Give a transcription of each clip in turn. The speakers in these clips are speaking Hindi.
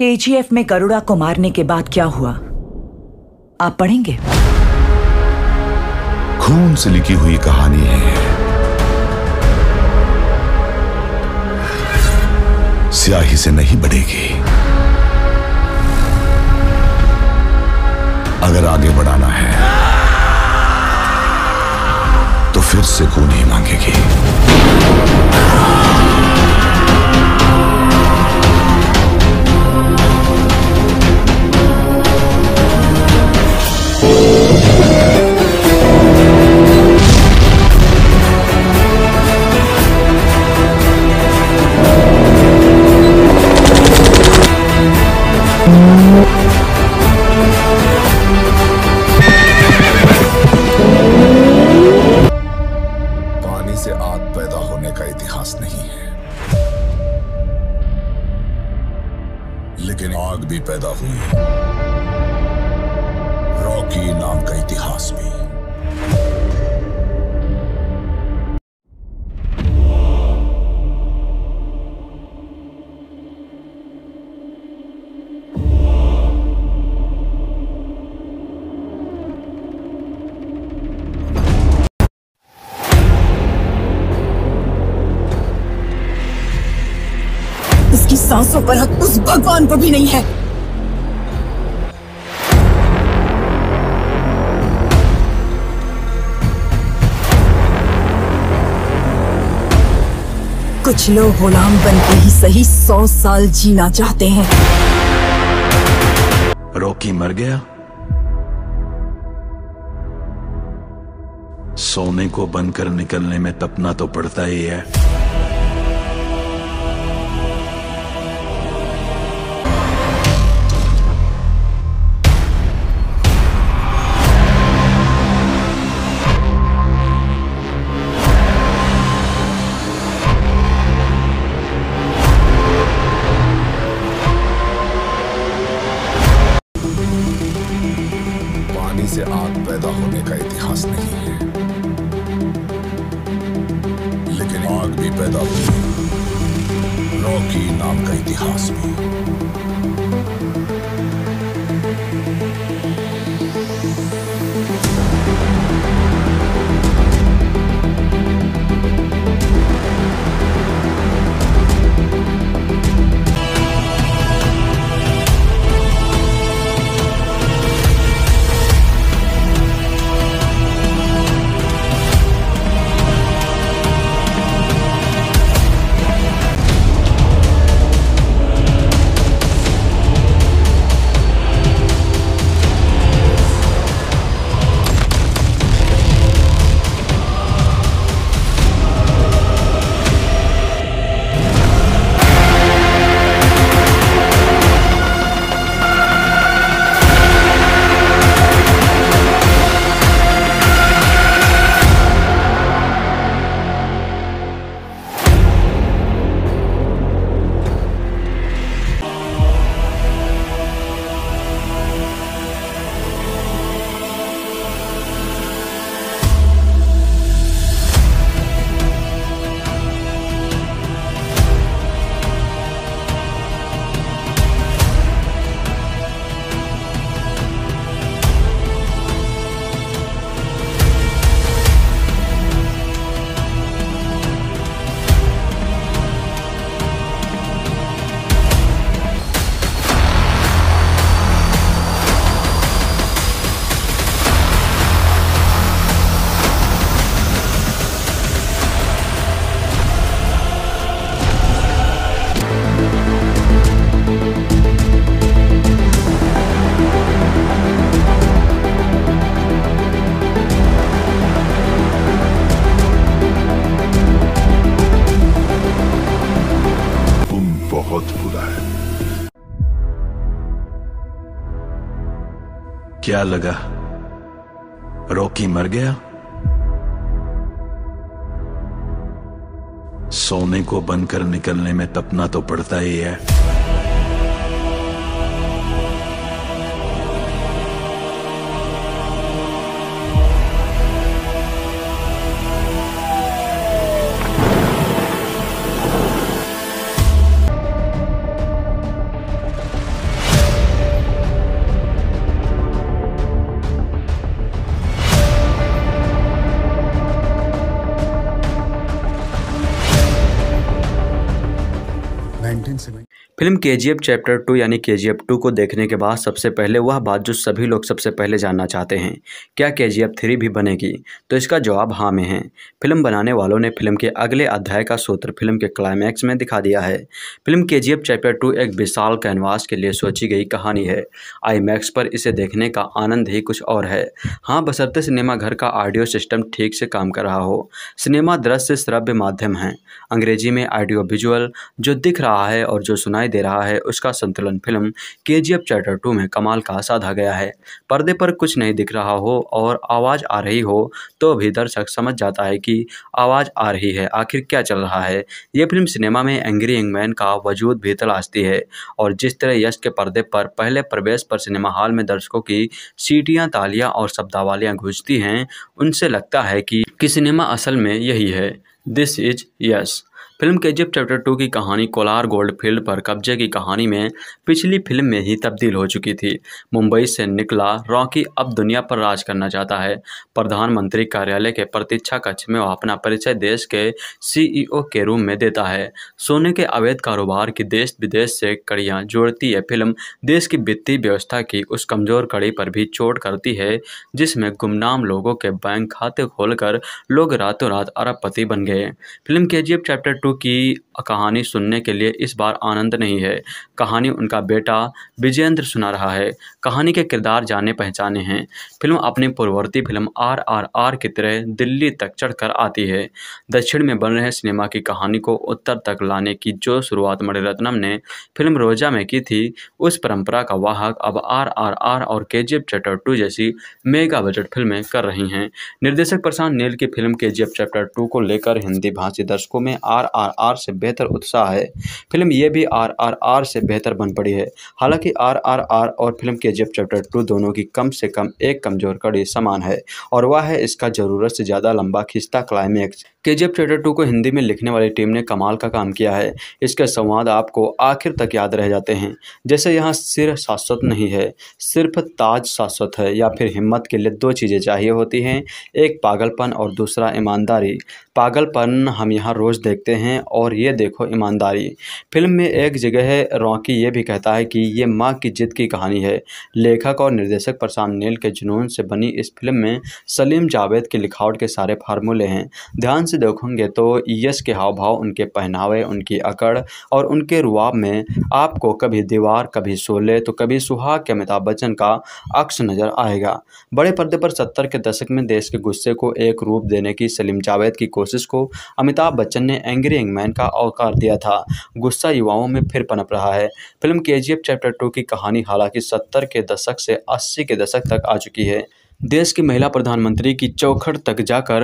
केजीएफ में गरुड़ा को मारने के बाद क्या हुआ आप पढ़ेंगे खून से लिखी हुई कहानी है स्याही से नहीं बढ़ेगी अगर आगे बढ़ाना है तो फिर से खून ही मांगेगी भी नहीं है कुछ लोग गुलाम बन के ही सही सौ साल जीना चाहते हैं रोकी मर गया सोने को बनकर निकलने में तपना तो पड़ता ही है क्या लगा रॉकी मर गया सोने को बनकर निकलने में तपना तो पड़ता ही है फिल्म के जी एफ चैप्टर टू यानी के जी एफ टू को देखने के बाद सबसे पहले वह बात जो सभी लोग सबसे पहले जानना चाहते हैं क्या के जी एफ थ्री भी बनेगी तो इसका जवाब हाँ में है फिल्म बनाने वालों ने फिल्म के अगले अध्याय का सूत्र फिल्म के क्लाइमैक्स में दिखा दिया है फिल्म के जी एफ चैप्टर टू एक विशाल कैनवास के लिए सोची गई कहानी है आई मैक्स पर इसे देखने का आनंद ही कुछ और है हाँ बसरते सिनेमाघर का ऑडियो सिस्टम ठीक से काम कर रहा हो सिनेमा दृश्य श्रव्य माध्यम है अंग्रेजी में ऑडियो विजुअल जो दिख रहा है और जो सुनाई दे रहा है उसका संतुलन फिल्म के जी एफ चैप्टर टू में कमाल का साधा गया है पर्दे पर कुछ नहीं दिख रहा हो और आवाज़ आ रही हो तो भी दर्शक समझ जाता है कि आवाज़ आ रही है आखिर क्या चल रहा है ये फिल्म सिनेमा में एंग्री मैन का वजूद भी तलाशती है और जिस तरह यश के पर्दे पर पहले प्रवेश पर सिनेमा हॉल में दर्शकों की सीटियाँ तालियाँ और शब्दावालियाँ घुसती हैं उनसे लगता है कि, कि सिनेमा असल में यही है दिस इज यश फिल्म के जिप चैप्टर टू की कहानी कोलार गोल्ड फील्ड पर कब्जे की कहानी में पिछली फिल्म में ही तब्दील हो चुकी थी मुंबई से निकला रॉकी अब दुनिया पर राज करना चाहता है प्रधानमंत्री कार्यालय के प्रतीक्षा कक्ष में वह अपना परिचय देश के सीईओ e के रूम में देता है सोने के अवैध कारोबार की देश विदेश से कड़ियाँ जोड़ती है फिल्म देश की वित्तीय व्यवस्था की उस कमजोर कड़ी पर भी चोट करती है जिसमें गुमनाम लोगों के बैंक खाते खोलकर लोग रातों रात अरबपति बन गए फिल्म के चैप्टर टू की कहानी सुनने के लिए इस बार आनंद नहीं है कहानी उनका बेटा विजयेंद्र सुना रहा है कहानी के किरदार जाने पहचाने हैं फिल्म अपनी पूर्ववर्ती फिल्म आर आर आर की तरह दिल्ली तक चढ़कर आती है दक्षिण में बन रहे सिनेमा की कहानी को उत्तर तक लाने की जो शुरुआत मणिरत्नम ने फिल्म रोजा में की थी उस परंपरा का वाहक अब आर आर आर और K G F chapter two जैसी मेगा बजट फिल्में कर रही हैं निर्देशक प्रशांत नील की फिल्म के जी एफ चैप्टर टू को लेकर हिंदी भाषी दर्शकों में आर आर आर से बेहतर उत्साह है फिल्म ये भी आर आर आर से बेहतर बन पड़ी है हालांकि आर आर आर और फिल्म के जिप चैप्टर टू दोनों की कम से कम एक कमजोर कड़ी समान है और वह है इसका ज़रूरत से ज़्यादा लंबा खिंचता क्लाइमैक्स के जिप चैप्टर टू को हिंदी में लिखने वाली टीम ने कमाल का काम किया है इसके संवाद आपको आखिर तक याद रह जाते हैं जैसे यहाँ सिर शाश्वत नहीं है सिर्फ ताज शाश्वत है या फिर हिम्मत के लिए दो चीज़ें चाहिए होती हैं एक पागलपन और दूसरा ईमानदारी पागलपन हम यहाँ रोज़ देखते हैं और ये देखो ईमानदारी फिल्म में एक जगह रॉकी ये भी कहता है कि ये माँ की जिद की कहानी है लेखक और निर्देशक प्रशांत नील के जुनून से बनी इस फिल्म में सलीम जावेद की लिखावट के सारे फार्मूले हैं ध्यान से देखोगे तो यश के हाव भाव उनके पहनावे उनकी अकड़ और उनके रुआब में आपको कभी दीवार कभी सोले तो कभी सुहाग के अमिताभ बच्चन का अक्स नजर आएगा बड़े पर्दे पर सत्तर के दशक में देश के गुस्से को एक रूप देने की सलीम जावेद की कोशिश को अमिताभ बच्चन ने एंग्री यंगमैन का और आकार दिया था गुस्सा युवाओं में फिर पनप रहा है फिल्म के चैप्टर टू की कहानी हालांकि सत्तर के दशक से अस्सी के दशक तक आ चुकी है देश की महिला प्रधानमंत्री की चौखट तक जाकर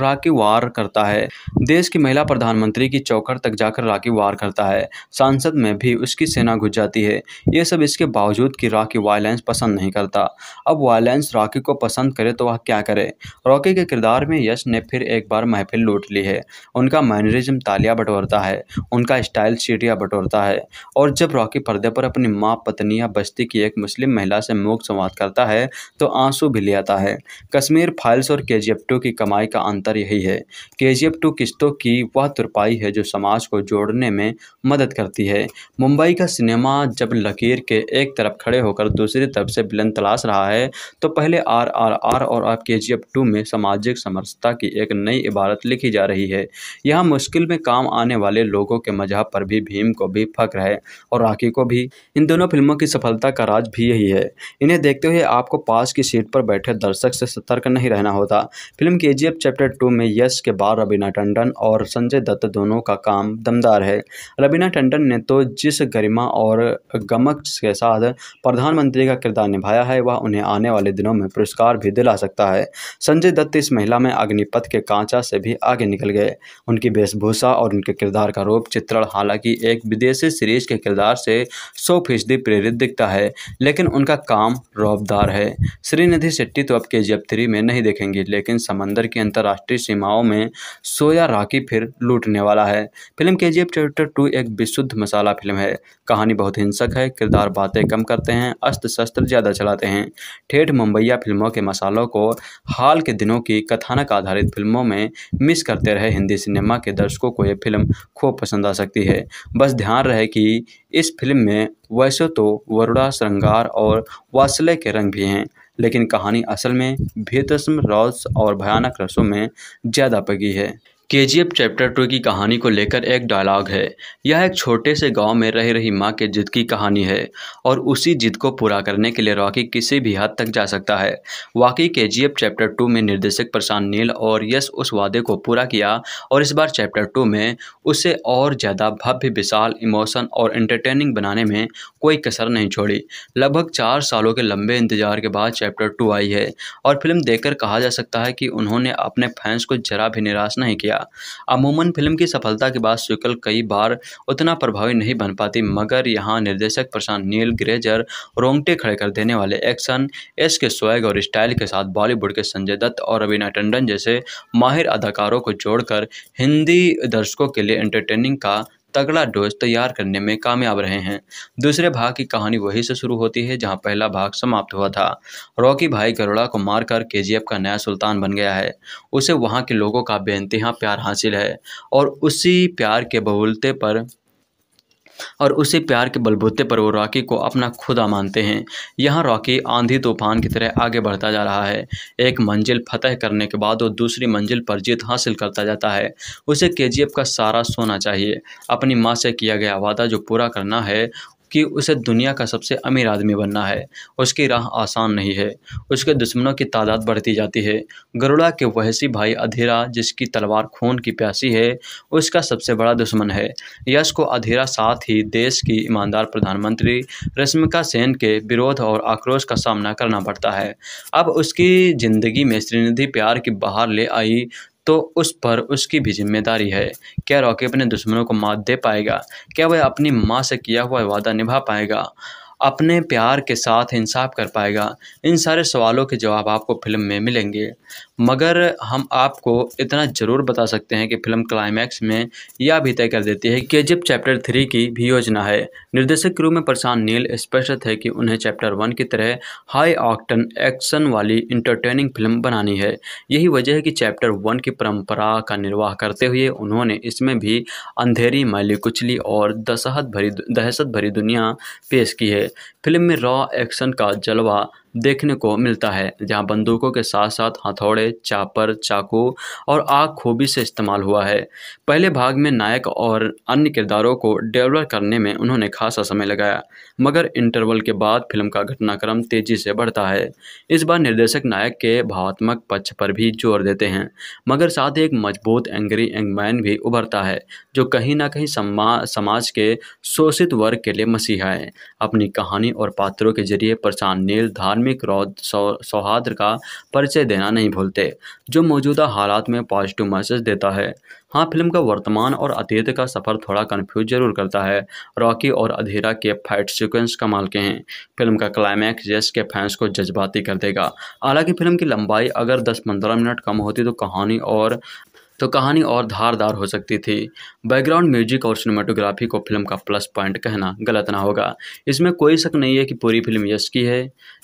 राखी वार करता है देश की महिला प्रधानमंत्री की चौखट तक जाकर राखी वार करता है सांसद में भी उसकी सेना घुस जाती है ये सब इसके बावजूद कि राखी वायलेंस पसंद नहीं करता अब वायलेंस राखी को पसंद करे तो वह क्या करे रॉकी के किरदार में यश ने फिर एक बार महफिल लूट ली है उनका मैनरिज्म तालिया बटोरता है उनका स्टाइल सीटिया बटोरता है और जब रॉकी पर्दे पर अपनी माँ पत्नी या बस्ती की एक मुस्लिम महिला से मुख संवाद करता है तो आंसू भी भी ले आता है कश्मीर फाइल्स और के जी एफ टू की कमाई का अंतर यही है के जी एफ टू किस्तों की वह तुरपाई है जो समाज को जोड़ने में मदद करती है मुंबई का सिनेमा जब लकीर के एक तरफ खड़े होकर दूसरी तरफ से बिलन तलाश रहा है तो पहले आर आर आर और अब के जी एफ टू में सामाजिक समरसता की एक नई इबारत लिखी जा रही है यहाँ मुश्किल में काम आने वाले लोगों के मजहब पर भी भीम को भी फख्र है और राखी को भी इन दोनों फिल्मों की सफलता का राज भी यही है इन्हें देखते हुए आपको पास की सीट पर बैठे दर्शक से सतर्क नहीं रहना होता फिल्म के जी चैप्टर टू में यश के बाद रबीना टंडन और संजय दत्त दोनों का काम दमदार है रबीना टंडन ने तो जिस गरिमा और गमक के साथ प्रधानमंत्री का किरदार निभाया है वह उन्हें आने वाले दिनों में पुरस्कार भी दिला सकता है संजय दत्त इस महिला में अग्निपथ के कांचा से भी आगे निकल गए उनकी वेशभूषा और उनके किरदार का रूप चित्रण हालांकि एक विदेशी सीरीज के किरदार से सौ फीसदी प्रेरित दिखता है लेकिन उनका काम रौबदार है श्रीनिधि शेट्टी तो अब के जी एफ थ्री में नहीं देखेंगी लेकिन समंदर की अंतर्राष्ट्रीय सीमाओं में सोया राखी फिर लूटने वाला है फिल्म के जी एफ चैप्टर टू एक विशुद्ध मसाला फिल्म है कहानी बहुत हिंसक है किरदार बातें कम करते हैं अस्त्र शस्त्र ज़्यादा चलाते हैं ठेठ मुंबईया फिल्मों के मसालों को हाल के दिनों की कथानक आधारित फिल्मों में मिस करते रहे हिंदी सिनेमा के दर्शकों को यह फिल्म खूब पसंद आ सकती है बस ध्यान रहे कि इस फिल्म में वैसे तो वरुणा श्रृंगार और वासले के रंग भी हैं लेकिन कहानी असल में भेतसम रॉस और भयानक रसों में ज़्यादा पगी है के जी एफ चैप्टर टू की कहानी को लेकर एक डायलॉग है यह एक छोटे से गांव में रह रही माँ के जिद की कहानी है और उसी जिद को पूरा करने के लिए रॉकी किसी भी हद तक जा सकता है वाकई के जी एफ चैप्टर टू में निर्देशक प्रशांत नील और यश उस वादे को पूरा किया और इस बार चैप्टर टू में उसे और ज़्यादा भव्य विशाल इमोशन और एंटरटेनिंग बनाने में कोई कसर नहीं छोड़ी लगभग चार सालों के लंबे इंतजार के बाद चैप्टर टू आई है और फिल्म देखकर कहा जा सकता है कि उन्होंने अपने फैंस को जरा भी निराश नहीं किया गया अमूमन फिल्म की सफलता के बाद शुक्ल कई बार उतना प्रभावी नहीं बन पाती मगर यहाँ निर्देशक प्रशांत नील ग्रेजर रोंगटे खड़े कर देने वाले एक्शन एस के स्वैग और स्टाइल के साथ बॉलीवुड के संजय दत्त और अभिनय टंडन जैसे माहिर अदाकारों को जोड़कर हिंदी दर्शकों के लिए एंटरटेनिंग का तगड़ा डोज तैयार करने में कामयाब रहे हैं दूसरे भाग की कहानी वहीं से शुरू होती है जहां पहला भाग समाप्त हुआ था रॉकी भाई गरोड़ा को मारकर एफ का नया सुल्तान बन गया है उसे वहां के लोगों का बेनतहा प्यार हासिल है और उसी प्यार के बहुलते पर और उसी प्यार के बलबूते पर वो रॉकी को अपना खुदा मानते हैं यहाँ रॉकी आंधी तूफान की तरह आगे बढ़ता जा रहा है एक मंजिल फतह करने के बाद वो दूसरी मंजिल पर जीत हासिल करता जाता है उसे के का सारा सोना चाहिए अपनी माँ से किया गया वादा जो पूरा करना है कि उसे दुनिया का सबसे अमीर आदमी बनना है उसकी राह आसान नहीं है उसके दुश्मनों की तादाद बढ़ती जाती है गरुड़ा के वहसी भाई अधीरा जिसकी तलवार खून की प्यासी है उसका सबसे बड़ा दुश्मन है यश को अधीरा साथ ही देश की ईमानदार प्रधानमंत्री रश्मिका सेन के विरोध और आक्रोश का सामना करना पड़ता है अब उसकी ज़िंदगी में श्रीनिधि प्यार की बाहर ले आई तो उस पर उसकी भी जिम्मेदारी है क्या रॉकी अपने दुश्मनों को मात दे पाएगा क्या वह अपनी माँ से किया हुआ वादा निभा पाएगा अपने प्यार के साथ इंसाफ कर पाएगा इन सारे सवालों के जवाब आपको फिल्म में मिलेंगे मगर हम आपको इतना ज़रूर बता सकते हैं कि फ़िल्म क्लाइमैक्स में यह भी तय कर देती है कि जब चैप्टर थ्री की भी योजना है निर्देशक रूप में प्रशांत नील स्पष्ट थे कि उन्हें चैप्टर वन की तरह हाई ऑक्टन एक्शन वाली इंटरटेनिंग फिल्म बनानी है यही वजह है कि चैप्टर वन की परंपरा का निर्वाह करते हुए उन्होंने इसमें भी अंधेरी मैली कुचली और दशहत भरी दहशत भरी दुनिया पेश की है फिल्म में रॉ एक्शन का जलवा देखने को मिलता है जहां बंदूकों के साथ साथ हथौड़े चापर चाकू और आग खूबी से इस्तेमाल हुआ है पहले भाग में नायक और अन्य किरदारों को डेवलप करने में उन्होंने खासा समय लगाया मगर इंटरवल के बाद फिल्म का घटनाक्रम तेजी से बढ़ता है इस बार निर्देशक नायक के भावात्मक पक्ष पर भी जोर देते हैं मगर साथ एक मजबूत एंग्री एंगमैन भी उभरता है जो कहीं ना कहीं समाज के शोषित वर्ग के लिए मसीहा है अपनी कहानी और पात्रों के जरिए प्रशांत नील धार धार्मिक सौहार्द का परिचय देना नहीं भूलते जो मौजूदा हालात में पॉजिटिव मैसेज देता है हाँ फिल्म का वर्तमान और अतीत का सफ़र थोड़ा कन्फ्यूज जरूर करता है रॉकी और अधीरा के फाइट सीक्वेंस कमाल के हैं फिल्म का क्लाइमैक्स यश के फैंस को जज्बाती कर देगा हालांकि फिल्म की लंबाई अगर 10-15 मिनट कम होती तो कहानी और तो कहानी और धारदार हो सकती थी बैकग्राउंड म्यूजिक और सिनेमाटोग्राफी को फिल्म का प्लस पॉइंट कहना गलत ना होगा इसमें कोई शक नहीं है कि पूरी फिल्म यश की है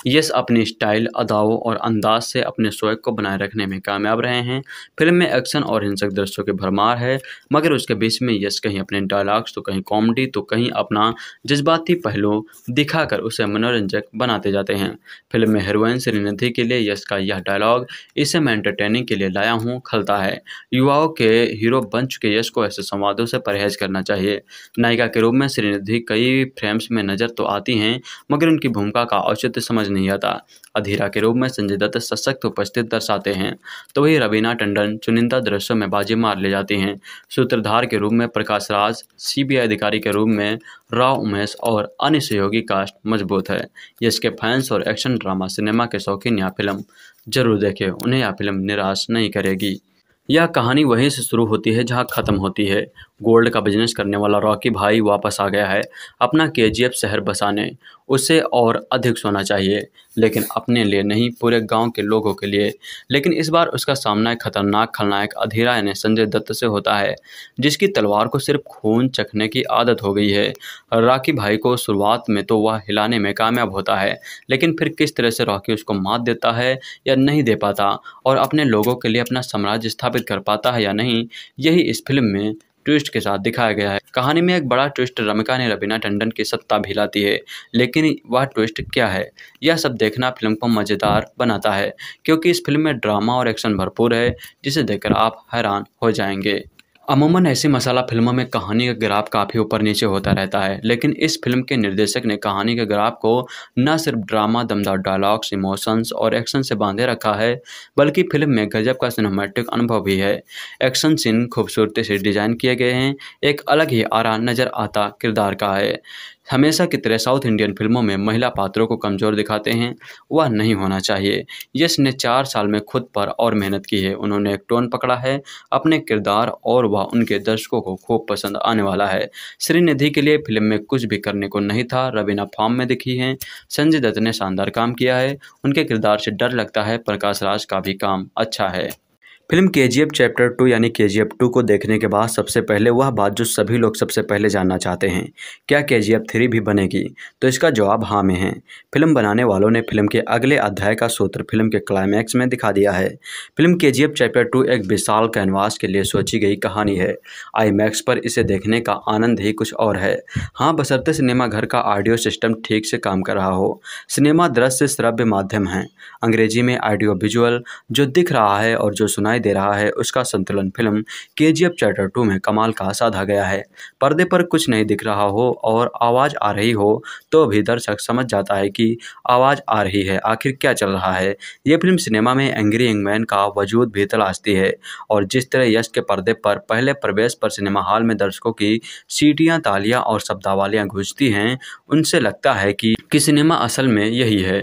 यश अपनी स्टाइल अदाव और अंदाज से अपने शोक को बनाए रखने में कामयाब रहे हैं फिल्म में एक्शन और हिंसक दृश्यों की भरमार है मगर उसके बीच में यश कहीं अपने डायलॉग्स तो कहीं कॉमेडी तो कहीं अपना जज्बाती पहलू दिखाकर उसे मनोरंजक बनाते जाते हैं फिल्म में हीरोइन श्रीनिधि के लिए यश का यह डायलॉग इसे मैं एंटरटेनिंग के लिए लाया हूँ खलता है यू युवाओं के हीरो बन चुके यश को ऐसे संवादों से परहेज करना चाहिए नायिका के रूप में श्रीनिधि कई फ्रेम्स में नज़र तो आती हैं मगर उनकी भूमिका का औचित्य समझ नहीं आता अधीरा के रूप में संजय दत्त सशक्त उपस्थित दर्शाते हैं तो वही रवीना टंडन चुनिंदा दृश्यों में बाजी मार ले जाती हैं सूत्रधार के रूप में प्रकाश राज सीबीआई अधिकारी के रूप में राव उमेश और अन्य सहयोगी कास्ट मजबूत है यश के फैंस और एक्शन ड्रामा सिनेमा के शौकीन यह फिल्म जरूर देखें उन्हें यह फिल्म निराश नहीं करेगी यह कहानी वहीं से शुरू होती है जहां ख़त्म होती है गोल्ड का बिजनेस करने वाला रॉकी भाई वापस आ गया है अपना के शहर बसाने उसे और अधिक सोना चाहिए लेकिन अपने लिए नहीं पूरे गांव के लोगों के लिए लेकिन इस बार उसका सामना एक खतरनाक खलनायक अधीरा ने संजय दत्त से होता है जिसकी तलवार को सिर्फ खून चखने की आदत हो गई है राखी भाई को शुरुआत में तो वह हिलाने में कामयाब होता है लेकिन फिर किस तरह से राखी उसको मात देता है या नहीं दे पाता और अपने लोगों के लिए अपना साम्राज्य स्थापित कर पाता है या नहीं यही इस फिल्म में ट्विस्ट के साथ दिखाया गया है कहानी में एक बड़ा ट्विस्ट रमिका ने रबीना टंडन की सत्ता भिलाती है लेकिन वह ट्विस्ट क्या है यह सब देखना फिल्म को मज़ेदार बनाता है क्योंकि इस फिल्म में ड्रामा और एक्शन भरपूर है जिसे देखकर आप हैरान हो जाएंगे अमूमन ऐसी मसाला फिल्मों में कहानी का ग्राफ काफ़ी ऊपर नीचे होता रहता है लेकिन इस फिल्म के निर्देशक ने कहानी के ग्राफ को न सिर्फ ड्रामा दमदार डायलॉग्स इमोशंस और एक्शन से बांधे रखा है बल्कि फिल्म में गजब का सिनेमेटिक अनुभव भी है एक्शन सीन खूबसूरती से डिज़ाइन किए गए हैं एक अलग ही आरा नज़र आता किरदार का है हमेशा की तरह साउथ इंडियन फिल्मों में महिला पात्रों को कमज़ोर दिखाते हैं वह नहीं होना चाहिए यश ने चार साल में खुद पर और मेहनत की है उन्होंने एक टोन पकड़ा है अपने किरदार और वह उनके दर्शकों को खूब पसंद आने वाला है श्रीनिधि के लिए फिल्म में कुछ भी करने को नहीं था रवीना फॉर्म में दिखी हैं संजय दत्त ने शानदार काम किया है उनके किरदार से डर लगता है प्रकाश राज का भी काम अच्छा है फिल्म के जी एफ चैप्टर टू यानी के जी एफ टू को देखने के बाद सबसे पहले वह बात जो सभी लोग सबसे पहले जानना चाहते हैं क्या के जी एफ थ्री भी बनेगी तो इसका जवाब हाँ में है फिल्म बनाने वालों ने फिल्म के अगले अध्याय का सूत्र फिल्म के क्लाइमैक्स में दिखा दिया है फिल्म के जी एफ चैप्टर टू एक विशाल कैनवास के लिए सोची गई कहानी है आई मैक्स पर इसे देखने का आनंद ही कुछ और है हाँ बसरते सिनेमाघर का ऑडियो सिस्टम ठीक से काम कर रहा हो सिनेमा दृश्य श्रव्य माध्यम है अंग्रेजी में ऑडियो विजुअल जो दिख रहा है और जो सुनाई सुनाई दे रहा है उसका संतुलन फिल्म के जी एफ चैप्टर टू में कमाल का साधा गया है पर्दे पर कुछ नहीं दिख रहा हो और आवाज़ आ रही हो तो भी दर्शक समझ जाता है कि आवाज़ आ रही है आखिर क्या चल रहा है ये फिल्म सिनेमा में एंग्री यंगमैन का वजूद भी तलाशती है और जिस तरह यश के पर्दे पर पहले प्रवेश पर सिनेमा हॉल में दर्शकों की सीटियाँ तालियाँ और शब्दावालियाँ घुसती हैं उनसे लगता है कि, कि सिनेमा असल में यही है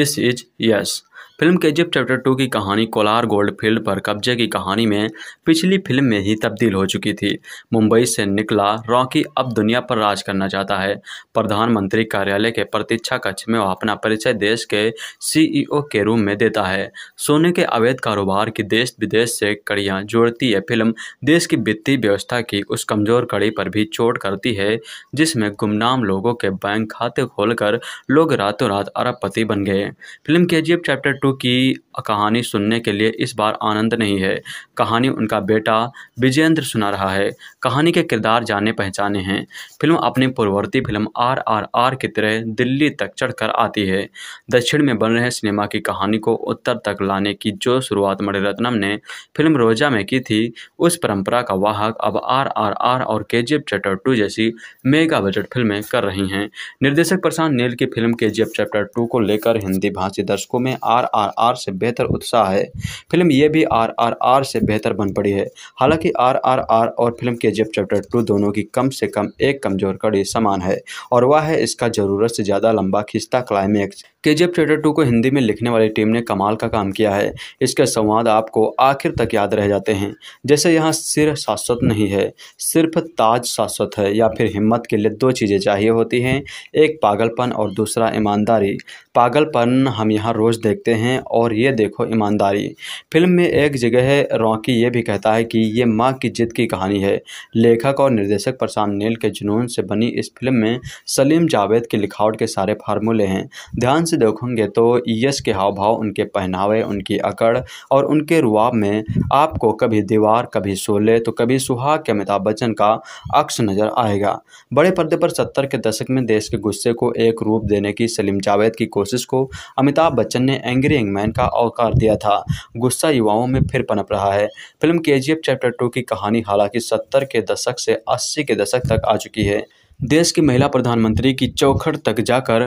दिस इज यस फिल्म के जिप चैप्टर टू की कहानी कोलार गोल्ड फील्ड पर कब्जे की कहानी में पिछली फिल्म में ही तब्दील हो चुकी थी मुंबई से निकला रॉकी अब दुनिया पर राज करना चाहता है प्रधानमंत्री कार्यालय के प्रतीक्षा कक्ष में वह अपना परिचय देश के सीईओ e के रूम में देता है सोने के अवैध कारोबार की देश विदेश से कड़ियाँ जोड़ती है फिल्म देश की वित्तीय व्यवस्था की उस कमजोर कड़ी पर भी चोट करती है जिसमें गुमनाम लोगों के बैंक खाते खोलकर लोग रातों रात अरबपति बन गए फिल्म के जिप चैप्टर टू कि कहानी सुनने के लिए इस बार आनंद नहीं है कहानी उनका बेटा विजेंद्र सुना रहा है कहानी के किरदार जाने पहचाने हैं फिल्म अपनी पूर्ववर्ती फिल्म आर आर आर की तरह दिल्ली तक चढ़कर आती है दक्षिण में बन रहे सिनेमा की कहानी को उत्तर तक लाने की जो शुरुआत मणिरत्नम ने फिल्म रोजा में की थी उस परंपरा का वाहक अब आर आर आर और K G F chapter two जैसी मेगा बजट फिल्में कर रही हैं निर्देशक प्रशांत नील की फिल्म के जी एफ चैप्टर टू को लेकर हिंदी भाषी दर्शकों में आर आर आर से बेहतर उत्साह है फिल्म ये भी आर आर आर से बेहतर बन पड़ी है हालांकि आर आर आर और फिल्म के जिप चैप्टर टू दोनों की कम से कम एक कमजोर कड़ी समान है और वह है इसका ज़रूरत से ज़्यादा लंबा खिस्ता क्लाइमैक्स के जी चैप्टर टू को हिंदी में लिखने वाली टीम ने कमाल का काम किया है इसके संवाद आपको आखिर तक याद रह जाते हैं जैसे यहाँ सिर शाश्वत नहीं है सिर्फ ताज शाश्वत है या फिर हिम्मत के लिए दो चीज़ें चाहिए होती हैं एक पागलपन और दूसरा ईमानदारी पागलपन हम यहाँ रोज़ देखते हैं और ये देखो ईमानदारी फिल्म में एक जगह रॉकी ये भी कहता है कि ये माँ की जिद की कहानी है लेखक और निर्देशक प्रशांत नील के जुनून से बनी इस फिल्म में सलीम जावेद की लिखावट के सारे फार्मूले हैं ध्यान से देखोगे तो यश के हाव भाव उनके पहनावे उनकी अकड़ और उनके रुआब में आपको कभी दीवार कभी शोले तो कभी सुहाग के अमिताभ बच्चन का अक्स नजर आएगा बड़े पर्दे पर सत्तर के दशक में देश के गुस्से को एक रूप देने की सलीम जावेद की कोशिश को अमिताभ बच्चन ने एंग्री यंगमैन का और औकार दिया था गुस्सा युवाओं में फिर पनप रहा है फिल्म के चैप्टर टू की कहानी हालांकि सत्तर के दशक से अस्सी के दशक तक आ चुकी है देश की महिला प्रधानमंत्री की चौखट तक जाकर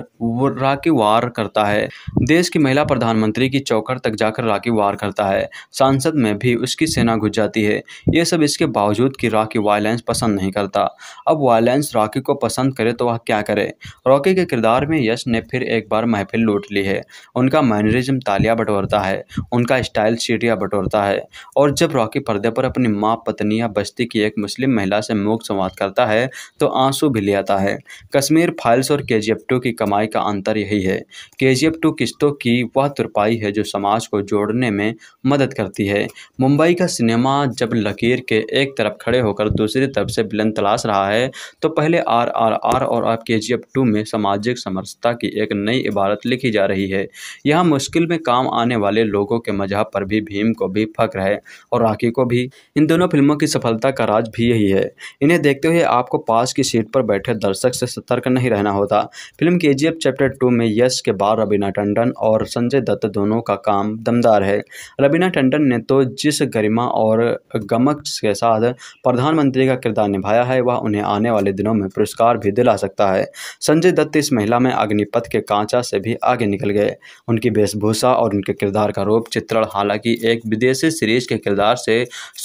राखी वार करता है देश की महिला प्रधानमंत्री की चौखट तक जाकर राखी वार करता है सांसद में भी उसकी सेना घुस जाती है ये सब इसके बावजूद कि राखी वायलेंस पसंद नहीं करता अब वायलेंस राखी को पसंद करे तो वह क्या करे रॉकी के किरदार में यश ने फिर एक बार महफिल लूट ली है उनका मैनरिज्म तालिया बटोरता है उनका स्टाइल सीटिया बटोरता है और जब रॉकी पर्दे पर अपनी माँ पत्नी या बस्ती की एक मुस्लिम महिला से मुख संवाद करता है तो आंसू भी ले आता है कश्मीर फाइल्स और के जी की कमाई का अंतर यही है के जी किस्तों की वह तुरपाई है जो समाज को जोड़ने में मदद करती है मुंबई का सिनेमा जब लकीर के एक तरफ खड़े होकर दूसरी तरफ से बिलन तलाश रहा है तो पहले आर आर आर और अब के जी में सामाजिक समरसता की एक नई इबारत लिखी जा रही है यहाँ मुश्किल में काम आने वाले लोगों के मजहब पर भी भीम को भी फक्र है और राखी को भी इन दोनों फिल्मों की सफलता का राज भी यही है इन्हें देखते हुए आपको पास की सीट पर बैठे दर्शक से सतर्क नहीं रहना होता फिल्म के जी चैप्टर टू में यश के बाद रबीना टंडन और संजय दत्त दोनों का काम दमदार है रबीना टंडन ने तो जिस गरिमा और गमक के साथ प्रधानमंत्री का किरदार निभाया है वह उन्हें आने वाले दिनों में पुरस्कार भी दिला सकता है संजय दत्त इस महिला में अग्निपथ के कांचा से भी आगे निकल गए उनकी वेशभूषा और उनके किरदार का रूप चित्रण हालांकि एक विदेशी सीरीज के किरदार से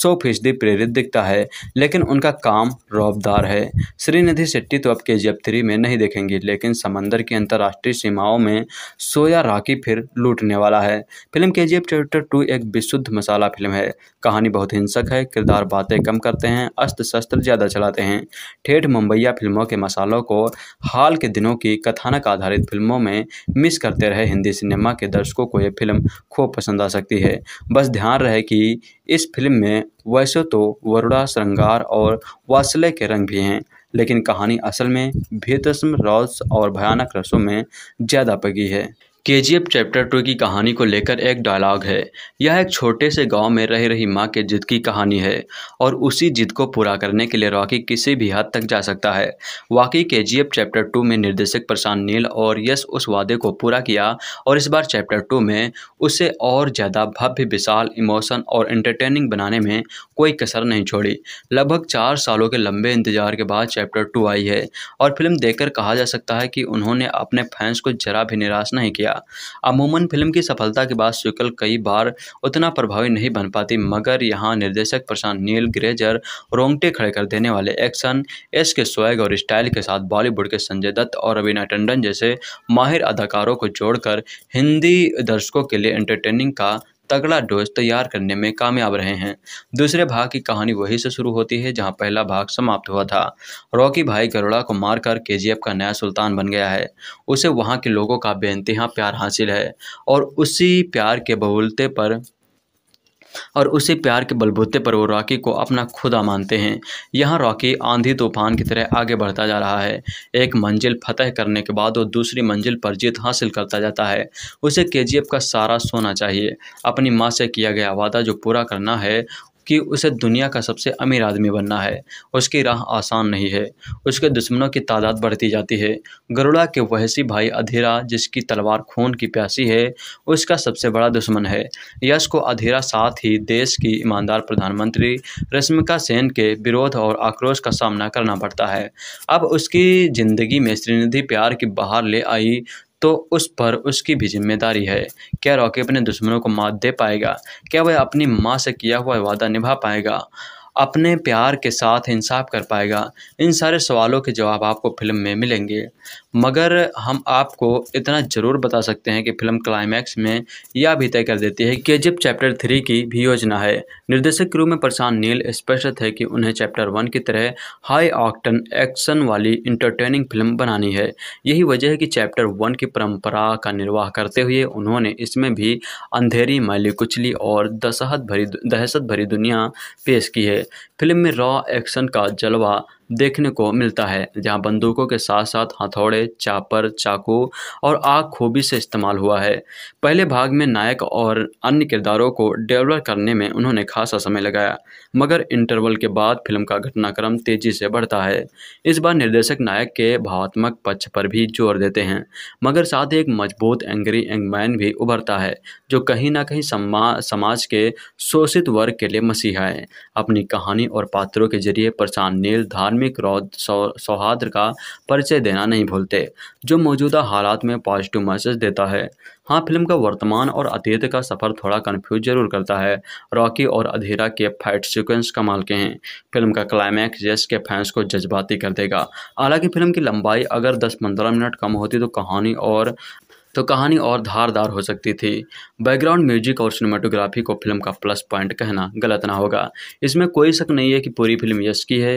सौ फीसदी प्रेरित दिखता है लेकिन उनका काम रौबदार है श्रीनिधि शेट्टी तो अब के जी एफ थ्री में नहीं देखेंगी लेकिन समंदर की अंतर्राष्ट्रीय सीमाओं में सोया राखी फिर लूटने वाला है फिल्म के जी एफ चैप्टर टू एक विशुद्ध मसाला फिल्म है कहानी बहुत हिंसक है किरदार बातें कम करते हैं अस्त्र शस्त्र ज़्यादा चलाते हैं ठेठ मुंबईया फिल्मों के मसालों को हाल के दिनों की कथानक आधारित फिल्मों में मिस करते रहे हिंदी सिनेमा के दर्शकों को यह फिल्म खूब पसंद आ सकती है बस ध्यान रहे कि इस फिल्म में वैसे तो वरुणा श्रृंगार और वासले के रंग भी हैं लेकिन कहानी असल में भीतसम रौस और भयानक रसों में ज़्यादा पगी है के जी एफ चैप्टर टू की कहानी को लेकर एक डायलॉग है यह एक छोटे से गांव में रह रही माँ के जिद की कहानी है और उसी जिद को पूरा करने के लिए रॉकी किसी भी हद तक जा सकता है वाकई के जी एफ चैप्टर टू में निर्देशक प्रशांत नील और यश उस वादे को पूरा किया और इस बार चैप्टर टू में उसे और ज़्यादा भव्य विशाल इमोशन और इंटरटेनिंग बनाने में कोई कसर नहीं छोड़ी लगभग चार सालों के लंबे इंतजार के बाद चैप्टर टू आई है और फिल्म देखकर कहा जा सकता है कि उन्होंने अपने फैंस को जरा भी निराश नहीं किया गया अमूमन फिल्म की सफलता के बाद सिक्वल कई बार उतना प्रभावी नहीं बन पाती मगर यहाँ निर्देशक प्रशांत नील ग्रेजर रोंगटे खड़े कर देने वाले एक्शन एस के स्वैग और स्टाइल के साथ बॉलीवुड के संजय दत्त और रवीना टंडन जैसे माहिर अदाकारों को जोड़कर हिंदी दर्शकों के लिए एंटरटेनिंग का तगड़ा डोज तैयार करने में कामयाब रहे हैं दूसरे भाग की कहानी वहीं से शुरू होती है जहां पहला भाग समाप्त हुआ था रॉकी भाई गरोड़ा को मारकर एफ का नया सुल्तान बन गया है उसे वहां के लोगों का बेनतहा प्यार हासिल है और उसी प्यार के बहुलते पर और उसी प्यार के बलबूते पर वो रॉकी को अपना खुदा मानते हैं यहाँ रॉकी आंधी तूफान की तरह आगे बढ़ता जा रहा है एक मंजिल फतह करने के बाद वो दूसरी मंजिल पर जीत हासिल करता जाता है उसे के का सारा सोना चाहिए अपनी माँ से किया गया वादा जो पूरा करना है कि उसे दुनिया का सबसे अमीर आदमी बनना है उसकी राह आसान नहीं है उसके दुश्मनों की तादाद बढ़ती जाती है गरुड़ा के वहसी भाई अधीरा जिसकी तलवार खून की प्यासी है उसका सबसे बड़ा दुश्मन है यश को अधीरा साथ ही देश की ईमानदार प्रधानमंत्री रश्मिका सेन के विरोध और आक्रोश का सामना करना पड़ता है अब उसकी ज़िंदगी में श्रीनिधि प्यार की बाहर ले आई तो उस पर उसकी भी जिम्मेदारी है क्या रॉकी अपने दुश्मनों को मात दे पाएगा क्या वह अपनी माँ से किया हुआ वादा निभा पाएगा अपने प्यार के साथ इंसाफ कर पाएगा इन सारे सवालों के जवाब आपको फिल्म में मिलेंगे मगर हम आपको इतना ज़रूर बता सकते हैं कि फिल्म क्लाइमैक्स में यह भी तय कर देती है कि जब चैप्टर थ्री की भी योजना है निर्देशक के रूप में प्रशांत नील स्पष्ट है कि उन्हें चैप्टर वन की तरह हाई ऑक्टन एक्शन वाली इंटरटेनिंग फिल्म बनानी है यही वजह है कि चैप्टर वन की परंपरा का निर्वाह करते हुए उन्होंने इसमें भी अंधेरी मैली कुचली और दशहत भरी दहशत भरी दुनिया पेश की है फिल्म में रॉ एक्शन का जलवा देखने को मिलता है जहां बंदूकों के साथ साथ हथौड़े चापर चाकू और आग खूबी से इस्तेमाल हुआ है पहले भाग में नायक और अन्य किरदारों को डेवलप करने में उन्होंने खासा समय लगाया मगर इंटरवल के बाद फिल्म का घटनाक्रम तेजी से बढ़ता है इस बार निर्देशक नायक के भावात्मक पक्ष पर भी जोर देते हैं मगर साथ ही एक मजबूत एंग्री एंगमैन भी उभरता है जो कहीं ना कहीं समाज के शोषित वर्ग के लिए मसीहा है अपनी कहानी और पात्रों के जरिए नील धार्मिक सौहार्द का परिचय देना नहीं भूलते जो मौजूदा हालात में पॉजिटिव मैसेज देता है हाँ फिल्म का वर्तमान और अतीत का सफ़र थोड़ा कन्फ्यूज जरूर करता है रॉकी और अधेरा के फाइट सीक्वेंस कमाल के हैं फिल्म का क्लाइमैक्स जैस के फैंस को जज्बाती कर देगा हालांकि फिल्म की लंबाई अगर 10-15 मिनट कम होती तो कहानी और तो कहानी और धारदार हो सकती थी बैकग्राउंड म्यूजिक और सिनेमाटोग्राफी को फिल्म का प्लस पॉइंट कहना गलत ना होगा इसमें कोई शक नहीं है कि पूरी फिल्म यश की है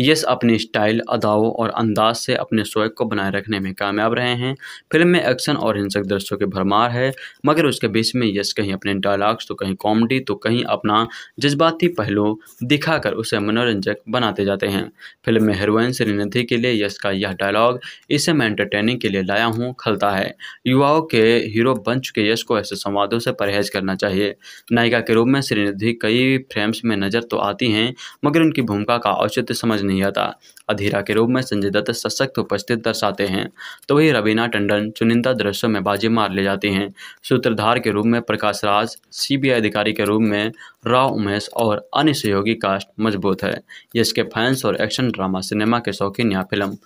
यश अपने स्टाइल अदावों और अंदाज से अपने शोक को बनाए रखने में कामयाब रहे हैं फिल्म में एक्शन और हिंसक दृश्यों की भरमार है मगर उसके बीच में यश कहीं अपने डायलॉग्स तो कहीं कॉमेडी तो कहीं अपना जज्बाती पहलू दिखाकर उसे मनोरंजक बनाते जाते हैं फिल्म में हीरोइन श्रीनिधि के लिए यश का यह डायलॉग इसे मैं एंटरटेनिंग के लिए लाया हूँ खलता है युवाओं के हीरो बन चुके यश को ऐसे संवादों से परहेज करना चाहिए नायिका के रूप में श्रीनिधि कई फ्रेम्स में नज़र तो आती हैं मगर उनकी भूमिका का औचित्य समझ नहीं आता अधीरा के रूप में संजय दत्त सशक्त उपस्थित दर्शाते हैं तो वही रवीना टंडन चुनिंदा दृश्यों में बाजी मार ले जाती हैं सूत्रधार के रूप में प्रकाश राज सी अधिकारी के रूप में राव उमेश और अन्य सहयोगी कास्ट मजबूत है यश के फैंस और एक्शन ड्रामा सिनेमा के शौकीन यह फिल्म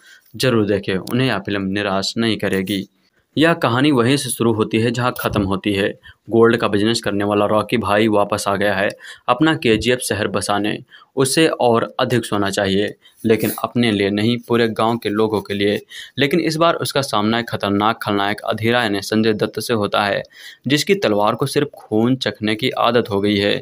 जरूर देखें उन्हें यह फिल्म निराश नहीं करेगी यह कहानी वहीं से शुरू होती है जहाँ ख़त्म होती है गोल्ड का बिजनेस करने वाला रॉकी भाई वापस आ गया है अपना के शहर बसाने उसे और अधिक सोना चाहिए लेकिन अपने लिए नहीं पूरे गांव के लोगों के लिए लेकिन इस बार उसका सामना एक खतरनाक खलनायक अधीरा यानी संजय दत्त से होता है जिसकी तलवार को सिर्फ खून चखने की आदत हो गई है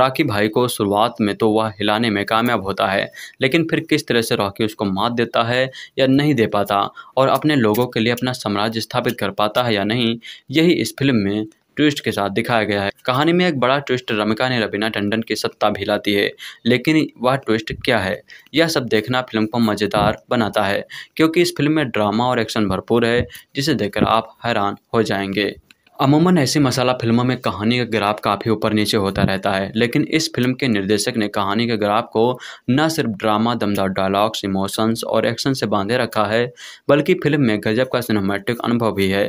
राकी भाई को शुरुआत में तो वह हिलाने में कामयाब होता है लेकिन फिर किस तरह से रॉकी उसको मात देता है या नहीं दे पाता और अपने लोगों के लिए अपना साम्राज्य स्थापित कर पाता है या नहीं यही इस फिल्म में ट्विस्ट के साथ दिखाया गया है कहानी में एक बड़ा ट्विस्ट रमिका ने रबीना टंडन की सत्ता भिलाती है लेकिन वह ट्विस्ट क्या है यह सब देखना फिल्म को मज़ेदार बनाता है क्योंकि इस फिल्म में ड्रामा और एक्शन भरपूर है जिसे देखकर आप हैरान हो जाएंगे अमूमन ऐसी मसाला फिल्मों में कहानी का ग्राफ काफ़ी ऊपर नीचे होता रहता है लेकिन इस फिल्म के निर्देशक ने कहानी के ग्राफ को न सिर्फ ड्रामा दमदार डायलॉग्स इमोशंस और एक्शन से बांधे रखा है बल्कि फिल्म में गजब का सिनेमेटिक अनुभव भी है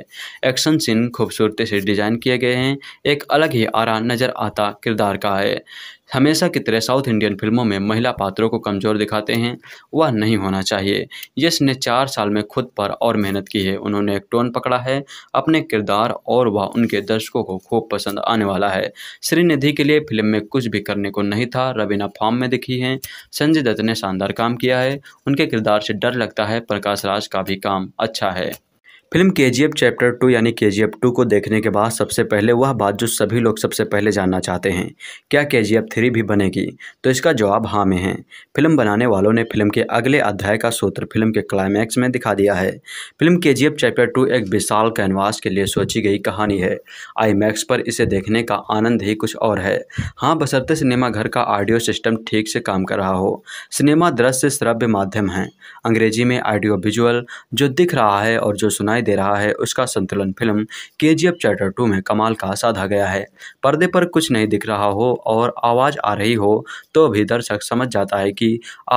एक्शन सीन खूबसूरती से डिजाइन किए गए हैं एक अलग ही आरा नज़र आता किरदार का है हमेशा की तरह साउथ इंडियन फिल्मों में महिला पात्रों को कमज़ोर दिखाते हैं वह नहीं होना चाहिए यश ने चार साल में खुद पर और मेहनत की है उन्होंने एक टोन पकड़ा है अपने किरदार और वह उनके दर्शकों को खूब पसंद आने वाला है श्रीनिधि के लिए फिल्म में कुछ भी करने को नहीं था रवीना फॉर्म में दिखी हैं संजय दत्त ने शानदार काम किया है उनके किरदार से डर लगता है प्रकाश राज का भी काम अच्छा है फिल्म के जी एफ चैप्टर टू यानी के जी एफ टू को देखने के बाद सबसे पहले वह बात जो सभी लोग सबसे पहले जानना चाहते हैं क्या के जी एफ थ्री भी बनेगी तो इसका जवाब हाँ में है फिल्म बनाने वालों ने फिल्म के अगले अध्याय का सूत्र फिल्म के क्लाइमैक्स में दिखा दिया है फिल्म के जी एफ चैप्टर टू एक विशाल कैनवास के लिए सोची गई कहानी है आई मैक्स पर इसे देखने का आनंद ही कुछ और है हाँ बसरते सिनेमाघर का ऑडियो सिस्टम ठीक से काम कर रहा हो सिनेमा दृश्य श्रव्य माध्यम है अंग्रेजी में ऑडियो विजुअल जो दिख रहा है और जो सुनाई दे रहा है उसका संतुलन फिल्म के जी एफ चैप्टर टू में कमाल का साधा गया है पर्दे पर कुछ नहीं दिख रहा हो और आवाज़ आ रही हो तो भी दर्शक समझ जाता है कि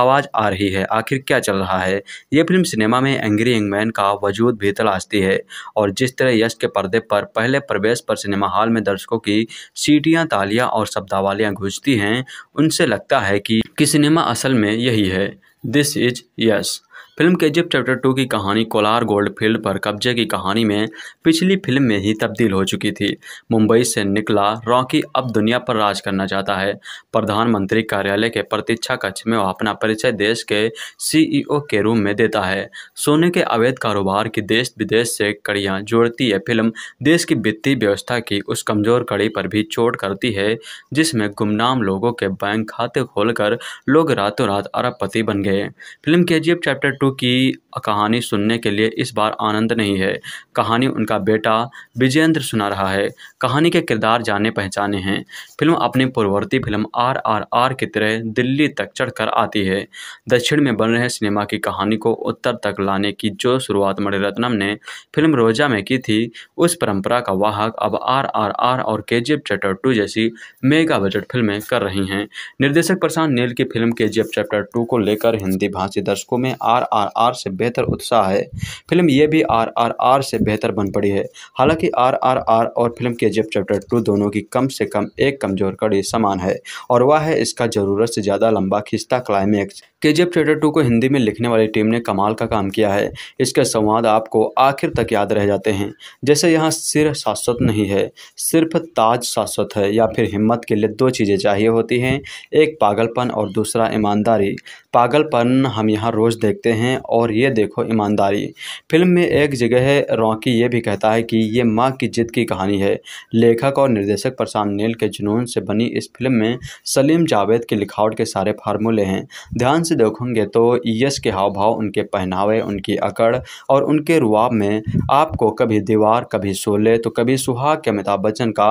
आवाज़ आ रही है आखिर क्या चल रहा है ये फिल्म सिनेमा में एंग्री मैन का वजूद भी तलाशती है और जिस तरह यश के पर्दे पर पहले प्रवेश पर सिनेमा हॉल में दर्शकों की सीटियाँ तालियाँ और शब्दावालियाँ घुसती हैं उनसे लगता है कि, कि सिनेमा असल में यही है दिस इज यश फिल्म के जिप चैप्टर टू की कहानी कोलार गोल्ड फील्ड पर कब्जे की कहानी में पिछली फिल्म में ही तब्दील हो चुकी थी मुंबई से निकला रॉकी अब दुनिया पर राज करना चाहता है प्रधानमंत्री कार्यालय के प्रतीक्षा कक्ष में वह अपना परिचय देश के सीईओ e के रूम में देता है सोने के अवैध कारोबार की देश विदेश से कड़ियाँ जोड़ती है फिल्म देश की वित्तीय व्यवस्था की उस कमजोर कड़ी पर भी चोट करती है जिसमें गुमनाम लोगों के बैंक खाते खोलकर लोग रातों रात अरबपति बन गए फिल्म के चैप्टर टू शुरू की कहानी सुनने के लिए इस बार आनंद नहीं है कहानी उनका बेटा विजयेंद्र सुना रहा है कहानी के किरदार जाने पहचाने हैं फिल्म अपनी पूर्ववर्ती फिल्म आर आर आर की तरह दिल्ली तक चढ़कर आती है दक्षिण में बन रहे सिनेमा की कहानी को उत्तर तक लाने की जो शुरुआत मणिरत्नम ने फिल्म रोजा में की थी उस परंपरा का वाहक अब आर आर आर और K G F chapter two जैसी मेगा बजट फिल्में कर रही हैं निर्देशक प्रशांत नील की फिल्म के जी एफ चैप्टर टू को लेकर हिंदी भाषी दर्शकों में आर आर आर से बेहतर उत्साह है फिल्म ये भी आरआरआर से बेहतर बन पड़ी है हालांकि आरआरआर और फिल्म के जेब चैप्टर टू दोनों की कम से कम एक कमजोर कड़ी समान है और वह है इसका ज़रूरत से ज़्यादा लंबा खिस्ता क्लाइमैक्स के जी एफ टू को हिंदी में लिखने वाली टीम ने कमाल का काम किया है इसके संवाद आपको आखिर तक याद रह जाते हैं जैसे यहाँ सिर शाश्वत नहीं है सिर्फ ताज शाश्वत है या फिर हिम्मत के लिए दो चीज़ें चाहिए होती हैं एक पागलपन और दूसरा ईमानदारी पागलपन हम यहाँ रोज़ देखते हैं और ये ये देखो ईमानदारी फिल्म में एक जगह रॉकी ये भी कहता है कि ये माँ की जिद की कहानी है लेखक और निर्देशक प्रशांत नील के जुनून से बनी इस फिल्म में सलीम जावेद की लिखावट के सारे फार्मूले हैं ध्यान से देखोगे तो यश के हाव भाव उनके पहनावे उनकी अकड़ और उनके रुआब में आपको कभी दीवार कभी शोले तो कभी सुहाग के अमिताभ बच्चन का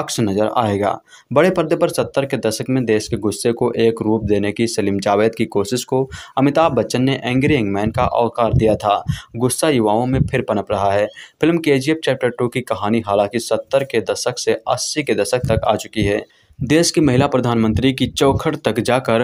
अक्स नजर आएगा बड़े पर्दे पर सत्तर के दशक में देश के गुस्से को एक रूप देने की सलीम जावेद की कोशिश को अमिताभ बच्चन ने एंग्री यंगमैन का आकार दिया था गुस्सा युवाओं में फिर पनप रहा है फिल्म के चैप्टर टू की कहानी हालांकि सत्तर के दशक से अस्सी के दशक तक आ चुकी है देश की महिला प्रधानमंत्री की चौखट तक जाकर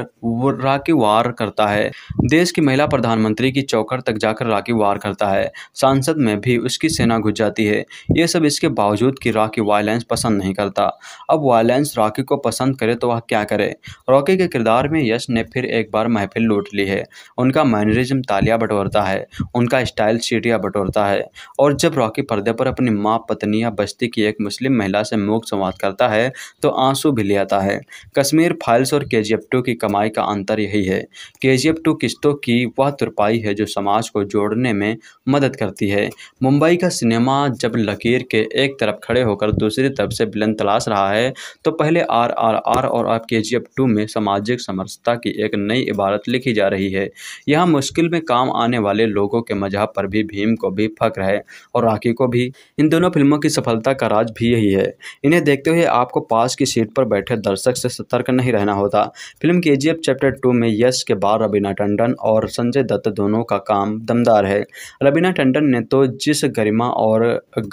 राखी वार करता है देश की महिला प्रधानमंत्री की चौखट तक जाकर राखी वार करता है सांसद में भी उसकी सेना घुस जाती है ये सब इसके बावजूद कि राखी वायलेंस पसंद नहीं करता अब वायलेंस राखी को पसंद करे तो वह क्या करे रॉकी के किरदार में यश ने फिर एक बार महफिल लूट ली है उनका मैनरिज्म तालिया बटोरता है उनका स्टाइल सीटिया बटोरता है और जब रॉकी पर्दे पर अपनी माँ पत्नी या बस्ती की एक मुस्लिम महिला से मूक संवाद करता है तो आंसू भी ले आता है कश्मीर फाइल्स और के जी की कमाई का अंतर यही है के किस्तों की वह तुरपाई है जो समाज को जोड़ने में मदद करती है मुंबई का सिनेमा जब लकीर के एक तरफ खड़े होकर दूसरी तरफ से बिलन तलाश रहा है तो पहले आर आर आर और अब के जी में सामाजिक समरसता की एक नई इबारत लिखी जा रही है यहाँ मुश्किल में काम आने वाले लोगों के मजहब पर भी भीम को भी फक्र है और राखी को भी इन दोनों फिल्मों की सफलता का राज भी यही है इन्हें देखते हुए आपको पास की सीट पर बैठे दर्शक से सतर्क नहीं रहना होता फिल्म के जी चैप्टर टू में यश के बाद रबीना टंडन और संजय दत्त दोनों का काम दमदार है रबीना टंडन ने तो जिस गरिमा और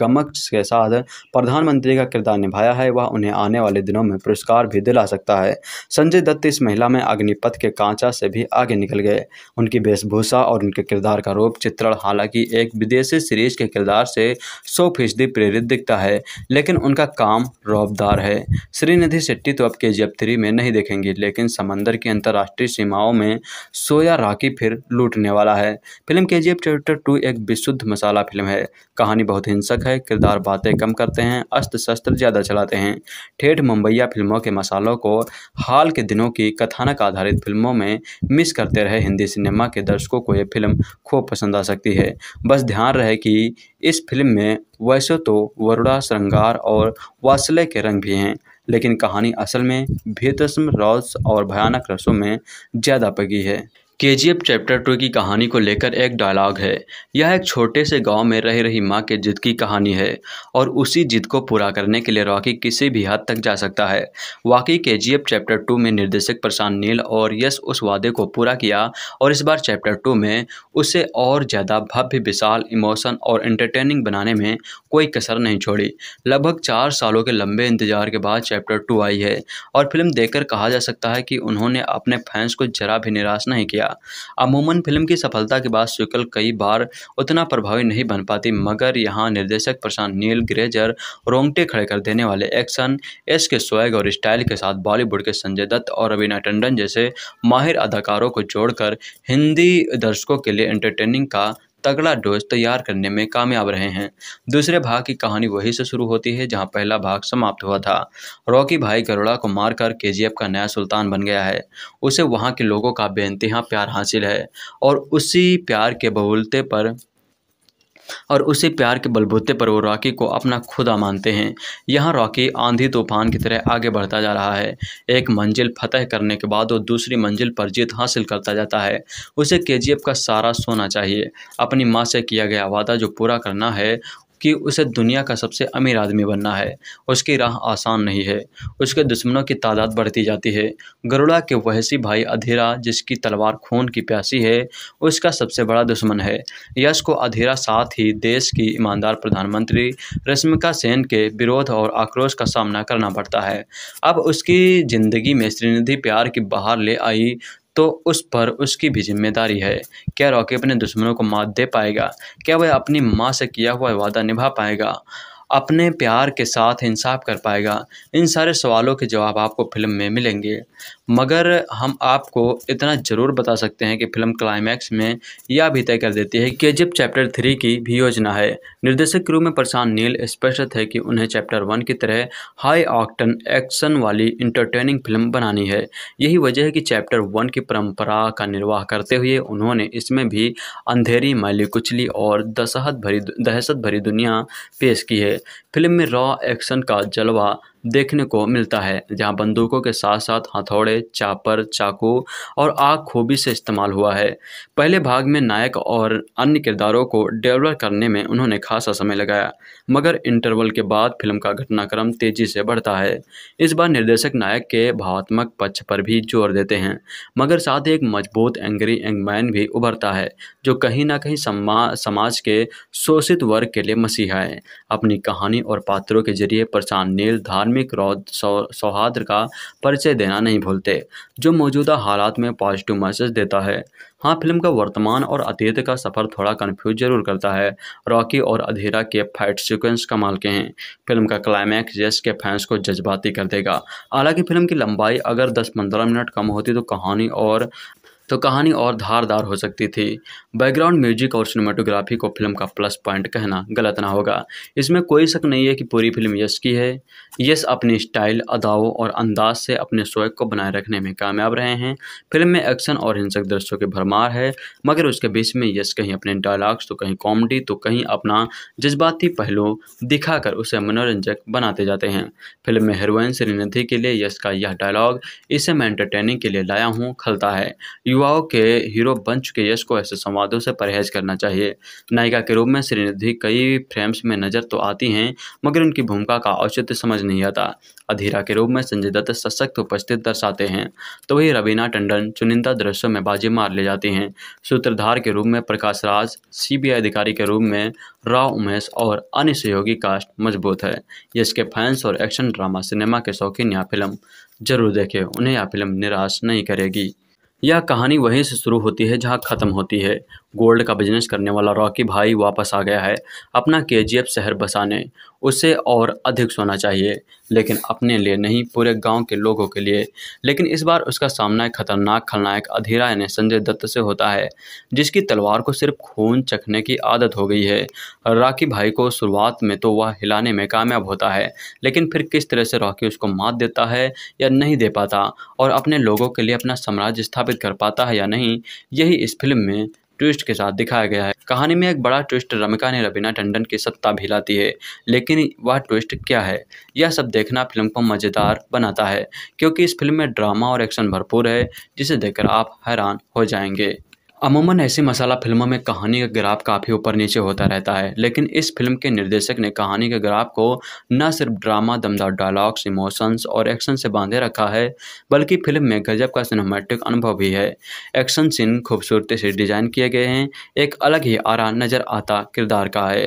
गमक के साथ प्रधानमंत्री का किरदार निभाया है वह उन्हें आने वाले दिनों में पुरस्कार भी दिला सकता है संजय दत्त इस महिला में अग्निपथ के कांचा से भी आगे निकल गए उनकी वेशभूषा और उनके किरदार का रूप चित्रण हालांकि एक विदेशी सीरीज के किरदार से सौ फीसदी प्रेरित दिखता है लेकिन उनका काम रौबदार है श्रीनिधि से शेट्टी तो अब के जी थ्री में नहीं देखेंगी लेकिन समंदर की अंतर्राष्ट्रीय सीमाओं में सोया राखी फिर लूटने वाला है फिल्म के जी चैप्टर टू एक विशुद्ध मसाला फिल्म है कहानी बहुत हिंसक है किरदार बातें कम करते हैं अस्त्र शस्त्र ज़्यादा चलाते हैं ठेठ मुंबईया फिल्मों के मसालों को हाल के दिनों की कथानक आधारित फिल्मों में मिस करते रहे हिंदी सिनेमा के दर्शकों को यह फिल्म खूब पसंद आ सकती है बस ध्यान रहे कि इस फिल्म में वैसे तो वरुणा श्रृंगार और वासले के रंग भी हैं लेकिन कहानी असल में भीतसम रॉस और भयानक रसों में ज़्यादा पगी है के जी एफ चैप्टर टू की कहानी को लेकर एक डायलॉग है यह एक छोटे से गांव में रह रही माँ के जिद की कहानी है और उसी जिद को पूरा करने के लिए रॉकी किसी भी हद तक जा सकता है वाकई के जी एफ चैप्टर टू में निर्देशक प्रशांत नील और यश उस वादे को पूरा किया और इस बार चैप्टर टू में उसे और ज़्यादा भव्य विशाल इमोशन और एंटरटेनिंग बनाने में कोई कसर नहीं छोड़ी लगभग चार सालों के लंबे इंतजार के बाद चैप्टर टू आई है और फिल्म देखकर कहा जा सकता है कि उन्होंने अपने फैंस को जरा भी निराश नहीं किया किया अमूमन फिल्म की सफलता के बाद शुक्ल कई बार उतना प्रभावी नहीं बन पाती मगर यहाँ निर्देशक प्रशांत नील ग्रेजर रोंगटे खड़े कर देने वाले एक्शन एस के स्वैग और स्टाइल के साथ बॉलीवुड के संजय दत्त और रवीना टंडन जैसे माहिर अदाकारों को जोड़कर हिंदी दर्शकों के लिए एंटरटेनिंग का तगड़ा डोज तैयार करने में कामयाब रहे हैं दूसरे भाग की कहानी वहीं से शुरू होती है जहां पहला भाग समाप्त हुआ था रॉकी भाई गरुड़ा को मारकर एफ का नया सुल्तान बन गया है उसे वहां के लोगों का बेनतहा प्यार हासिल है और उसी प्यार के बहुलते पर और उसी प्यार के बलबूते पर वो रॉकी को अपना खुदा मानते हैं यहाँ रॉकी आंधी तूफान की तरह आगे बढ़ता जा रहा है एक मंजिल फतह करने के बाद वो दूसरी मंजिल पर जीत हासिल करता जाता है उसे के का सारा सोना चाहिए अपनी माँ से किया गया वादा जो पूरा करना है कि उसे दुनिया का सबसे अमीर आदमी बनना है उसकी राह आसान नहीं है उसके दुश्मनों की तादाद बढ़ती जाती है गरुड़ा के वहसी भाई अधीरा जिसकी तलवार खून की प्यासी है उसका सबसे बड़ा दुश्मन है यश को अधीरा साथ ही देश की ईमानदार प्रधानमंत्री रश्मिका सेन के विरोध और आक्रोश का सामना करना पड़ता है अब उसकी ज़िंदगी में श्रीनिधि प्यार की बाहर ले आई तो उस पर उसकी भी जिम्मेदारी है क्या रॉकी अपने दुश्मनों को मात दे पाएगा क्या वह अपनी माँ से किया हुआ वादा निभा पाएगा अपने प्यार के साथ इंसाफ कर पाएगा इन सारे सवालों के जवाब आपको फिल्म में मिलेंगे मगर हम आपको इतना ज़रूर बता सकते हैं कि फिल्म क्लाइमैक्स में यह भी तय कर देती है कि जब चैप्टर थ्री की भी योजना है निर्देशक रूप में प्रशांत नील स्पष्ट है कि उन्हें चैप्टर वन की तरह हाई ऑक्टन एक्शन वाली इंटरटेनिंग फिल्म बनानी है यही वजह है कि चैप्टर वन की परंपरा का निर्वाह करते हुए उन्होंने इसमें भी अंधेरी मैली कुचली और दशहत भरी दहशत भरी दुनिया पेश की है फिल्म में रॉ एक्शन का जलवा देखने को मिलता है जहां बंदूकों के साथ साथ हथौड़े चापर चाकू और आग खूबी से इस्तेमाल हुआ है पहले भाग में नायक और अन्य किरदारों को डेवलप करने में उन्होंने खासा समय लगाया मगर इंटरवल के बाद फिल्म का घटनाक्रम तेजी से बढ़ता है इस बार निर्देशक नायक के भावात्मक पक्ष पर भी जोर देते हैं मगर साथ ही एक मजबूत एंग्री एंगमैन भी उभरता है जो कहीं ना कहीं समाज के शोषित वर्ग के लिए मसीहा है अपनी कहानी और पात्रों के जरिए प्रशांत नील धार्मिक रौद सौहार्द का परिचय देना नहीं भूलते जो मौजूदा हालात में पॉजिटिव मैसेज देता है हाँ फिल्म का वर्तमान और अतीत का सफ़र थोड़ा कन्फ्यूज जरूर करता है रॉकी और अधीरा के फाइट सीक्वेंस कमाल के हैं फिल्म का क्लाइमैक्स यश के फैंस को जज्बाती कर देगा हालांकि फिल्म की लंबाई अगर 10-15 मिनट कम होती तो कहानी और तो कहानी और धारदार हो सकती थी बैकग्राउंड म्यूजिक और सिनेमाटोग्राफी को फिल्म का प्लस पॉइंट कहना गलत ना होगा इसमें कोई शक नहीं है कि पूरी फिल्म यश की है यश अपने स्टाइल अदाओं और अंदाज से अपने शोक को बनाए रखने में कामयाब रहे हैं फिल्म में एक्शन और हिंसक दृश्यों की भरमार है मगर उसके बीच में यश कहीं अपने डायलॉग्स तो कहीं कॉमेडी तो कहीं अपना जज्बाती पहलू दिखाकर उसे मनोरंजक बनाते जाते हैं फिल्म में हीरोइन श्रीनिधि के लिए यश का यह डायलॉग इसे मैं एंटरटेनिंग के लिए लाया हूँ खलता है युवाओं के हीरो बन चुके यश को ऐसे संवादों से परहेज करना चाहिए नायिका के रूप में श्रीनिधि कई फ्रेम्स में नज़र तो आती हैं मगर उनकी भूमिका का औचित्य समझ नहीं आता अधीरा के रूप में संजय दत्त सशक्त उपस्थित दर्शाते हैं तो वही रवीना टंडन चुनिंदा दृश्यों में बाजी मार ले जाती हैं सूत्रधार के रूप में प्रकाश राज सीबीआई अधिकारी के रूप में राव उमेश और अन्य सहयोगी कास्ट मजबूत है इसके फैंस और एक्शन ड्रामा सिनेमा के शौकीन यह फिल्म जरूर देखें उन्हें यह फिल्म निराश नहीं करेगी यह कहानी वहीं से शुरू होती है जहाँ ख़त्म होती है गोल्ड का बिजनेस करने वाला रॉकी भाई वापस आ गया है अपना के शहर बसाने उसे और अधिक सोना चाहिए लेकिन अपने लिए नहीं पूरे गांव के लोगों के लिए लेकिन इस बार उसका सामना एक खतरनाक खलनायक अधीरा यानी संजय दत्त से होता है जिसकी तलवार को सिर्फ खून चखने की आदत हो गई है राकी भाई को शुरुआत में तो वह हिलाने में कामयाब होता है लेकिन फिर किस तरह से रॉकी उसको मात देता है या नहीं दे पाता और अपने लोगों के लिए अपना साम्राज्य स्थापित कर पाता है या नहीं यही इस फिल्म में ट्विस्ट के साथ दिखाया गया है कहानी में एक बड़ा ट्विस्ट रमिका ने रबीना टंडन की सत्ता भिलाती है लेकिन वह ट्विस्ट क्या है यह सब देखना फिल्म को मज़ेदार बनाता है क्योंकि इस फिल्म में ड्रामा और एक्शन भरपूर है जिसे देखकर आप हैरान हो जाएंगे अमूमन ऐसी मसाला फिल्मों में कहानी का ग्राफ काफ़ी ऊपर नीचे होता रहता है लेकिन इस फिल्म के निर्देशक ने कहानी के ग्राफ को न सिर्फ ड्रामा दमदार डायलॉग्स इमोशंस और एक्शन से बांधे रखा है बल्कि फिल्म में गजब का सिनेमेटिक अनुभव भी है एक्शन सीन खूबसूरती से डिज़ाइन किए गए हैं एक अलग ही आरा नज़र आता किरदार का है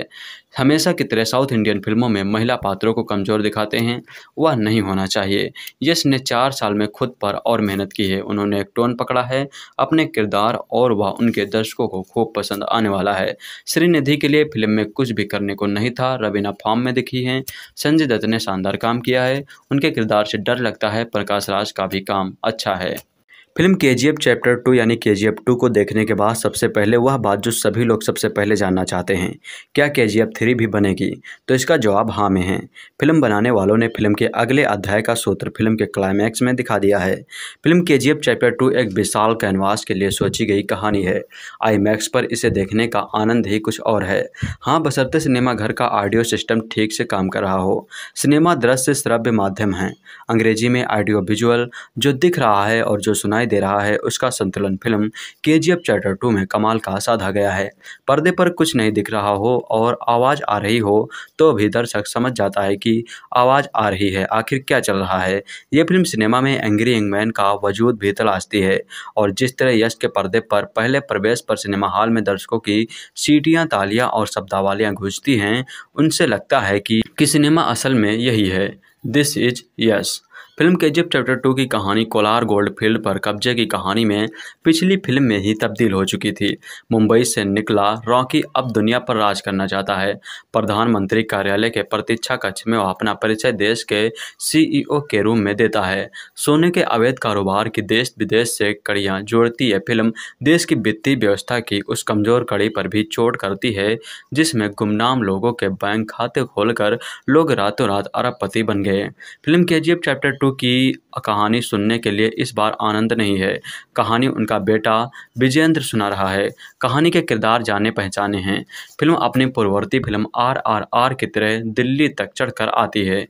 हमेशा की तरह साउथ इंडियन फिल्मों में महिला पात्रों को कमज़ोर दिखाते हैं वह नहीं होना चाहिए यश ने चार साल में खुद पर और मेहनत की है उन्होंने एक टोन पकड़ा है अपने किरदार और वह उनके दर्शकों को खूब पसंद आने वाला है श्रीनिधि के लिए फिल्म में कुछ भी करने को नहीं था रवीना फॉर्म में दिखी हैं संजय दत्त ने शानदार काम किया है उनके किरदार से डर लगता है प्रकाश राज का भी काम अच्छा है फिल्म के जी एफ चैप्टर टू यानी के जी एफ टू को देखने के बाद सबसे पहले वह बात जो सभी लोग सबसे पहले जानना चाहते हैं क्या के जी एफ थ्री भी बनेगी तो इसका जवाब हाँ में है फिल्म बनाने वालों ने फिल्म के अगले अध्याय का सूत्र फिल्म के क्लाइमैक्स में दिखा दिया है फिल्म के जी एफ चैप्टर टू एक विशाल कैनवास के लिए सोची गई कहानी है आई मैक्स पर इसे देखने का आनंद ही कुछ और है हाँ बसरते सिनेमाघर का ऑडियो सिस्टम ठीक से काम कर रहा हो सिनेमा दृश्य श्रव्य माध्यम है अंग्रेजी में ऑडियो विजुअल जो दिख रहा है और जो सुनाई दिखाई दे रहा है उसका संतुलन फिल्म के जी एफ चैप्टर टू में कमाल का साधा गया है पर्दे पर कुछ नहीं दिख रहा हो और आवाज़ आ रही हो तो भी दर्शक समझ जाता है कि आवाज़ आ रही है आखिर क्या चल रहा है ये फिल्म सिनेमा में एंग्री मैन का वजूद भी तलाशती है और जिस तरह यश के पर्दे पर पहले प्रवेश पर सिनेमा हॉल में दर्शकों की सीटियाँ तालियाँ और शब्दावालियाँ घुसती हैं उनसे लगता है कि, कि सिनेमा असल में यही है दिस इज यश फिल्म के जिप चैप्टर टू की कहानी कोलार गोल्ड फील्ड पर कब्जे की कहानी में पिछली फिल्म में ही तब्दील हो चुकी थी मुंबई से निकला रॉकी अब दुनिया पर राज करना चाहता है प्रधानमंत्री कार्यालय के प्रतीक्षा कक्ष में वह अपना परिचय देश के सीईओ e के रूम में देता है सोने के अवैध कारोबार की देश विदेश से कड़ियाँ जोड़ती है फिल्म देश की वित्तीय व्यवस्था की उस कमजोर कड़ी पर भी चोट करती है जिसमें गुमनाम लोगों के बैंक खाते खोलकर लोग रातों रात अरबपति बन गए फिल्म के चैप्टर टू बिट्टू की कहानी सुनने के लिए इस बार आनंद नहीं है कहानी उनका बेटा विजयेंद्र सुना रहा है कहानी के किरदार जाने पहचाने हैं फिल्म अपनी पूर्ववर्ती फिल्म आर आर आर की तरह दिल्ली तक चढ़कर आती है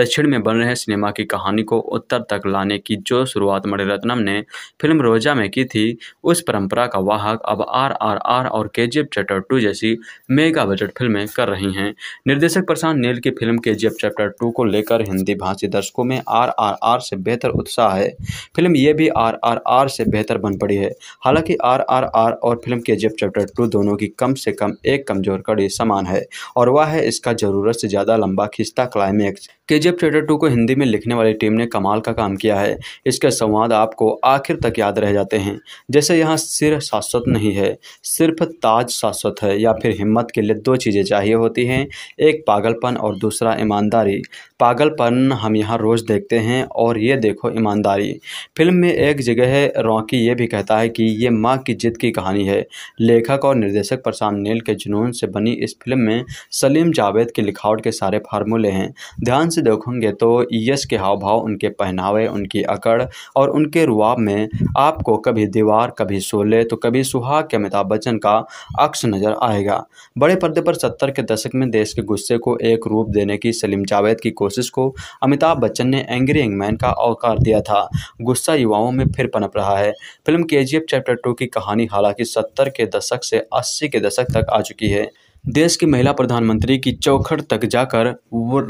दक्षिण में बन रहे सिनेमा की कहानी को उत्तर तक लाने की जो शुरुआत मणिरत्नम ने फिल्म रोजा में की थी उस परंपरा का वाहक अब आर आर आर और K G F chapter two जैसी मेगा बजट फिल्में कर रही हैं निर्देशक प्रशांत नील की फिल्म के जी एफ चैप्टर टू को लेकर हिंदी भाषी दर्शकों में आर आरआर से बेहतर उत्साह है फिल्म ये भी आरआरआर से बेहतर बन पड़ी है हालांकि आरआरआर और फिल्म के जेब चैप्टर टू दोनों की कम से कम एक कमजोर कड़ी समान है और वह है इसका ज़रूरत से ज़्यादा लंबा खिंचता क्लाइमैक्स के जेब चैप्टर टू को हिंदी में लिखने वाली टीम ने कमाल का काम किया है इसके संवाद आपको आखिर तक याद रह जाते हैं जैसे यहाँ सिर शाश्वत नहीं है सिर्फ ताज शाश्वत है या फिर हिम्मत के लिए दो चीज़ें चाहिए होती हैं एक पागलपन और दूसरा ईमानदारी पागलपन हम यहाँ रोज़ देखते हैं हैं और ये देखो ईमानदारी फिल्म में एक जगह रॉकी ये भी कहता है कि ये माँ की जिद की कहानी है लेखक और निर्देशक प्रशांत नील के जुनून से बनी इस फिल्म में सलीम जावेद की लिखावट के सारे फार्मूले हैं ध्यान से देखोगे तो यश के हाव भाव उनके पहनावे उनकी अकड़ और उनके रुआब में आपको कभी दीवार कभी सोले तो कभी सुहाग के अमिताभ बच्चन का अक्स नजर आएगा बड़े पर्दे पर सत्तर के दशक में देश के गुस्से को एक रूप देने की सलीम जावेद की कोशिश को अमिताभ बच्चन ने एंग्री रिंगमैन का अवकार दिया था गुस्सा युवाओं में फिर पनप रहा है फिल्म के चैप्टर टू की कहानी हालांकि सत्तर के दशक से अस्सी के दशक तक आ चुकी है देश की महिला प्रधानमंत्री की चौखट तक जाकर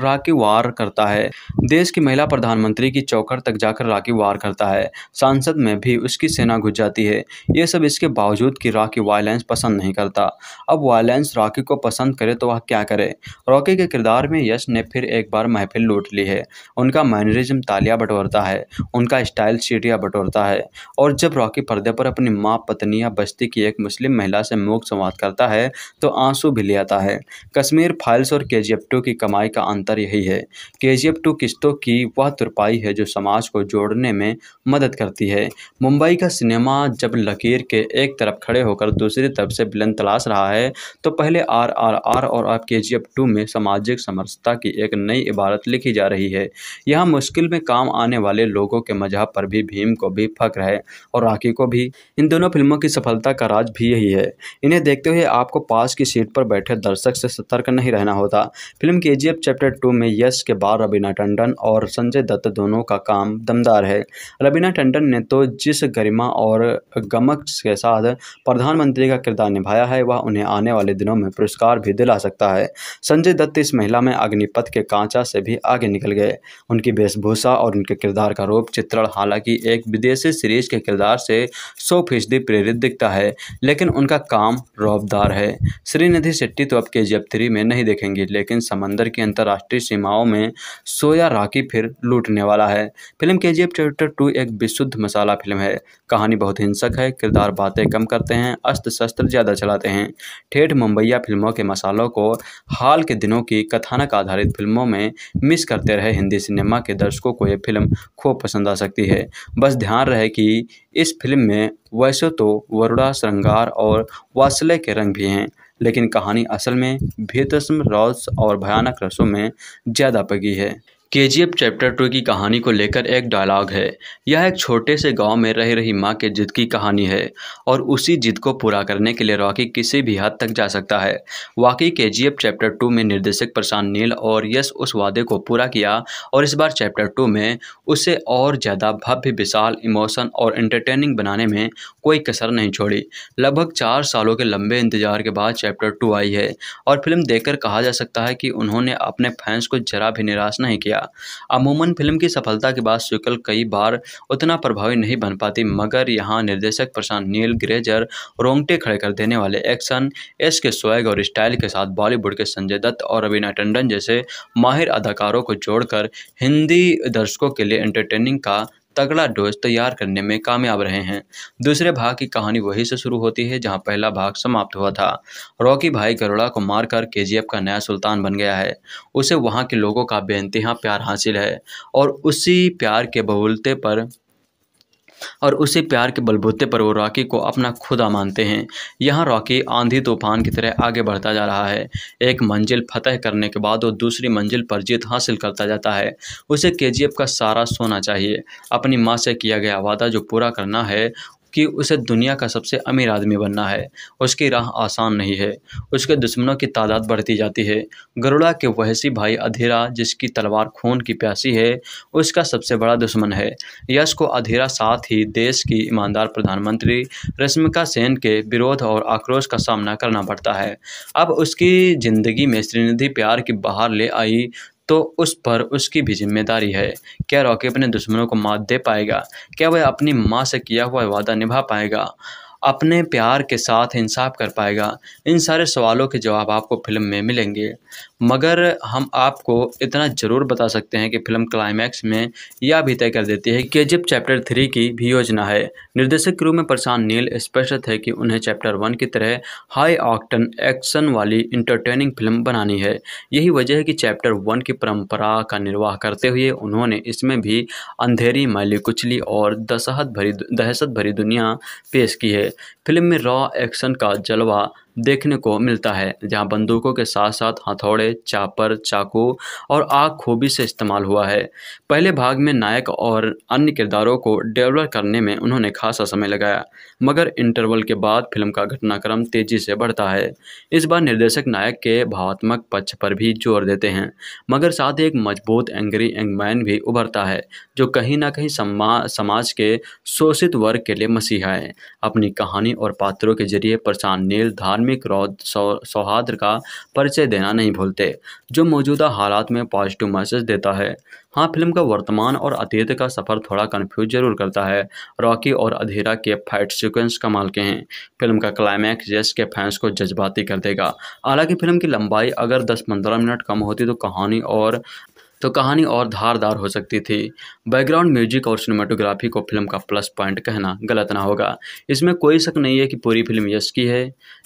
राखी वार करता है देश की महिला प्रधानमंत्री की चौखट तक जाकर राखी वार करता है सांसद में भी उसकी सेना घुस जाती है ये सब इसके बावजूद कि राखी वायलेंस पसंद नहीं करता अब वायलेंस राखी को पसंद करे तो वह क्या करे रॉकी के किरदार में यश ने फिर एक बार महफिल लूट ली है उनका मैनरिज्म तालिया बटोरता है उनका स्टाइल सीटिया बटोरता है और जब रॉकी पर्दे पर अपनी माँ पत्नी या बस्ती की एक मुस्लिम महिला से मुख संवाद करता है तो आंसू भी भी ले आता है कश्मीर फाइल्स और के जी एफ टू की कमाई का अंतर यही है के जी एफ टू किस्तों की वह तुरपाई है जो समाज को जोड़ने में मदद करती है मुंबई का सिनेमा जब लकीर के एक तरफ खड़े होकर दूसरी तरफ से बिलन तलाश रहा है तो पहले आर आर आर और अब के जी एफ टू में सामाजिक समरसता की एक नई इबारत लिखी जा रही है यहाँ मुश्किल में काम आने वाले लोगों के मजहब पर भी भीम को भी फख्र है और राखी को भी इन दोनों फिल्मों की सफलता का राज भी यही है इन्हें देखते हुए आपको पास की सीट पर बैठे दर्शक से सतर्क नहीं रहना होता फिल्म के जी चैप्टर टू में यश के बाद रबीना टंडन और संजय दत्त दोनों का काम दमदार है रबीना टंडन ने तो जिस गरिमा और गमक के साथ प्रधानमंत्री का किरदार निभाया है वह उन्हें आने वाले दिनों में पुरस्कार भी दिला सकता है संजय दत्त इस महिला में अग्निपथ के कांचा से भी आगे निकल गए उनकी वेशभूषा और उनके किरदार का रूप चित्रण हालांकि एक विदेशी सीरीज के किरदार से सौ फीसदी प्रेरित दिखता है लेकिन उनका काम रौबदार है श्रीनिधि शेट्टी तो अब के जी एफ थ्री में नहीं देखेंगी लेकिन समंदर की अंतर्राष्ट्रीय सीमाओं में सोया राखी फिर लूटने वाला है फिल्म के जी एफ चैप्टर टू एक विशुद्ध मसाला फिल्म है कहानी बहुत हिंसक है किरदार बातें कम करते हैं अस्त्र शस्त्र ज़्यादा चलाते हैं ठेठ मुंबईया फिल्मों के मसालों को हाल के दिनों की कथानक आधारित फिल्मों में मिस करते रहे हिंदी सिनेमा के दर्शकों को यह फिल्म खूब पसंद आ सकती है बस ध्यान रहे कि इस फिल्म में वैसे तो वरुणा श्रृंगार और वासले के रंग भी हैं लेकिन कहानी असल में भेतसम रॉस और भयानक रसों में ज़्यादा पगी है के जी एफ चैप्टर टू की कहानी को लेकर एक डायलॉग है यह एक छोटे से गांव में रह रही माँ के जिद की कहानी है और उसी जिद को पूरा करने के लिए रॉकी किसी भी हद तक जा सकता है वाकई के जी एफ चैप्टर टू में निर्देशक प्रशांत नील और यश उस वादे को पूरा किया और इस बार चैप्टर टू में उसे और ज़्यादा भव्य विशाल इमोशन और एंटरटेनिंग बनाने में कोई कसर नहीं छोड़ी लगभग चार सालों के लंबे इंतजार के बाद चैप्टर टू आई है और फिल्म देखकर कहा जा सकता है कि उन्होंने अपने फैंस को जरा भी निराश नहीं किया गया अमूमन फिल्म की सफलता के बाद शुक्ल कई बार उतना प्रभावी नहीं बन पाती मगर यहाँ निर्देशक प्रशांत नील ग्रेजर रोंगटे खड़े कर देने वाले एक्शन एस के स्वैग और स्टाइल के साथ बॉलीवुड के संजय दत्त और अभिनय टंडन जैसे माहिर अदाकारों को जोड़कर हिंदी दर्शकों के लिए एंटरटेनिंग का तगड़ा डोज तैयार करने में कामयाब रहे हैं दूसरे भाग की कहानी वहीं से शुरू होती है जहां पहला भाग समाप्त हुआ था रॉकी भाई गरोड़ा को मारकर एफ का नया सुल्तान बन गया है उसे वहां के लोगों का बेनतहा प्यार हासिल है और उसी प्यार के बहुलते पर और उसे प्यार के बलबूते पर वो रॉकी को अपना खुदा मानते हैं यहाँ रॉकी आंधी तूफान की तरह आगे बढ़ता जा रहा है एक मंजिल फतह करने के बाद वो दूसरी मंजिल पर जीत हासिल करता जाता है उसे के का सारा सोना चाहिए अपनी माँ से किया गया वादा जो पूरा करना है कि उसे दुनिया का सबसे अमीर आदमी बनना है उसकी राह आसान नहीं है उसके दुश्मनों की तादाद बढ़ती जाती है गरुड़ा के वहसी भाई अधेरा जिसकी तलवार खून की प्यासी है उसका सबसे बड़ा दुश्मन है यश को अधेरा साथ ही देश की ईमानदार प्रधानमंत्री रश्मिका सेन के विरोध और आक्रोश का सामना करना पड़ता है अब उसकी ज़िंदगी में श्रीनिधि प्यार की बाहर ले आई तो उस पर उसकी भी जिम्मेदारी है क्या रॉकी अपने दुश्मनों को मात दे पाएगा क्या वह अपनी माँ से किया हुआ वादा निभा पाएगा अपने प्यार के साथ इंसाफ कर पाएगा इन सारे सवालों के जवाब आपको फिल्म में मिलेंगे मगर हम आपको इतना ज़रूर बता सकते हैं कि फ़िल्म क्लाइमैक्स में यह भी तय कर देती है कि जब चैप्टर थ्री की भी योजना है निर्देशक रूप में प्रशांत नील स्पष्ट थे कि उन्हें चैप्टर वन की तरह हाई ऑक्टन एक्शन वाली इंटरटेनिंग फिल्म बनानी है यही वजह है कि चैप्टर वन की परंपरा का निर्वाह करते हुए उन्होंने इसमें भी अंधेरी मैली कुचली और दशहत भरी दहशत भरी दुनिया पेश की है फिल्म में रॉ एक्शन का जलवा देखने को मिलता है जहां बंदूकों के साथ साथ हथौड़े चापर चाकू और आग खूबी से इस्तेमाल हुआ है पहले भाग में नायक और अन्य किरदारों को डेवलप करने में उन्होंने खासा समय लगाया मगर इंटरवल के बाद फिल्म का घटनाक्रम तेजी से बढ़ता है इस बार निर्देशक नायक के भावात्मक पक्ष पर भी जोर देते हैं मगर साथ एक मजबूत एंग्री एंगमैन भी उभरता है जो कहीं ना कहीं समाज के शोषित वर्ग के लिए मसीहा है अपनी कहानी और पात्रों के जरिए प्रशांत नील धार धार्मिक सौहार्द का परिचय देना नहीं भूलते जो मौजूदा हालात में पॉजिटिव मैसेज देता है हाँ फिल्म का वर्तमान और अतीत का सफ़र थोड़ा कन्फ्यूज जरूर करता है रॉकी और अधेरा के फाइट सीक्वेंस कमाल के हैं फिल्म का क्लाइमैक्स यश के फैंस को जज्बाती कर देगा हालांकि फिल्म की लंबाई अगर 10-15 मिनट कम होती तो कहानी और तो कहानी और धारदार हो सकती थी बैकग्राउंड म्यूजिक और सिनेमाटोग्राफी को फिल्म का प्लस पॉइंट कहना गलत ना होगा इसमें कोई शक नहीं है कि पूरी फिल्म यश की है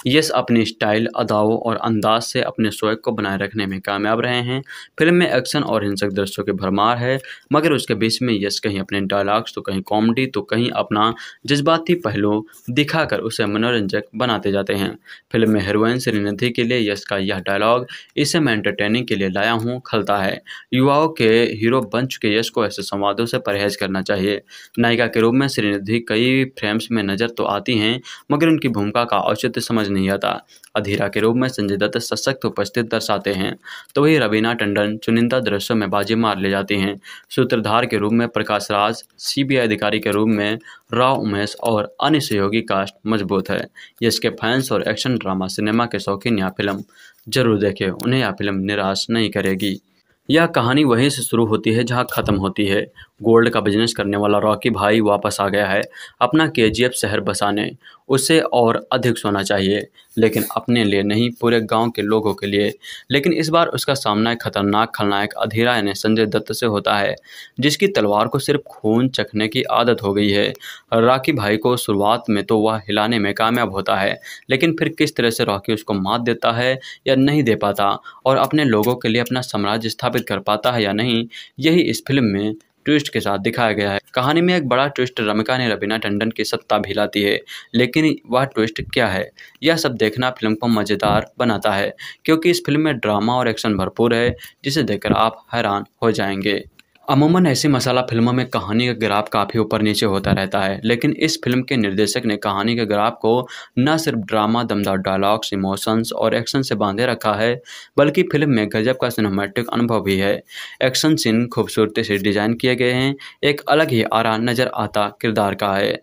यश अपनी स्टाइल अदाव और अंदाज से अपने शोक को बनाए रखने में कामयाब रहे हैं फिल्म में एक्शन और हिंसक दृश्यों की भरमार है मगर उसके बीच में यश कहीं अपने डायलॉग्स तो कहीं कॉमेडी तो कहीं अपना जज्बाती पहलू दिखाकर उसे मनोरंजक बनाते जाते हैं फिल्म में हीरोइन श्रीनिधि के लिए यश का यह डायलॉग इसे मैं एंटरटेनिंग के लिए लाया हूँ खलता है यू युवाओं के हीरो बन चुके यश को ऐसे संवादों से परहेज करना चाहिए नायिका के रूप में श्रीनिधि कई फ्रेम्स में नज़र तो आती हैं मगर उनकी भूमिका का औचित्य समझ नहीं आता अधीरा के रूप में संजय दत्त सशक्त उपस्थित दर्शाते हैं तो वही रवीना टंडन चुनिंदा दृश्यों में बाजी मार ले जाती हैं सूत्रधार के रूप में प्रकाश राज सीबीआई अधिकारी के रूप में राव उमेश और अन्य सहयोगी कास्ट मजबूत है जिसके फैंस और एक्शन ड्रामा सिनेमा के शौकीन यह फिल्म जरूर देखें उन्हें यह फिल्म निराश नहीं करेगी यह कहानी वहीं से शुरू होती है जहाँ ख़त्म होती है गोल्ड का बिजनेस करने वाला रॉकी भाई वापस आ गया है अपना के शहर बसाने उसे और अधिक सोना चाहिए लेकिन अपने लिए नहीं पूरे गांव के लोगों के लिए लेकिन इस बार उसका सामना खतरनाक खलनायक अधीरा यानी संजय दत्त से होता है जिसकी तलवार को सिर्फ खून चखने की आदत हो गई है राकी भाई को शुरुआत में तो वह हिलाने में कामयाब होता है लेकिन फिर किस तरह से रॉकी उसको मात देता है या नहीं दे पाता और अपने लोगों के लिए अपना साम्राज्य स्थापित कर पाता है या नहीं यही इस फिल्म में ट्विस्ट के साथ दिखाया गया है कहानी में एक बड़ा ट्विस्ट रमिका ने रबीना टंडन की सत्ता भिलाती है लेकिन वह ट्विस्ट क्या है यह सब देखना फिल्म को मज़ेदार बनाता है क्योंकि इस फिल्म में ड्रामा और एक्शन भरपूर है जिसे देखकर आप हैरान हो जाएंगे अमूमन ऐसी मसाला फिल्मों में कहानी का ग्राफ काफ़ी ऊपर नीचे होता रहता है लेकिन इस फिल्म के निर्देशक ने कहानी के ग्राफ को न सिर्फ ड्रामा दमदार डायलॉग्स इमोशंस और एक्शन से बांधे रखा है बल्कि फिल्म में गजब का सिनेमेटिक अनुभव भी है एक्शन सीन खूबसूरती से डिज़ाइन किए गए हैं एक अलग ही आरा नज़र आता किरदार का है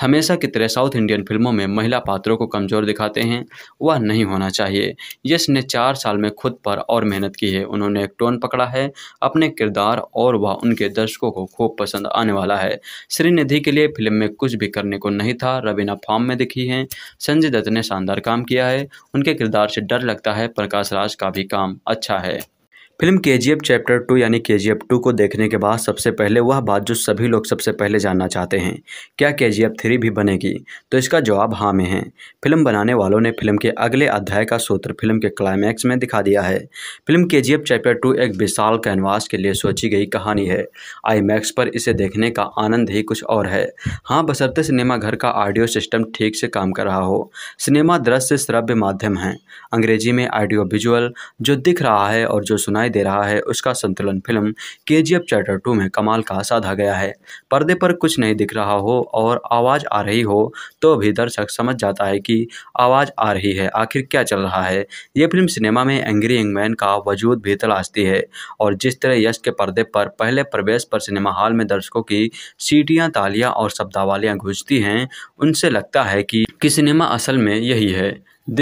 हमेशा की तरह साउथ इंडियन फिल्मों में महिला पात्रों को कमज़ोर दिखाते हैं वह नहीं होना चाहिए यश ने चार साल में खुद पर और मेहनत की है उन्होंने एक टोन पकड़ा है अपने किरदार और वह उनके दर्शकों को खूब पसंद आने वाला है श्रीनिधि के लिए फिल्म में कुछ भी करने को नहीं था रवीना फॉर्म में दिखी हैं संजय दत्त ने शानदार काम किया है उनके किरदार से डर लगता है प्रकाश राज का भी काम अच्छा है फिल्म के जी एफ चैप्टर टू यानी के जी एफ टू को देखने के बाद सबसे पहले वह बात जो सभी लोग सबसे पहले जानना चाहते हैं क्या के जी एफ थ्री भी बनेगी तो इसका जवाब हाँ में है फिल्म बनाने वालों ने फिल्म के अगले अध्याय का सूत्र फिल्म के क्लाइमैक्स में दिखा दिया है फिल्म के जी एफ चैप्टर टू एक विशाल कैनवास के लिए सोची गई कहानी है आई मैक्स पर इसे देखने का आनंद ही कुछ और है हाँ बसरते सिनेमाघर का ऑडियो सिस्टम ठीक से काम कर रहा हो सिनेमा दृश्य श्रव्य माध्यम है अंग्रेजी में ऑडियो विजुअल जो दिख रहा है और जो सुनाई सुनाई दे रहा है उसका संतुलन फिल्म के जी एफ चैप्टर टू में कमाल का साधा गया है पर्दे पर कुछ नहीं दिख रहा हो और आवाज़ आ रही हो तो भी दर्शक समझ जाता है कि आवाज़ आ रही है आखिर क्या चल रहा है ये फिल्म सिनेमा में एंग्री यंगमैन का वजूद भी तलाशती है और जिस तरह यश के पर्दे पर पहले प्रवेश पर सिनेमा हॉल में दर्शकों की सीटियाँ तालियाँ और शब्दावालियाँ घुसती हैं उनसे लगता है कि, कि सिनेमा असल में यही है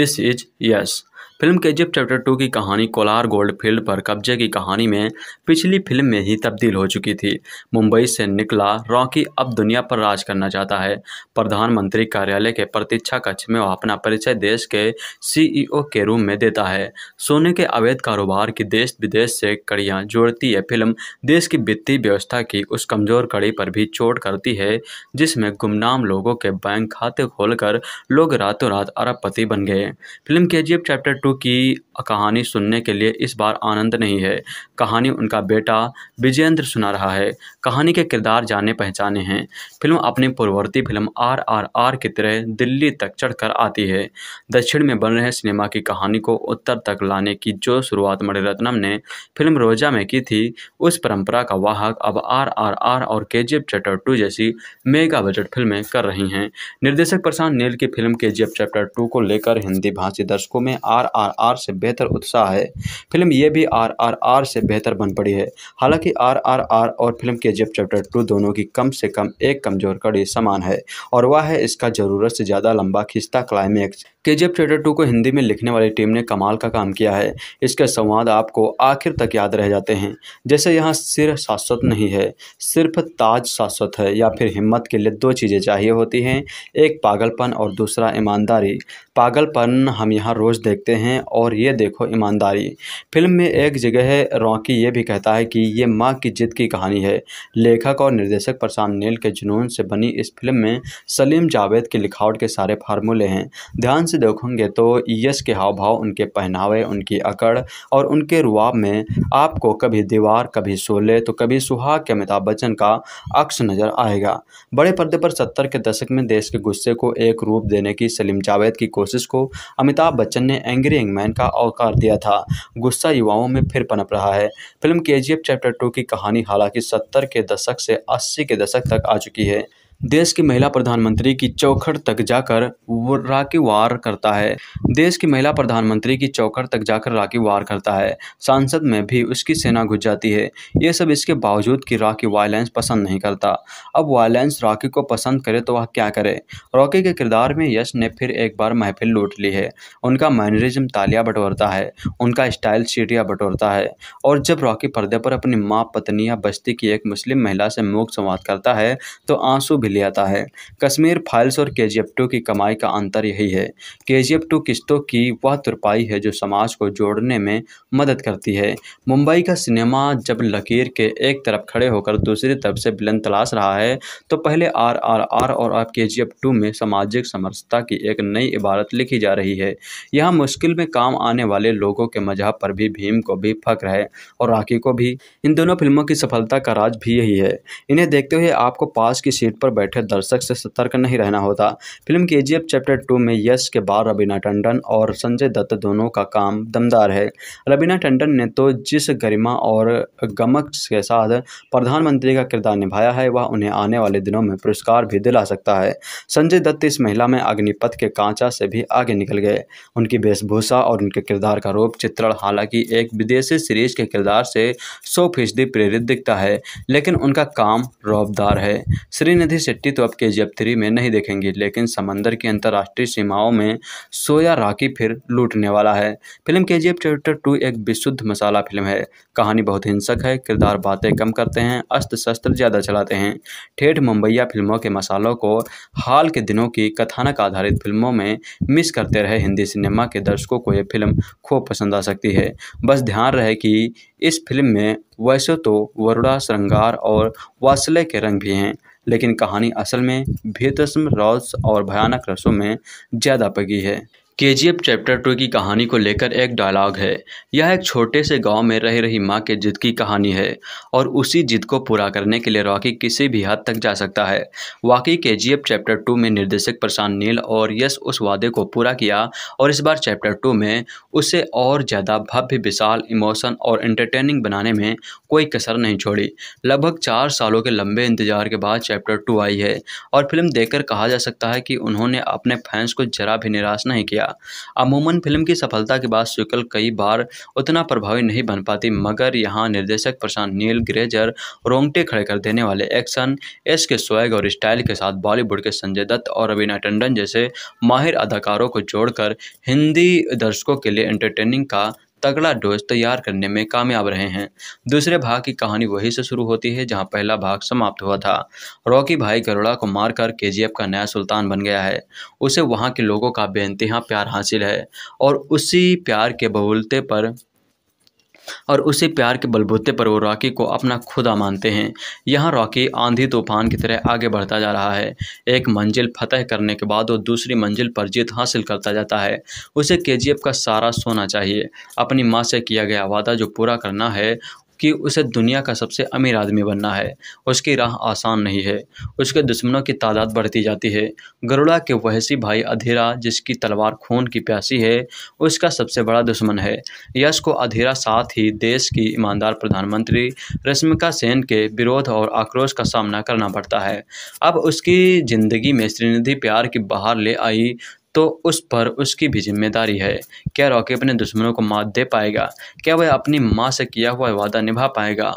दिस इज यस फिल्म के जिप चैप्टर टू की कहानी कोलार गोल्ड फील्ड पर कब्जे की कहानी में पिछली फिल्म में ही तब्दील हो चुकी थी मुंबई से निकला रॉकी अब दुनिया पर राज करना चाहता है प्रधानमंत्री कार्यालय के प्रतीक्षा कक्ष में वह अपना परिचय देश के सीईओ e के रूम में देता है सोने के अवैध कारोबार की देश विदेश से कड़ियाँ जोड़ती है फिल्म देश की वित्तीय व्यवस्था की उस कमजोर कड़ी पर भी चोट करती है जिसमें गुमनाम लोगों के बैंक खाते खोलकर लोग रातों रात अरबपति बन गए फिल्म के जिप चैप्टर छोटू की कहानी सुनने के लिए इस बार आनंद नहीं है कहानी उनका बेटा विजेंद्र सुना रहा है कहानी के किरदार जाने पहचाने हैं फिल्म अपनी पूर्ववर्ती फिल्म आर आर आर की तरह दिल्ली तक चढ़कर आती है दक्षिण में बन रहे सिनेमा की कहानी को उत्तर तक लाने की जो शुरुआत मणिरत्नम ने फिल्म रोजा में की थी उस परंपरा का वाहक अब आर आर आर और K G F chapter two जैसी मेगा बजट फिल्में कर रही हैं निर्देशक प्रशांत नील की फिल्म के जी एफ चैप्टर टू को लेकर हिंदी भाषी दर्शकों में आर आर आर से बेहतर उत्साह है फिल्म ये भी आर आर आर से बेहतर बन पड़ी है हालांकि आरआरआर और फिल्म के जिप चैप्टर टू दोनों की कम से कम एक कमजोर कड़ी समान है और वह है इसका ज़रूरत से ज़्यादा लंबा खिस्ता क्लाइमैक्स के जी चैप्टर टू को हिंदी में लिखने वाली टीम ने कमाल का काम किया है इसके संवाद आपको आखिर तक याद रह जाते हैं जैसे यहाँ सिर शाश्वत नहीं है सिर्फ ताज शाश्वत है या फिर हिम्मत के लिए दो चीज़ें चाहिए होती हैं एक पागलपन और दूसरा ईमानदारी पागलपन हम यहाँ रोज़ देखते हैं और ये देखो ईमानदारी फिल्म में एक जगह है रौन नौकी ये भी कहता है कि ये माँ की जिद की कहानी है लेखक और निर्देशक प्रशांत नील के जुनून से बनी इस फिल्म में सलीम जावेद की लिखावट के सारे फार्मूले हैं ध्यान से देखोगे तो यश के हाव भाव उनके पहनावे उनकी अकड़ और उनके रुआब में आपको कभी दीवार कभी शोले तो कभी सुहाग के अमिताभ बच्चन का अक्स नजर आएगा बड़े पर्दे पर सत्तर के दशक में देश के गुस्से को एक रूप देने की सलीम जावेद की कोशिश को अमिताभ बच्चन ने एंग्री यंगमैन का अवकार दिया था गुस्सा युवाओं में फिर पनप रहा है है फिल्म के चैप्टर टू की कहानी हालांकि सत्तर के दशक से अस्सी के दशक तक आ चुकी है देश की महिला प्रधानमंत्री की चौखट तक जाकर राखी वार करता है देश की महिला प्रधानमंत्री की चौखट तक जाकर राखी वार करता है सांसद में भी उसकी सेना घुस जाती है ये सब इसके बावजूद कि राखी वायलेंस पसंद नहीं करता अब वायलेंस राखी को पसंद करे तो वह क्या करे रॉकी के किरदार में यश ने फिर एक बार महफिल लूट ली है उनका मैनरिज्म तालिया बटोरता है उनका स्टाइल सीटिया बटोरता है और जब रॉकी पर्दे पर अपनी माँ पत्नी या बस्ती की एक मुस्लिम महिला से मुख संवाद करता है तो आंसू भी ले आता है कश्मीर फाइल्स और के की कमाई का अंतर यही है के किस्तों की वह तुरपाई है जो समाज को जोड़ने में मदद करती है मुंबई का सिनेमा जब लकीर के एक तरफ खड़े होकर दूसरी तरफ से बिलन तलाश रहा है तो पहले आर आर आर और अब के जी टू में सामाजिक समरसता की एक नई इबारत लिखी जा रही है यहाँ मुश्किल में काम आने वाले लोगों के मजहब पर भी भीम को भी फक्र है और राखी को भी इन दोनों फिल्मों की सफलता का राज भी यही है इन्हें देखते हुए आपको पास की सीट पर बैठे दर्शक से सतर्क नहीं रहना होता फिल्म के जी चैप्टर टू में यश के बाद रबीना टंडन और संजय दत्त दोनों का काम दमदार है रबीना टंडन ने तो जिस गरिमा और गमक के साथ प्रधानमंत्री का किरदार निभाया है वह उन्हें आने वाले दिनों में पुरस्कार भी दिला सकता है संजय दत्त इस महिला में अग्निपथ के कांचा से भी आगे निकल गए उनकी वेशभूषा और उनके किरदार का रूप चित्रण हालांकि एक विदेशी सीरीज के किरदार से सौ फीसदी प्रेरित दिखता है लेकिन उनका काम रौबदार है श्रीनिधि शेट्टी तो अब के जी थ्री में नहीं देखेंगे लेकिन समंदर की अंतर्राष्ट्रीय सीमाओं में सोया राखी फिर लूटने वाला है फिल्म के जी चैप्टर टू एक विशुद्ध मसाला फिल्म है कहानी बहुत हिंसक है किरदार बातें कम करते हैं अस्त्र शस्त्र ज़्यादा चलाते हैं ठेठ मुंबईया फिल्मों के मसालों को हाल के दिनों की कथानक आधारित फिल्मों में मिस करते रहे हिंदी सिनेमा के दर्शकों को यह फिल्म खूब पसंद आ सकती है बस ध्यान रहे कि इस फिल्म में वैसे तो वरुणा श्रृंगार और वासले के रंग भी हैं लेकिन कहानी असल में भेदसम रौस और भयानक रसों में ज़्यादा पगी है के जी एफ चैप्टर टू की कहानी को लेकर एक डायलॉग है यह एक छोटे से गांव में रह रही माँ के जिद की कहानी है और उसी जिद को पूरा करने के लिए रॉकी किसी भी हद तक जा सकता है वाकई के जी एफ चैप्टर टू में निर्देशक प्रशांत नील और यश उस वादे को पूरा किया और इस बार चैप्टर टू में उसे और ज़्यादा भव्य विशाल इमोशन और इंटरटेनिंग बनाने में कोई कसर नहीं छोड़ी लगभग चार सालों के लंबे इंतजार के बाद चैप्टर टू आई है और फिल्म देखकर कहा जा सकता है कि उन्होंने अपने फैंस को जरा भी निराश नहीं किया गया अमूमन फिल्म की सफलता के बाद सिक्वल कई बार उतना प्रभावी नहीं बन पाती मगर यहाँ निर्देशक प्रशांत नील ग्रेजर रोंगटे खड़े कर देने वाले एक्शन एस के स्वैग और स्टाइल के साथ बॉलीवुड के संजय दत्त और रवीना टंडन जैसे माहिर अदाकारों को जोड़कर हिंदी दर्शकों के लिए एंटरटेनिंग का तगड़ा डोज तैयार करने में कामयाब रहे हैं दूसरे भाग की कहानी वहीं से शुरू होती है जहां पहला भाग समाप्त हुआ था रॉकी भाई गरोड़ा को मारकर केजीएफ का नया सुल्तान बन गया है उसे वहां के लोगों का बेनतहा प्यार हासिल है और उसी प्यार के बहुलते पर और उसी प्यार के बलबूते पर वो रॉकी को अपना खुदा मानते हैं यहाँ रॉकी आंधी तूफान की तरह आगे बढ़ता जा रहा है एक मंजिल फतह करने के बाद वो दूसरी मंजिल पर जीत हासिल करता जाता है उसे के का सारा सोना चाहिए अपनी माँ से किया गया वादा जो पूरा करना है कि उसे दुनिया का सबसे अमीर आदमी बनना है उसकी राह आसान नहीं है उसके दुश्मनों की तादाद बढ़ती जाती है गरुड़ा के वहसी भाई अधीरा जिसकी तलवार खून की प्यासी है उसका सबसे बड़ा दुश्मन है यश को अधीरा साथ ही देश की ईमानदार प्रधानमंत्री रश्मिका सेन के विरोध और आक्रोश का सामना करना पड़ता है अब उसकी ज़िंदगी में श्रीनिधि प्यार की बाहर ले आई तो उस पर उसकी भी जिम्मेदारी है क्या रॉकी अपने दुश्मनों को मात दे पाएगा क्या वह अपनी माँ से किया हुआ वादा निभा पाएगा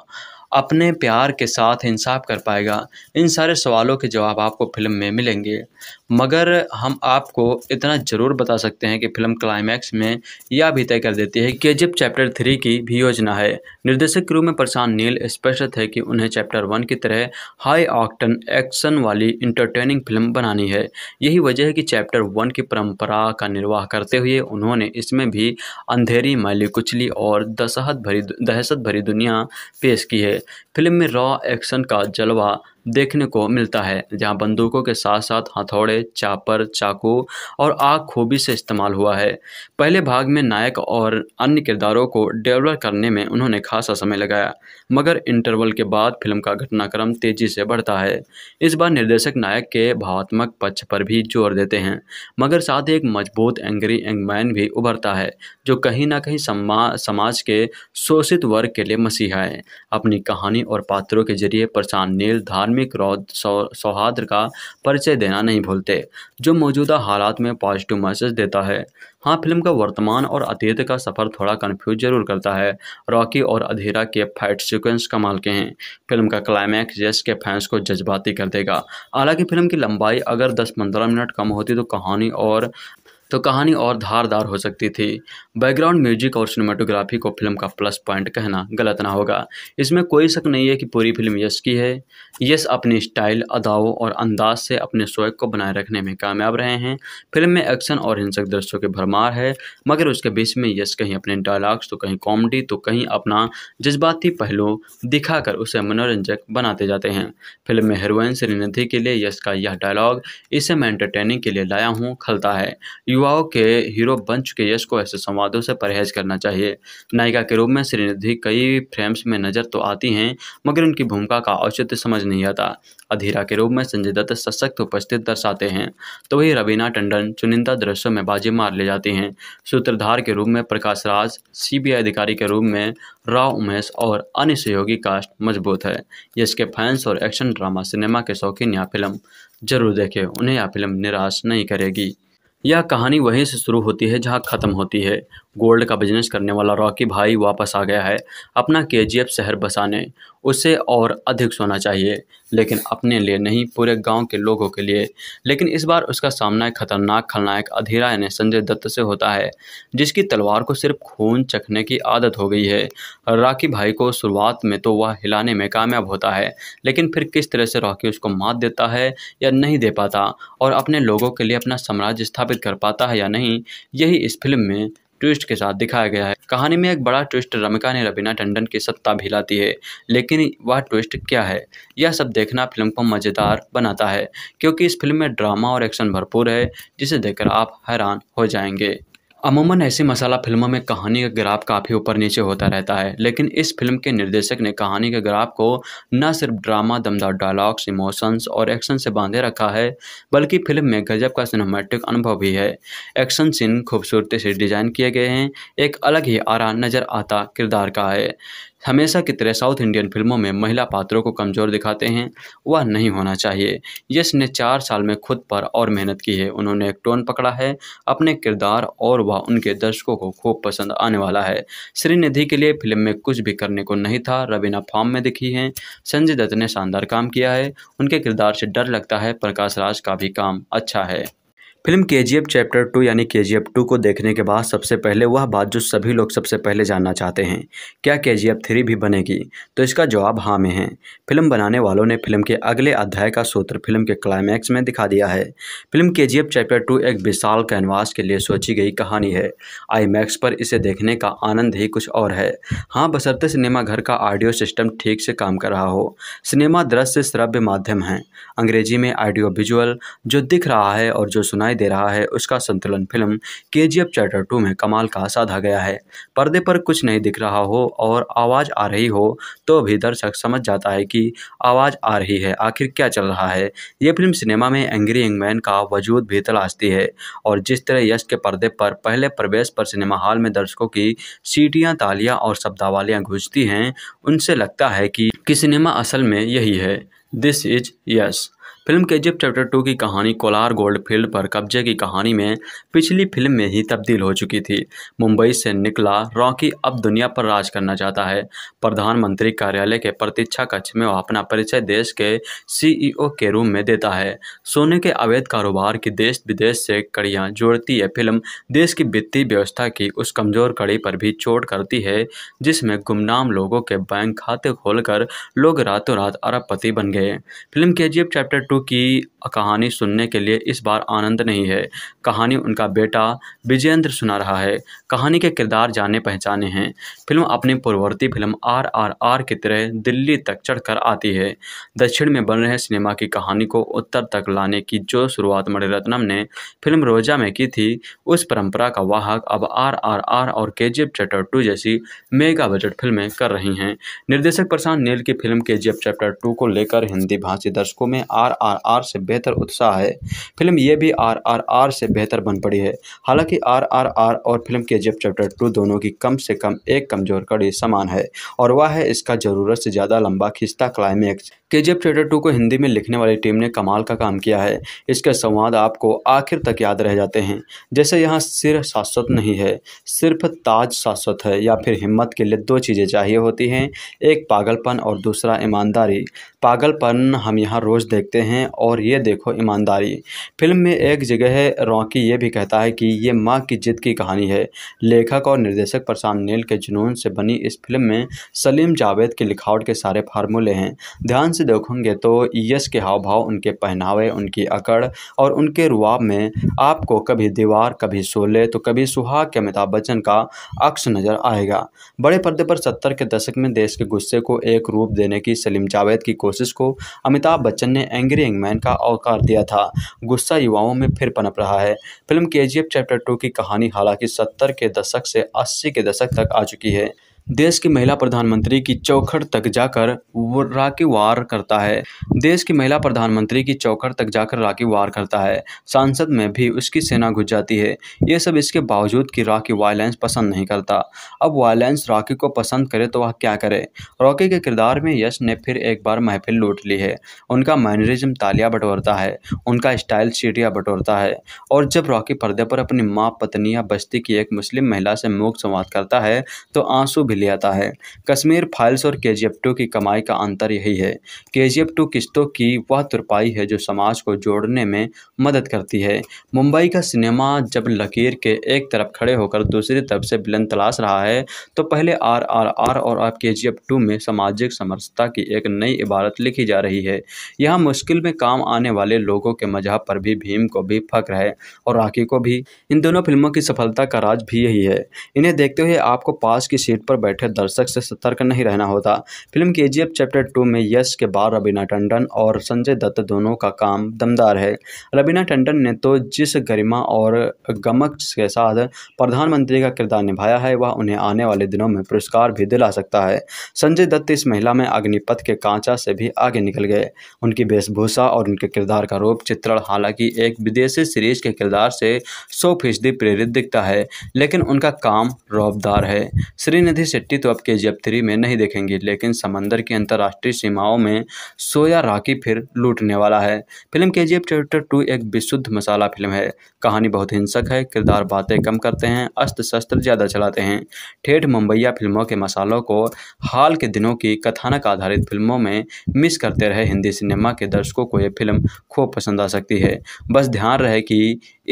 अपने प्यार के साथ इंसाफ कर पाएगा इन सारे सवालों के जवाब आपको फिल्म में मिलेंगे मगर हम आपको इतना ज़रूर बता सकते हैं कि फिल्म क्लाइमैक्स में यह भी तय कर देती है कि जब चैप्टर थ्री की भी योजना है निर्देशक क्रू में प्रशांत नील स्पष्ट थे कि उन्हें चैप्टर वन की तरह हाई ऑक्टन एक्शन वाली इंटरटेनिंग फिल्म बनानी है यही वजह है कि चैप्टर वन की परम्परा का निर्वाह करते हुए उन्होंने इसमें भी अंधेरी मैली कुचली और दशहत भरी दहशत भरी दुनिया पेश की है फिल्म में रॉ एक्शन का जलवा देखने को मिलता है जहां बंदूकों के साथ साथ हथौड़े चापर चाकू और आग खूबी से इस्तेमाल हुआ है पहले भाग में नायक और अन्य किरदारों को डेवलप करने में उन्होंने खासा समय लगाया मगर इंटरवल के बाद फिल्म का घटनाक्रम तेजी से बढ़ता है इस बार निर्देशक नायक के भावात्मक पक्ष पर भी जोर देते हैं मगर साथ ही एक मजबूत एंग्री एंगमैन भी उभरता है जो कहीं ना कहीं समाज के शोषित वर्ग के लिए मसीहा है अपनी कहानी और पात्रों के जरिए परेशान नील धार धार्मिक सौहार्द का परिचय देना नहीं भूलते जो मौजूदा हालात में पॉजिटिव मैसेज देता है हाँ फिल्म का वर्तमान और अतीत का सफ़र थोड़ा कन्फ्यूज जरूर करता है रॉकी और अधीरा के फाइट सीक्वेंस कमाल के हैं फिल्म का क्लाइमैक्स जैस के फैंस को जज्बाती कर देगा हालांकि फिल्म की लंबाई अगर 10-15 मिनट कम होती तो कहानी और तो कहानी और धारदार हो सकती थी बैकग्राउंड म्यूजिक और सिनेमाटोग्राफी को फिल्म का प्लस पॉइंट कहना गलत ना होगा इसमें कोई शक नहीं है कि पूरी फिल्म यश की है यश अपने स्टाइल अदावों और अंदाज से अपने शोक को बनाए रखने में कामयाब रहे हैं फिल्म में एक्शन और हिंसक दृश्यों की भरमार है मगर उसके बीच में यश कहीं अपने डायलॉग्स तो कहीं कॉमेडी तो कहीं अपना जज्बाती पहलू दिखाकर उसे मनोरंजक बनाते जाते हैं फिल्म में हीरोइन श्रीनिधि के लिए यश का यह डायलॉग इसे मैं एंटरटेनिंग के लिए लाया हूँ खलता है युवाओं के हीरो बन चुके यश को ऐसे संवादों से परहेज करना चाहिए नायिका के रूप में श्रीनिधि कई फ्रेम्स में नज़र तो आती हैं मगर उनकी भूमिका का औचित्य समझ नहीं आता अधीरा के रूप में संजय दत्त सशक्त उपस्थित दर्शाते हैं तो वही रवीना टंडन चुनिंदा दृश्यों में बाजी मार ले जाती हैं सूत्रधार के रूप में प्रकाश राज सी अधिकारी के रूप में राव उमेश और अन्य सहयोगी कास्ट मजबूत है यश के फैंस और एक्शन ड्रामा सिनेमा के शौकीन यह फिल्म जरूर देखें उन्हें यह फिल्म निराश नहीं करेगी यह कहानी वहीं से शुरू होती है जहाँ ख़त्म होती है गोल्ड का बिजनेस करने वाला रॉकी भाई वापस आ गया है अपना के शहर बसाने उसे और अधिक सोना चाहिए लेकिन अपने लिए नहीं पूरे गांव के लोगों के लिए लेकिन इस बार उसका सामना एक खतरनाक खलनायक अधीरा यानी संजय दत्त से होता है जिसकी तलवार को सिर्फ खून चखने की आदत हो गई है राकी भाई को शुरुआत में तो वह हिलाने में कामयाब होता है लेकिन फिर किस तरह से रॉकी उसको मात देता है या नहीं दे पाता और अपने लोगों के लिए अपना साम्राज्य स्थापित कर पाता है या नहीं यही इस फिल्म में ट्विस्ट के साथ दिखाया गया है कहानी में एक बड़ा ट्विस्ट रमिका ने रबीना टंडन की सत्ता भिलाती है लेकिन वह ट्विस्ट क्या है यह सब देखना फिल्म को मज़ेदार बनाता है क्योंकि इस फिल्म में ड्रामा और एक्शन भरपूर है जिसे देखकर आप हैरान हो जाएंगे अमूमन ऐसी मसाला फिल्मों में कहानी का ग्राफ काफ़ी ऊपर नीचे होता रहता है लेकिन इस फिल्म के निर्देशक ने कहानी के ग्राफ को न सिर्फ ड्रामा दमदार डायलॉग्स इमोशंस और एक्शन से बांधे रखा है बल्कि फिल्म में गजब का सिनेमेटिक अनुभव भी है एक्शन सीन खूबसूरती से डिजाइन किए गए हैं एक अलग ही आरा नज़र आता किरदार का है हमेशा की तरह साउथ इंडियन फिल्मों में महिला पात्रों को कमज़ोर दिखाते हैं वह नहीं होना चाहिए यश ने चार साल में खुद पर और मेहनत की है उन्होंने एक टोन पकड़ा है अपने किरदार और वह उनके दर्शकों को खूब पसंद आने वाला है श्रीनिधि के लिए फिल्म में कुछ भी करने को नहीं था रवीना फॉर्म में दिखी हैं संजय दत्त ने शानदार काम किया है उनके किरदार से डर लगता है प्रकाश राज का भी काम अच्छा है फिल्म के जी एफ चैप्टर टू यानी के जी एफ टू को देखने के बाद सबसे पहले वह बात जो सभी लोग सबसे पहले जानना चाहते हैं क्या के जी एफ थ्री भी बनेगी तो इसका जवाब हाँ में है फिल्म बनाने वालों ने फिल्म के अगले अध्याय का सूत्र फिल्म के क्लाइमैक्स में दिखा दिया है फिल्म के जी एफ चैप्टर टू एक विशाल कैनवास के लिए सोची गई कहानी है आई मैक्स पर इसे देखने का आनंद ही कुछ और है हाँ बसरते सिनेमाघर का ऑडियो सिस्टम ठीक से काम कर रहा हो सिनेमा दृश्य श्रव्य माध्यम है अंग्रेजी में ऑडियो विजुअल जो दिख रहा है और जो सुनाई दे रहा है उसका संतुलन फिल्म के जी एफ चैप्टर टू में कमाल का साधा गया है पर्दे पर कुछ नहीं दिख रहा हो और आवाज़ आ रही हो तो भी दर्शक समझ जाता है कि आवाज़ आ रही है आखिर क्या चल रहा है ये फिल्म सिनेमा में एंग्री मैन का वजूद भी तलाशती है और जिस तरह यश के पर्दे पर पहले प्रवेश पर सिनेमा हॉल में दर्शकों की सीटियाँ तालियाँ और शब्दावालियाँ घुसती हैं उनसे लगता है कि, कि सिनेमा असल में यही है दिस इज यश फिल्म के जिप चैप्टर टू की कहानी कोलार गोल्ड फील्ड पर कब्जे की कहानी में पिछली फिल्म में ही तब्दील हो चुकी थी मुंबई से निकला रॉकी अब दुनिया पर राज करना चाहता है प्रधानमंत्री कार्यालय के प्रतीक्षा कक्ष में वह अपना परिचय देश के सीईओ e के रूम में देता है सोने के अवैध कारोबार की देश विदेश से कड़ियाँ जोड़ती है फिल्म देश की वित्तीय व्यवस्था की उस कमजोर कड़ी पर भी चोट करती है जिसमें गुमनाम लोगों के बैंक खाते खोलकर लोग रातों रात अरबपति बन गए फिल्म के चैप्टर टू मिंटू की कहानी सुनने के लिए इस बार आनंद नहीं है कहानी उनका बेटा विजयेंद्र सुना रहा है कहानी के किरदार जाने पहचाने हैं फिल्म अपनी पूर्ववर्ती फिल्म आर आर आर की तरह दिल्ली तक चढ़कर आती है दक्षिण में बन रहे सिनेमा की कहानी को उत्तर तक लाने की जो शुरुआत मणिरत्नम ने फिल्म रोजा में की थी उस परंपरा का वाहक अब आर आर आर और K G F chapter two जैसी मेगा बजट फिल्में कर रही हैं निर्देशक प्रशांत नील की फिल्म के जी एफ चैप्टर टू को लेकर हिंदी भाषी दर्शकों में आर आरआरआर से बेहतर उत्साह है फिल्म ये भी आरआरआर से बेहतर बन पड़ी है हालांकि आरआरआर और फिल्म के जिप चैप्टर टू दोनों की कम से कम एक कमजोर कड़ी समान है और वह है इसका ज़रूरत से ज़्यादा लंबा खिंचता क्लाइमैक्स के जी एफ टू को हिंदी में लिखने वाली टीम ने कमाल का काम किया है इसके संवाद आपको आखिर तक याद रह जाते हैं जैसे यहाँ सिर शाश्वत नहीं है सिर्फ ताज शाश्वत है या फिर हिम्मत के लिए दो चीज़ें चाहिए होती हैं एक पागलपन और दूसरा ईमानदारी पागलपन हम यहाँ रोज़ देखते हैं हैं और ये देखो ईमानदारी फिल्म में एक जगह रॉकी ये भी कहता है कि ये माँ की जिद की कहानी है लेखक और निर्देशक प्रशांत नील के जुनून से बनी इस फिल्म में सलीम जावेद की लिखावट के सारे फार्मूले हैं ध्यान से देखोगे तो यश के हाव भाव उनके पहनावे उनकी अकड़ और उनके रुआब में आपको कभी दीवार कभी शोले तो कभी सुहाग के अमिताभ बच्चन का अक्स नजर आएगा बड़े पर्दे पर सत्तर के दशक में देश के गुस्से को एक रूप देने की सलीम जावेद की कोशिश को अमिताभ बच्चन ने एंग्री आखिरी का अवकार दिया था गुस्सा युवाओं में फिर पनप रहा है फिल्म के चैप्टर टू की कहानी हालांकि सत्तर के दशक से अस्सी के दशक तक आ चुकी है देश की महिला प्रधानमंत्री की चौखट तक जाकर राखी वार करता है देश की महिला प्रधानमंत्री की चौखट तक जाकर राखी वार करता है सांसद में भी उसकी सेना घुस जाती है ये सब इसके बावजूद कि राखी वायलेंस पसंद नहीं करता अब वायलेंस राखी को पसंद करे तो वह क्या करे रॉकी के किरदार में यश ने फिर एक बार महफिल लूट ली है उनका मैनरिज्म तालिया बटोरता है उनका स्टाइल सीटिया बटोरता है और जब रॉकी पर्दे पर अपनी माँ पत्नी या बस्ती की एक मुस्लिम महिला से मुख संवाद करता है तो आंसू भी ले आता है कश्मीर फाइल्स और के जी की कमाई का अंतर यही है के किस्तों की वह तुरपाई है जो समाज को जोड़ने में मदद करती है मुंबई का सिनेमा जब लकीर के एक तरफ खड़े होकर दूसरी तरफ से बिलन तलाश रहा है तो पहले आर आर आर और अब के जी में सामाजिक समरसता की एक नई इबारत लिखी जा रही है यहाँ मुश्किल में काम आने वाले लोगों के मजहब पर भी भीम को भी फक्र है और राखी को भी इन दोनों फिल्मों की सफलता का राज भी यही है इन्हें देखते हुए आपको पास की सीट पर बैठे दर्शक से सतर्क नहीं रहना होता फिल्म के जी चैप्टर टू में यश के बाद रबीना टंडन और संजय दत्त दोनों का काम दमदार है रबीना टंडन ने तो जिस गरिमा और गमक के साथ प्रधानमंत्री का किरदार निभाया है वह उन्हें आने वाले दिनों में पुरस्कार भी दिला सकता है संजय दत्त इस महिला में अग्निपथ के कांचा से भी आगे निकल गए उनकी वेशभूषा और उनके किरदार का रूप चित्रण हालांकि एक विदेशी सीरीज के किरदार से सौ फीसदी प्रेरित दिखता है लेकिन उनका काम रौबदार है श्रीनिधि से शेट्टी तो अब के जी थ्री में नहीं देखेंगी लेकिन समंदर की अंतर्राष्ट्रीय सीमाओं में सोया राखी फिर लूटने वाला है फिल्म के जी चैप्टर टू एक विशुद्ध मसाला फिल्म है कहानी बहुत हिंसक है किरदार बातें कम करते हैं अस्त्र शस्त्र ज़्यादा चलाते हैं ठेठ मुंबईया फिल्मों के मसालों को हाल के दिनों की कथानक आधारित फिल्मों में मिस करते रहे हिंदी सिनेमा के दर्शकों को यह फिल्म खूब पसंद आ सकती है बस ध्यान रहे कि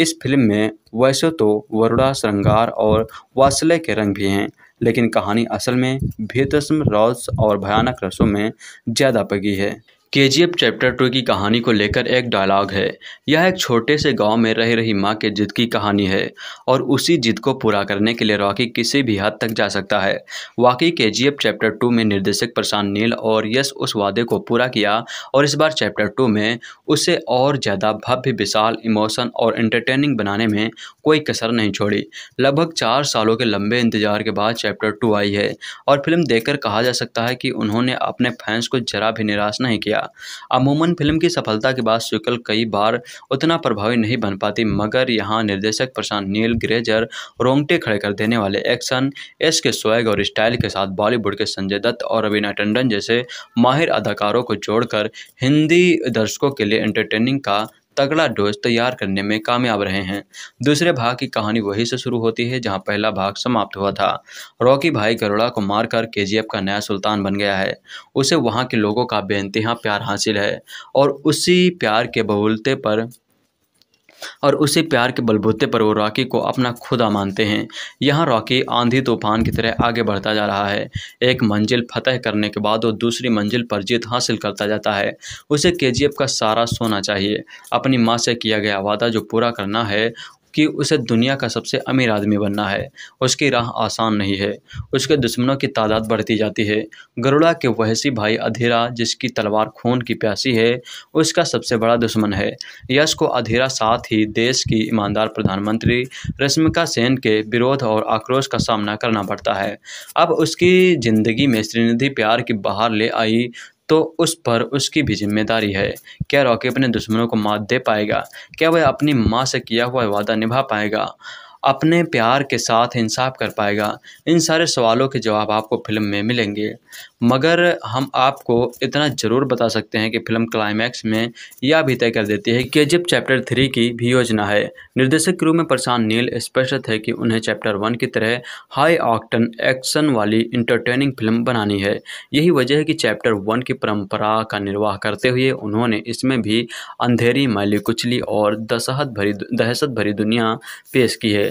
इस फिल्म में वैसे तो वरुणा श्रृंगार और वासले के रंग भी हैं लेकिन कहानी असल में भीतसम रौस और भयानक रसों में ज़्यादा पगी है के जी एफ चैप्टर टू की कहानी को लेकर एक डायलॉग है यह एक छोटे से गांव में रह रही माँ के जिद की कहानी है और उसी जिद को पूरा करने के लिए रॉकी किसी भी हद तक जा सकता है वाकई के जी एफ चैप्टर टू में निर्देशक प्रशांत नील और यश उस वादे को पूरा किया और इस बार चैप्टर टू में उसे और ज़्यादा भव्य विशाल इमोशन और एंटरटेनिंग बनाने में कोई कसर नहीं छोड़ी लगभग चार सालों के लंबे इंतजार के बाद चैप्टर टू आई है और फिल्म देखकर कहा जा सकता है कि उन्होंने अपने फैंस को जरा भी निराश नहीं किया किया अमूमन फिल्म की सफलता के बाद शुक्ल कई बार उतना प्रभावी नहीं बन पाती मगर यहाँ निर्देशक प्रशांत नील ग्रेजर रोंगटे खड़े कर देने वाले एक्शन एस के स्वैग और स्टाइल के साथ बॉलीवुड के संजय दत्त और रवीना टंडन जैसे माहिर अदाकारों को जोड़कर हिंदी दर्शकों के लिए एंटरटेनिंग का तगड़ा डोज तैयार करने में कामयाब रहे हैं दूसरे भाग की कहानी वहीं से शुरू होती है जहां पहला भाग समाप्त हुआ था रॉकी भाई गरुड़ा को मारकर एफ का नया सुल्तान बन गया है उसे वहां के लोगों का बेनतहा प्यार हासिल है और उसी प्यार के बहुलते पर और उसी प्यार के बलबूते पर वो रॉकी को अपना खुदा मानते हैं यहाँ रॉकी आंधी तूफान की तरह आगे बढ़ता जा रहा है एक मंजिल फतह करने के बाद वो दूसरी मंजिल पर जीत हासिल करता जाता है उसे के का सारा सोना चाहिए अपनी माँ से किया गया वादा जो पूरा करना है कि उसे दुनिया का सबसे अमीर आदमी बनना है उसकी राह आसान नहीं है उसके दुश्मनों की तादाद बढ़ती जाती है गरुड़ा के वहसी भाई अधीरा जिसकी तलवार खून की प्यासी है उसका सबसे बड़ा दुश्मन है यश को अधीरा साथ ही देश की ईमानदार प्रधानमंत्री रश्मिका सेन के विरोध और आक्रोश का सामना करना पड़ता है अब उसकी ज़िंदगी में श्रीनिधि प्यार की बाहर ले आई तो उस पर उसकी भी जिम्मेदारी है क्या रॉकी अपने दुश्मनों को मात दे पाएगा क्या वह अपनी माँ से किया हुआ वादा निभा पाएगा अपने प्यार के साथ इंसाफ कर पाएगा इन सारे सवालों के जवाब आपको फिल्म में मिलेंगे मगर हम आपको इतना ज़रूर बता सकते हैं कि फिल्म क्लाइमैक्स में यह भी तय कर देती है कि जब चैप्टर थ्री की भी योजना है निर्देशक रूप में प्रशांत नील स्पष्ट है कि उन्हें चैप्टर वन की तरह हाई ऑक्टन एक्शन वाली इंटरटेनिंग फिल्म बनानी है यही वजह है कि चैप्टर वन की परंपरा का निर्वाह करते हुए उन्होंने इसमें भी अंधेरी मैली कुचली और दशहत भरी दहशत भरी दुनिया पेश की है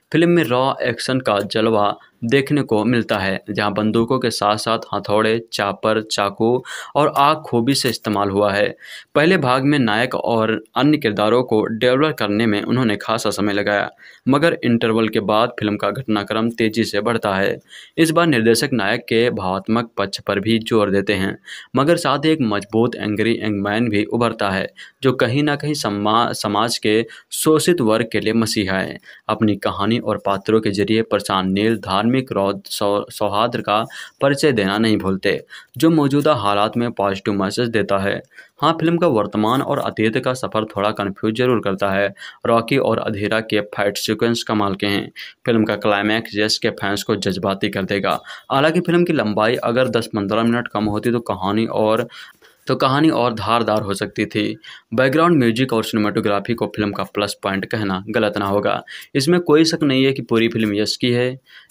फिल्म में रॉ एक्शन का जलवा देखने को मिलता है जहां बंदूकों के साथ साथ हथौड़े चापर चाकू और आग खूबी से इस्तेमाल हुआ है पहले भाग में नायक और अन्य किरदारों को डेवलप करने में उन्होंने खासा समय लगाया मगर इंटरवल के बाद फिल्म का घटनाक्रम तेजी से बढ़ता है इस बार निर्देशक नायक के भावात्मक पक्ष पर भी जोर देते हैं मगर साथ ही एक मजबूत एंग्री एंगमैन भी उभरता है जो कहीं ना कहीं समाज के शोषित वर्ग के लिए मसीहा है अपनी कहानी और पात्रों के जरिए प्रशांत नील धार्मिक रौद सौहार्द का परिचय देना नहीं भूलते जो मौजूदा हालात में पॉजिटिव मैसेज देता है हाँ फिल्म का वर्तमान और अतीत का सफ़र थोड़ा कन्फ्यूज जरूर करता है रॉकी और अधीरा के फाइट सीक्वेंस कमाल के हैं फिल्म का क्लाइमैक्स यश के फैंस को जज्बाती कर देगा हालांकि फिल्म की लंबाई अगर 10-15 मिनट कम होती तो कहानी और तो कहानी और धारदार हो सकती थी बैकग्राउंड म्यूजिक और सिनेमाटोग्राफी को फिल्म का प्लस पॉइंट कहना गलत ना होगा इसमें कोई शक नहीं है कि पूरी फिल्म यश की है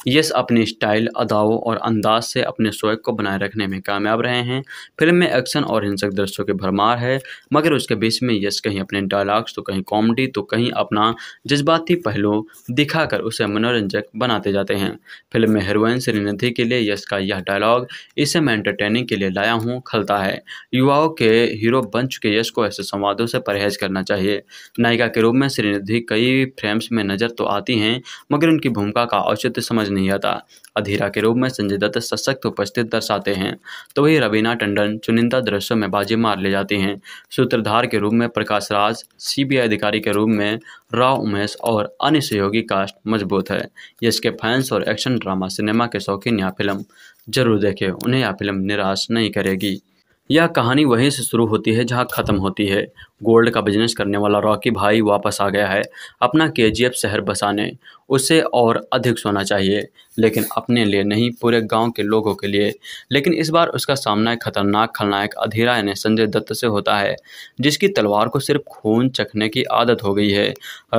यश अपने स्टाइल अदाओं और अंदाज से अपने शोक को बनाए रखने में कामयाब रहे हैं फिल्म में एक्शन और हिंसक दृश्यों की भरमार है मगर उसके बीच में यश कहीं अपने डायलॉग्स तो कहीं कॉमेडी तो कहीं अपना जज्बाती पहलू दिखाकर उसे मनोरंजक बनाते जाते हैं फिल्म में हीरोइन श्रीनिधि के लिए यश का यह डायलॉग इसे मैं एंटरटेनिंग के लिए लाया हूँ खलता है युवाओं के हीरो बन चुके यश को ऐसे संवादों से परहेज करना चाहिए नायिका के रूप में श्रीनिधि कई फ्रेम्स में नज़र तो आती हैं मगर उनकी भूमिका का औचित्य समझ नहीं आता अधीरा के रूप में संजय दत्त सशक्त उपस्थित दर्शाते हैं तो वही रवीना टंडन चुनिंदा दृश्यों में बाजी मार ले जाती हैं सूत्रधार के रूप में प्रकाश राज सीबीआई अधिकारी के रूप में राव उमेश और अन्य सहयोगी कास्ट मजबूत है इसके फैंस और एक्शन ड्रामा सिनेमा के शौकीन यह फिल्म जरूर देखें उन्हें यह फिल्म निराश नहीं करेगी यह कहानी वहीं से शुरू होती है जहाँ ख़त्म होती है गोल्ड का बिजनेस करने वाला रॉकी भाई वापस आ गया है अपना के शहर बसाने उसे और अधिक सोना चाहिए लेकिन अपने लिए नहीं पूरे गांव के लोगों के लिए लेकिन इस बार उसका सामना एक खतरनाक खलनायक अधीरा यानी संजय दत्त से होता है जिसकी तलवार को सिर्फ खून चखने की आदत हो गई है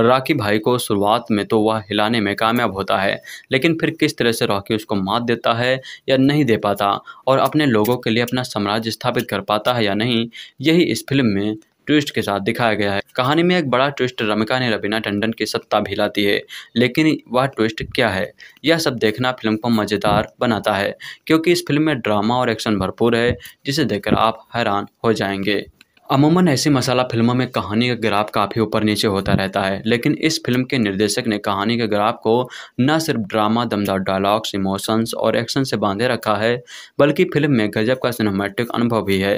राकी भाई को शुरुआत में तो वह हिलाने में कामयाब होता है लेकिन फिर किस तरह से रॉकी उसको मात देता है या नहीं दे पाता और अपने लोगों के लिए अपना साम्राज्य स्थापित कर पाता है या नहीं यही इस फिल्म में ट्विस्ट के साथ दिखाया गया है कहानी में एक बड़ा ट्विस्ट रमिका ने रबीना टंडन की सत्ता भिलाती है लेकिन वह ट्विस्ट क्या है यह सब देखना फिल्म को मज़ेदार बनाता है क्योंकि इस फिल्म में ड्रामा और एक्शन भरपूर है जिसे देखकर आप हैरान हो जाएंगे अमूमन ऐसी मसाला फिल्मों में कहानी का ग्राफ काफ़ी ऊपर नीचे होता रहता है लेकिन इस फिल्म के निर्देशक ने कहानी के ग्राफ को न सिर्फ ड्रामा दमदार डायलॉग्स इमोशंस और एक्शन से बांधे रखा है बल्कि फिल्म में गजब का सिनेमेटिक अनुभव भी है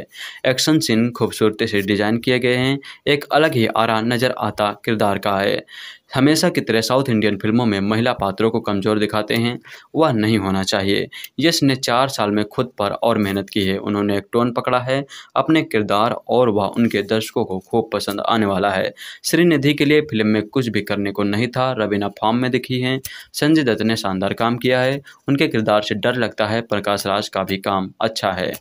एक्शन सीन खूबसूरती से डिज़ाइन किए गए हैं एक अलग ही आरा नज़र आता किरदार का है हमेशा की तरह साउथ इंडियन फिल्मों में महिला पात्रों को कमज़ोर दिखाते हैं वह नहीं होना चाहिए यश ने चार साल में खुद पर और मेहनत की है उन्होंने एक टोन पकड़ा है अपने किरदार और वह उनके दर्शकों को खूब पसंद आने वाला है श्रीनिधि के लिए फिल्म में कुछ भी करने को नहीं था रवीना फॉर्म में दिखी हैं संजय दत्त ने शानदार काम किया है उनके किरदार से डर लगता है प्रकाश राज का भी काम अच्छा है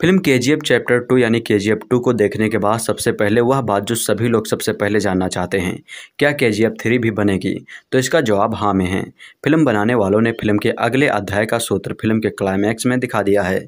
फिल्म के जी एफ चैप्टर टू यानी के जी एफ टू को देखने के बाद सबसे पहले वह बात जो सभी लोग सबसे पहले जानना चाहते हैं क्या के जी एफ थ्री भी बनेगी तो इसका जवाब हाँ में है फिल्म बनाने वालों ने फिल्म के अगले अध्याय का सूत्र फिल्म के क्लाइमैक्स में दिखा दिया है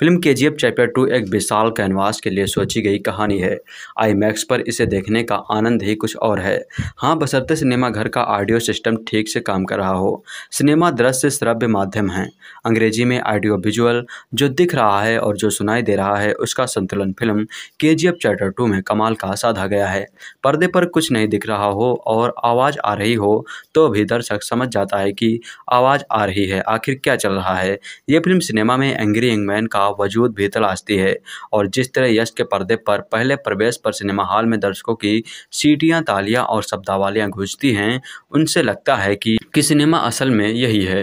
फिल्म के जी एफ चैप्टर टू एक विशाल कैनवास के लिए सोची गई कहानी है आई मैक्स पर इसे देखने का आनंद ही कुछ और है हाँ बसरते सिनेमाघर का ऑडियो सिस्टम ठीक से काम कर रहा हो सिनेमा दृश्य श्रव्य माध्यम है अंग्रेजी में ऑडियो विजुअल जो दिख रहा है और जो सुनाई दिखाई दे रहा है उसका संतुलन फिल्म के जी एफ चैप्टर टू में कमाल का साधा गया है पर्दे पर कुछ नहीं दिख रहा हो और आवाज़ आ रही हो तो भी दर्शक समझ जाता है कि आवाज़ आ रही है आखिर क्या चल रहा है ये फिल्म सिनेमा में एंग्री यंग मैन का वजूद भी तलाशती है और जिस तरह यश के पर्दे पर पहले प्रवेश पर सिनेमा हॉल में दर्शकों की सीटियाँ तालियाँ और शब्दावालियाँ घुसती हैं उनसे लगता है कि, कि सिनेमा असल में यही है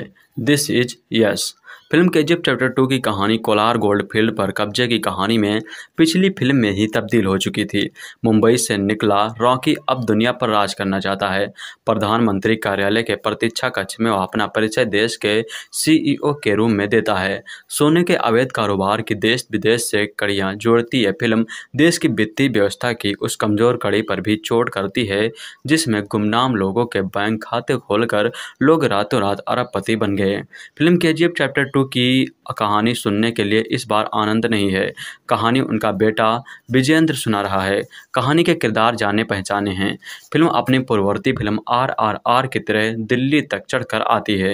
दिस इज यश फिल्म के जिप चैप्टर टू की कहानी कोलार गोल्ड फील्ड पर कब्जे की कहानी में पिछली फिल्म में ही तब्दील हो चुकी थी मुंबई से निकला रॉकी अब दुनिया पर राज करना चाहता है प्रधानमंत्री कार्यालय के प्रतीक्षा कक्ष में वह अपना परिचय देश के सीईओ e के रूम में देता है सोने के अवैध कारोबार की देश विदेश से कड़ियाँ जोड़ती है फिल्म देश की वित्तीय व्यवस्था की उस कमजोर कड़ी पर भी चोट करती है जिसमें गुमनाम लोगों के बैंक खाते खोलकर लोग रातों रात अरबपति बन गए फिल्म के चैप्टर टू छोटू की कहानी सुनने के लिए इस बार आनंद नहीं है कहानी उनका बेटा विजयेंद्र सुना रहा है कहानी के किरदार जाने पहचाने हैं फिल्म अपनी पूर्ववर्ती फिल्म आर आर आर की तरह दिल्ली तक चढ़कर आती है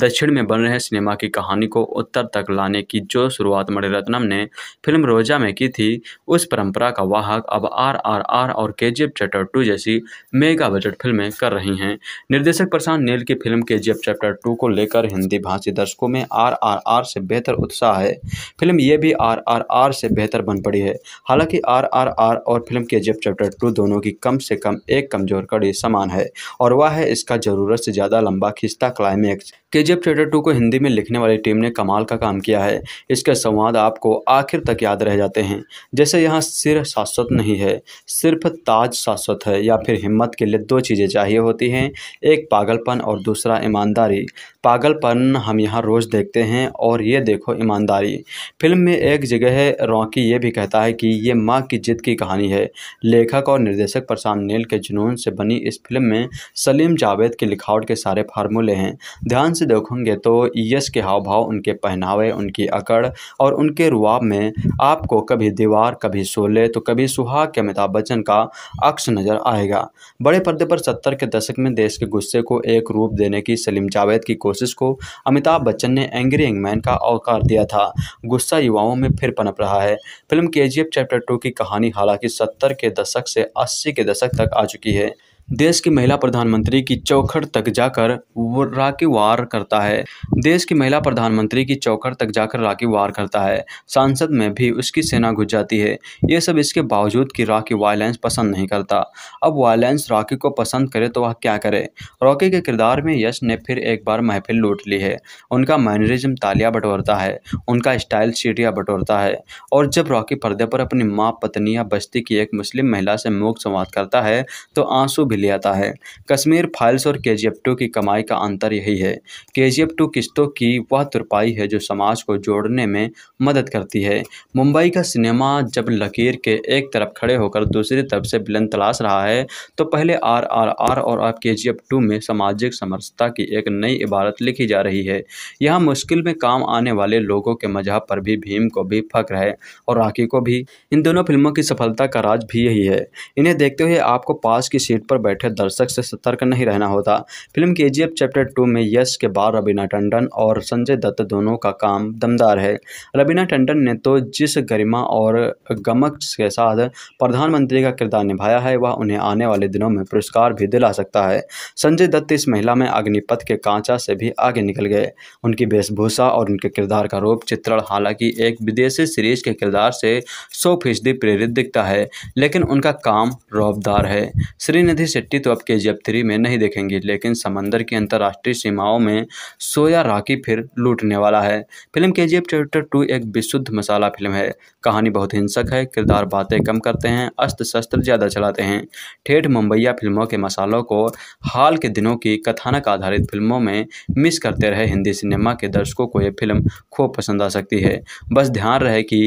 दक्षिण में बन रहे सिनेमा की कहानी को उत्तर तक लाने की जो शुरुआत मणिरत्नम ने फिल्म रोजा में की थी उस परंपरा का वाहक अब आर आर आर और K G F chapter two जैसी मेगा बजट फिल्में कर रही हैं निर्देशक प्रशांत नील की फिल्म के जी एफ चैप्टर टू को लेकर हिंदी भाषी दर्शकों में आर आरआरआर से बेहतर उत्साह है फिल्म ये भी आरआरआर से बेहतर बन पड़ी है हालांकि आरआरआर और फिल्म के जेब चैप्टर टू दोनों की कम से कम एक कमजोर कड़ी समान है और वह है इसका ज़रूरत से ज़्यादा लंबा खिस्ता क्लाइमैक्स के जेब चैप्टर टू को हिंदी में लिखने वाली टीम ने कमाल का काम किया है इसके संवाद आपको आखिर तक याद रह जाते हैं जैसे यहाँ सिर शाश्वत नहीं है सिर्फ ताज शाश्वत है या फिर हिम्मत के लिए दो चीज़ें चाहिए होती हैं एक पागलपन और दूसरा ईमानदारी पागलपन हम यहाँ रोज़ देखते हैं हैं और ये देखो ईमानदारी फिल्म में एक जगह रॉकी ये भी कहता है कि ये माँ की जिद की कहानी है लेखक और निर्देशक प्रशांत नील के जुनून से बनी इस फिल्म में सलीम जावेद की लिखावट के सारे फार्मूले हैं ध्यान से देखोगे तो यश के हाव भाव उनके पहनावे उनकी अकड़ और उनके रुआब में आपको कभी दीवार कभी सोले तो कभी सुहाग के अमिताभ बच्चन का अक्स नजर आएगा बड़े पर्दे पर सत्तर के दशक में देश के गुस्से को एक रूप देने की सलीम जावेद की कोशिश को अमिताभ बच्चन ने एंग्री मैन का अवकार दिया था गुस्सा युवाओं में फिर पनप रहा है फिल्म के चैप्टर टू की कहानी हालांकि सत्तर के दशक से अस्सी के दशक तक आ चुकी है देश की महिला प्रधानमंत्री की चौखट तक जाकर राखी वार करता है देश की महिला प्रधानमंत्री की चौखट तक जाकर राखी वार करता है सांसद में भी उसकी सेना घुस जाती है ये सब इसके बावजूद कि राखी वायलेंस पसंद नहीं करता अब वायलेंस राखी को पसंद करे तो वह क्या करे रॉकी के किरदार में यश ने फिर एक बार महफिल लूट ली है उनका मैनरिज्म तालिया बटोरता है उनका स्टाइल सीटिया बटोरता है और जब रॉकी पर्दे पर अपनी माँ पत्नी या बस्ती की एक मुस्लिम महिला से मुख संवाद करता है तो आंसू भी भी ले आता है कश्मीर फाइल्स और के जी एफ टू की कमाई का अंतर यही है के जी एफ टू किस्तों की वह तुरपाई है जो समाज को जोड़ने में मदद करती है मुंबई का सिनेमा जब लकीर के एक तरफ खड़े होकर दूसरी तरफ से बिलन तलाश रहा है तो पहले आर आर आर और अब के जी एफ टू में सामाजिक समरसता की एक नई इबारत लिखी जा रही है यहाँ मुश्किल में काम आने वाले लोगों के मजहब पर भी भीम को भी फक्र है और राखी को भी इन दोनों फिल्मों की सफलता का राज भी यही है इन्हें देखते हुए आपको पास की सीट पर बैठे दर्शक से सतर्क नहीं रहना होता फिल्म के जी चैप्टर टू में यश के बाद रबीना टंडन और संजय दत्त दोनों का काम दमदार है रबीना टंडन ने तो जिस गरिमा और गमक के साथ प्रधानमंत्री का किरदार निभाया है वह उन्हें आने वाले दिनों में पुरस्कार भी दिला सकता है संजय दत्त इस महिला में अग्निपथ के कांचा से भी आगे निकल गए उनकी वेशभूषा और उनके किरदार का रूप चित्रण हालांकि एक विदेशी सीरीज के किरदार से सौ फीसदी प्रेरित दिखता है लेकिन उनका काम रौबदार है श्रीनिधि शेट्टी तो अब के जी एफ थ्री में नहीं देखेंगी लेकिन समंदर की अंतर्राष्ट्रीय सीमाओं में सोया राखी फिर लूटने वाला है फिल्म के जी चैप्टर टू एक विशुद्ध मसाला फिल्म है कहानी बहुत हिंसक है किरदार बातें कम करते हैं अस्त्र शस्त्र ज़्यादा चलाते हैं ठेठ मुंबईया फिल्मों के मसालों को हाल के दिनों की कथानक आधारित फिल्मों में मिस करते रहे हिंदी सिनेमा के दर्शकों को यह फिल्म खूब पसंद आ सकती है बस ध्यान रहे कि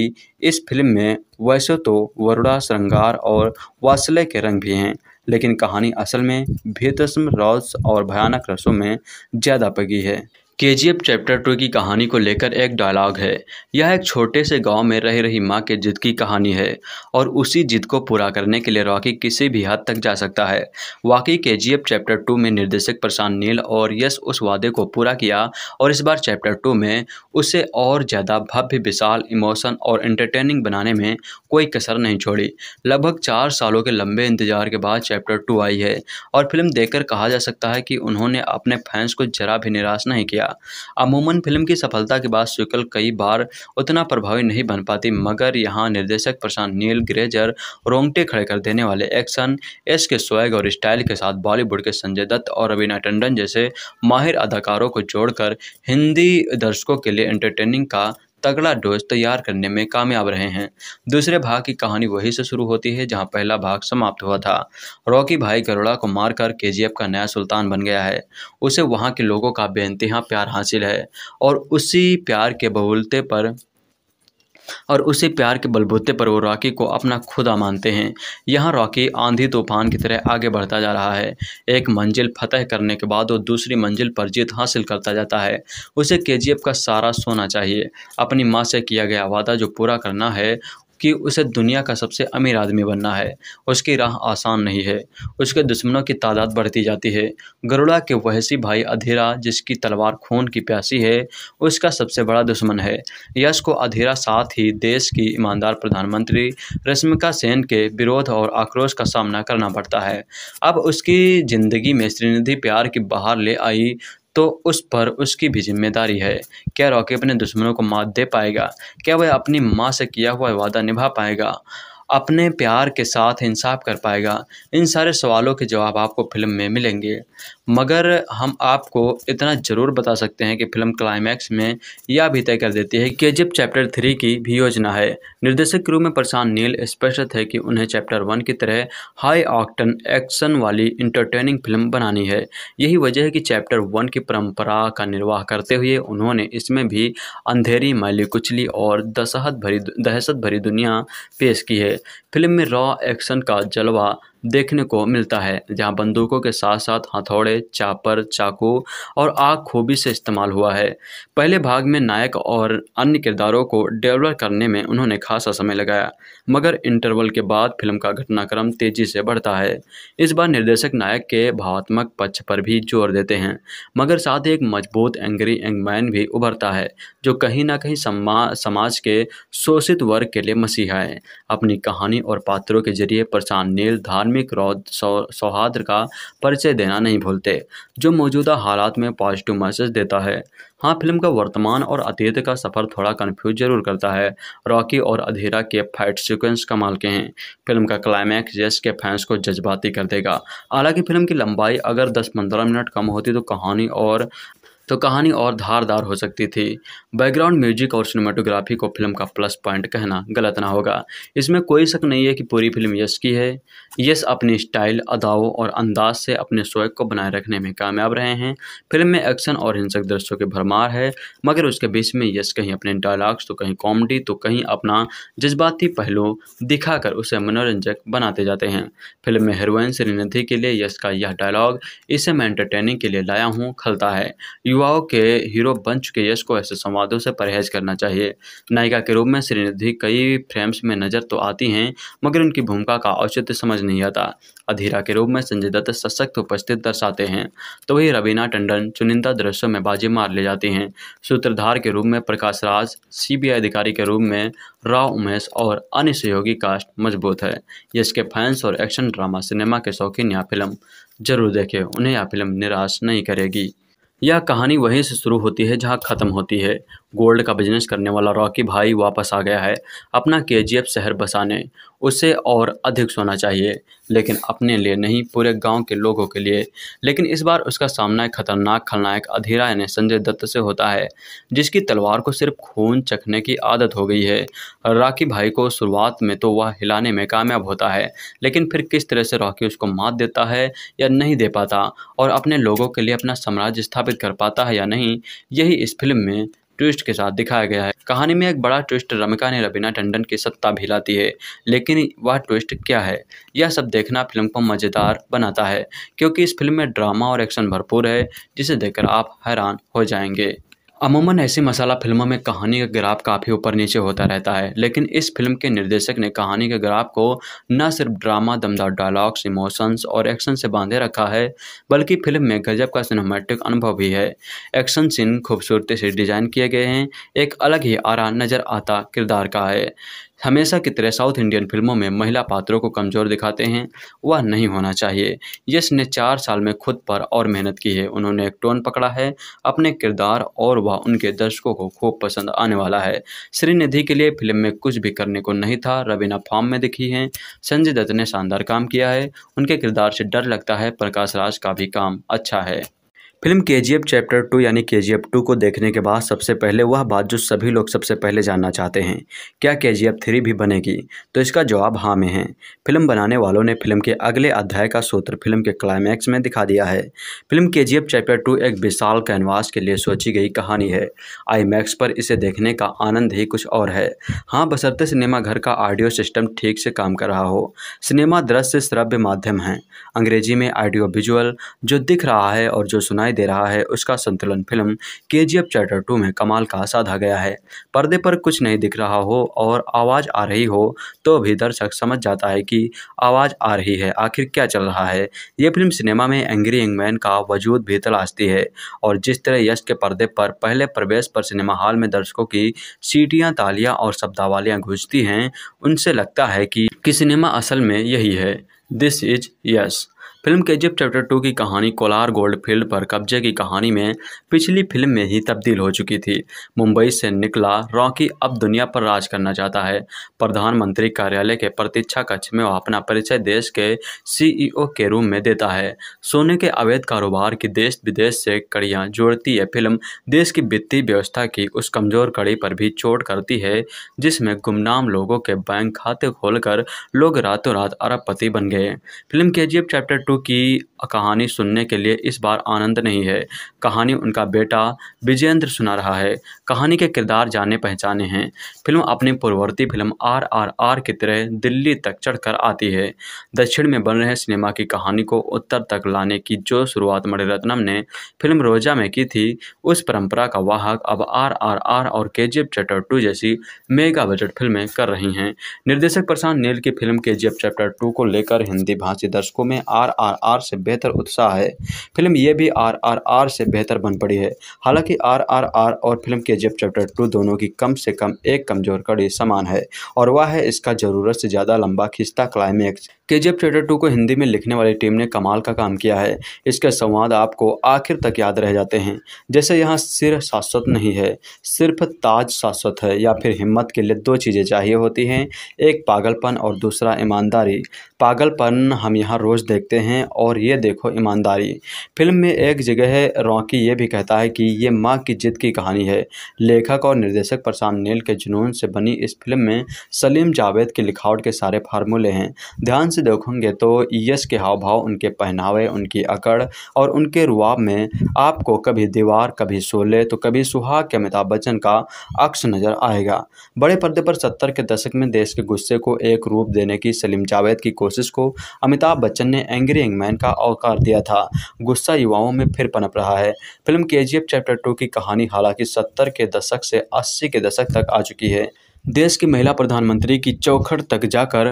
इस फिल्म में वैसे तो वरुणा श्रृंगार और वासले के रंग भी हैं लेकिन कहानी असल में भेतसम रॉस और भयानक रसों में ज़्यादा पगी है के जी एफ चैप्टर टू की कहानी को लेकर एक डायलॉग है यह एक छोटे से गांव में रह रही माँ के जिद की कहानी है और उसी जिद को पूरा करने के लिए रॉकी किसी भी हद तक जा सकता है वाकई के जी एफ चैप्टर टू में निर्देशक प्रशांत नील और यश उस वादे को पूरा किया और इस बार चैप्टर टू में उसे और ज़्यादा भव्य विशाल इमोशन और एंटरटेनिंग बनाने में कोई कसर नहीं छोड़ी लगभग चार सालों के लंबे इंतजार के बाद चैप्टर टू आई है और फिल्म देखकर कहा जा सकता है कि उन्होंने अपने फैंस को जरा भी निराश नहीं किया गया अमूमन फिल्म की सफलता के बाद शुक्ल कई बार उतना प्रभावी नहीं बन पाती मगर यहाँ निर्देशक प्रशांत नील ग्रेजर रोंगटे खड़े कर देने वाले एक्शन एस के स्वैग और स्टाइल के साथ बॉलीवुड के संजय दत्त और अभिनय टंडन जैसे माहिर अदाकारों को जोड़कर हिंदी दर्शकों के लिए एंटरटेनिंग का तगड़ा डोज तैयार करने में कामयाब रहे हैं दूसरे भाग की कहानी वहीं से शुरू होती है जहां पहला भाग समाप्त हुआ था रॉकी भाई गरोड़ा को मारकर एफ का नया सुल्तान बन गया है उसे वहां के लोगों का बेनतहा प्यार हासिल है और उसी प्यार के बबुलते पर और उसे प्यार के बलबूते पर वो रॉकी को अपना खुदा मानते हैं यहाँ रॉकी आंधी तूफान की तरह आगे बढ़ता जा रहा है एक मंजिल फतह करने के बाद वो दूसरी मंजिल पर जीत हासिल करता जाता है उसे के का सारा सोना चाहिए अपनी माँ से किया गया वादा जो पूरा करना है कि उसे दुनिया का सबसे अमीर आदमी बनना है उसकी राह आसान नहीं है उसके दुश्मनों की तादाद बढ़ती जाती है गरुड़ा के वहसी भाई अधेरा जिसकी तलवार खून की प्यासी है उसका सबसे बड़ा दुश्मन है यश को अधेरा साथ ही देश की ईमानदार प्रधानमंत्री रश्मिका सेन के विरोध और आक्रोश का सामना करना पड़ता है अब उसकी ज़िंदगी में श्रीनिधि प्यार की बाहर ले आई तो उस पर उसकी भी जिम्मेदारी है क्या रॉकी अपने दुश्मनों को मात दे पाएगा क्या वह अपनी माँ से किया हुआ वादा निभा पाएगा अपने प्यार के साथ इंसाफ कर पाएगा इन सारे सवालों के जवाब आपको फिल्म में मिलेंगे मगर हम आपको इतना ज़रूर बता सकते हैं कि फिल्म क्लाइमैक्स में यह भी तय कर देती है कि जब चैप्टर थ्री की भी योजना है निर्देशक के रूप में प्रशांत नील स्पष्ट थे कि उन्हें चैप्टर वन की तरह हाई ऑक्टन एक्शन वाली इंटरटेनिंग फिल्म बनानी है यही वजह है कि चैप्टर वन की परंपरा का निर्वाह करते हुए उन्होंने इसमें भी अंधेरी मैली कुचली और दशहत भरी दहशत भरी दुनिया पेश की है is फिल्म में रॉ एक्शन का जलवा देखने को मिलता है जहां बंदूकों के साथ साथ हथौड़े चापर चाकू और आग खूबी से इस्तेमाल हुआ है पहले भाग में नायक और अन्य किरदारों को डेवलप करने में उन्होंने खासा समय लगाया मगर इंटरवल के बाद फिल्म का घटनाक्रम तेजी से बढ़ता है इस बार निर्देशक नायक के भावात्मक पक्ष पर भी जोर देते हैं मगर साथ एक मजबूत एंग्री यंगमैन भी उभरता है जो कहीं ना कहीं समाज के शोषित वर्ग के लिए मसीहा है अपनी कहानी कहानी और पात्रों के जरिए प्रशांत नील धार्मिक रौद सौ, सौहार्द का परिचय देना नहीं भूलते जो मौजूदा हालात में पॉजिटिव मैसेज देता है हाँ फिल्म का वर्तमान और अतीत का सफ़र थोड़ा कन्फ्यूज जरूर करता है रॉकी और अधेरा के फाइट सीक्वेंस कमाल के हैं फिल्म का क्लाइमैक्स यश के फैंस को जज्बाती कर देगा हालांकि फिल्म की लंबाई अगर 10-15 मिनट कम होती तो कहानी और तो कहानी और धारदार हो सकती थी बैकग्राउंड म्यूजिक और सिनेमाटोग्राफी को फिल्म का प्लस पॉइंट कहना गलत ना होगा इसमें कोई शक नहीं है कि पूरी फिल्म यश की है यश अपनी स्टाइल अदाव और अंदाज से अपने शोक को बनाए रखने में कामयाब रहे हैं फिल्म में एक्शन और हिंसक दृश्यों की भरमार है मगर उसके बीच में यश कहीं अपने डायलॉग्स तो कहीं कॉमेडी तो कहीं अपना जज्बाती पहलू दिखाकर उसे मनोरंजक बनाते जाते हैं फिल्म में हीरोइन श्रीनिधि के लिए यश का यह डायलॉग इसे मैं एंटरटेनिंग के लिए लाया हूँ खलता है यू युवाओं के हीरो बन चुके यश को ऐसे संवादों से परहेज करना चाहिए नायिका के रूप में श्रीनिधि कई फ्रेम्स में नज़र तो आती हैं मगर उनकी भूमिका का औचित्य समझ नहीं आता अधीरा के रूप में संजय दत्त सशक्त उपस्थित दर्शाते हैं तो वही रवीना टंडन चुनिंदा दृश्यों में बाजी मार ले जाती हैं सूत्रधार के रूप में प्रकाश राज सीबीआई अधिकारी के रूप में राव उमेश और अन्य सहयोगी कास्ट मजबूत है यश के फैंस और एक्शन ड्रामा सिनेमा के शौकीन यह फिल्म जरूर देखें उन्हें यह फिल्म निराश नहीं करेगी यह कहानी वहीं से शुरू होती है जहाँ ख़त्म होती है गोल्ड का बिजनेस करने वाला रॉकी भाई वापस आ गया है अपना के शहर बसाने उसे और अधिक सोना चाहिए लेकिन अपने लिए नहीं पूरे गांव के लोगों के लिए लेकिन इस बार उसका सामना खतरनाक खलनायक अधीरा यानी संजय दत्त से होता है जिसकी तलवार को सिर्फ खून चखने की आदत हो गई है राकी भाई को शुरुआत में तो वह हिलाने में कामयाब होता है लेकिन फिर किस तरह से रॉकी उसको मात देता है या नहीं दे पाता और अपने लोगों के लिए अपना साम्राज्य स्थापित कर पाता है या नहीं यही इस फिल्म में ट्विस्ट के साथ दिखाया गया है कहानी में एक बड़ा ट्विस्ट रमिका ने रबीना टंडन की सत्ता भिलाती है लेकिन वह ट्विस्ट क्या है यह सब देखना फिल्म को मज़ेदार बनाता है क्योंकि इस फिल्म में ड्रामा और एक्शन भरपूर है जिसे देखकर आप हैरान हो जाएंगे अमूमन ऐसी मसाला फिल्मों में कहानी का ग्राफ काफ़ी ऊपर नीचे होता रहता है लेकिन इस फिल्म के निर्देशक ने कहानी के ग्राफ को न सिर्फ ड्रामा दमदार डायलॉग्स इमोशंस और एक्शन से बांधे रखा है बल्कि फिल्म में गजब का सिनेमेटिक अनुभव भी है एक्शन सीन खूबसूरती से डिज़ाइन किए गए हैं एक अलग ही आरा नज़र आता किरदार का है हमेशा की तरह साउथ इंडियन फिल्मों में महिला पात्रों को कमज़ोर दिखाते हैं वह नहीं होना चाहिए यश ने चार साल में खुद पर और मेहनत की है उन्होंने एक टोन पकड़ा है अपने किरदार और वह उनके दर्शकों को खूब पसंद आने वाला है श्रीनिधि के लिए फिल्म में कुछ भी करने को नहीं था रवीना फॉर्म में दिखी हैं संजय दत्त ने शानदार काम किया है उनके किरदार से डर लगता है प्रकाश राज का भी काम अच्छा है फिल्म के जी एफ चैप्टर टू यानी के जी एफ टू को देखने के बाद सबसे पहले वह बात जो सभी लोग सबसे पहले जानना चाहते हैं क्या के जी एफ थ्री भी बनेगी तो इसका जवाब हाँ में है फिल्म बनाने वालों ने फिल्म के अगले अध्याय का सूत्र फिल्म के क्लाइमैक्स में दिखा दिया है फिल्म के जी एफ चैप्टर टू एक विशाल कैनवास के लिए सोची गई कहानी है आई मैक्स पर इसे देखने का आनंद ही कुछ और है हाँ बसरते सिनेमाघर का ऑडियो सिस्टम ठीक से काम कर रहा हो सिनेमा दृश्य श्रव्य माध्यम है अंग्रेजी में ऑडियो विजुअल जो दिख रहा है और जो सुनाई सुनाई दे रहा है उसका संतुलन फिल्म के जी एफ चैप्टर टू में कमाल का साधा गया है पर्दे पर कुछ नहीं दिख रहा हो और आवाज़ आ रही हो तो भी दर्शक समझ जाता है कि आवाज़ आ रही है आखिर क्या चल रहा है ये फिल्म सिनेमा में एंग्री यंगमैन का वजूद भी तलाशती है और जिस तरह यश के पर्दे पर पहले प्रवेश पर सिनेमा हॉल में दर्शकों की सीटियाँ तालियाँ और शब्दावालियाँ घुसती हैं उनसे लगता है कि, कि सिनेमा असल में यही है दिस इज यस फिल्म के जिप चैप्टर टू की कहानी कोलार गोल्ड फील्ड पर कब्जे की कहानी में पिछली फिल्म में ही तब्दील हो चुकी थी मुंबई से निकला रॉकी अब दुनिया पर राज करना चाहता है प्रधानमंत्री कार्यालय के प्रतीक्षा कक्ष में वह अपना परिचय देश के सीईओ e के रूम में देता है सोने के अवैध कारोबार की देश विदेश से कड़ियाँ जोड़ती है फिल्म देश की वित्तीय व्यवस्था की उस कमजोर कड़ी पर भी चोट करती है जिसमें गुमनाम लोगों के बैंक खाते खोलकर लोग रातों रात अरबपति बन गए फिल्म के जीप चैप्टर छोटू की कहानी सुनने के लिए इस बार आनंद नहीं है कहानी उनका बेटा विजेंद्र सुना रहा है कहानी के किरदार जाने पहचाने हैं फिल्म अपनी पूर्ववर्ती फिल्म आर आर आर की तरह दिल्ली तक चढ़कर आती है दक्षिण में बन रहे सिनेमा की कहानी को उत्तर तक लाने की जो शुरुआत मणिरत्नम ने फिल्म रोजा में की थी उस परंपरा का वाहक अब आर आर आर और K G F chapter two जैसी मेगा बजट फिल्में कर रही हैं निर्देशक प्रशांत नील की फिल्म के जी एफ चैप्टर टू को लेकर हिंदी भाषी दर्शकों में आर आरआरआर से बेहतर उत्साह है फिल्म ये भी आरआरआर से बेहतर बन पड़ी है हालांकि आरआरआर और फिल्म के जिप चैप्टर टू दोनों की कम से कम एक कमजोर कड़ी समान है और वह है इसका ज़रूरत से ज़्यादा लंबा खिंचता क्लाइमैक्स के जिप चैप्टर टू को हिंदी में लिखने वाली टीम ने कमाल का काम किया है इसके संवाद आपको आखिर तक याद रह जाते हैं जैसे यहाँ सिर शाश्वत नहीं है सिर्फ ताज शाश्वत है या फिर हिम्मत के लिए दो चीज़ें चाहिए होती हैं एक पागलपन और दूसरा ईमानदारी पागलपन हम यहाँ रोज़ देखते हैं हैं और ये देखो ईमानदारी फिल्म में एक जगह रॉकी ये भी कहता है कि ये माँ की जिद की कहानी है लेखक और निर्देशक प्रशांत नील के जुनून से बनी इस फिल्म में सलीम जावेद की लिखावट के सारे फार्मूले हैं ध्यान से देखोगे तो यश के हाव भाव उनके पहनावे उनकी अकड़ और उनके रुआब में आपको कभी दीवार कभी शोले तो कभी सुहाग के अमिताभ बच्चन का अक्स नजर आएगा बड़े पर्दे पर सत्तर के दशक में देश के गुस्से को एक रूप देने की सलीम जावेद की कोशिश को अमिताभ बच्चन ने एंग्री रिंगमैन का औकार दिया था गुस्सा युवाओं में फिर पनप रहा है फिल्म के चैप्टर टू की कहानी हालांकि सत्तर के दशक से अस्सी के दशक तक आ चुकी है देश की महिला प्रधानमंत्री की चौखट तक जाकर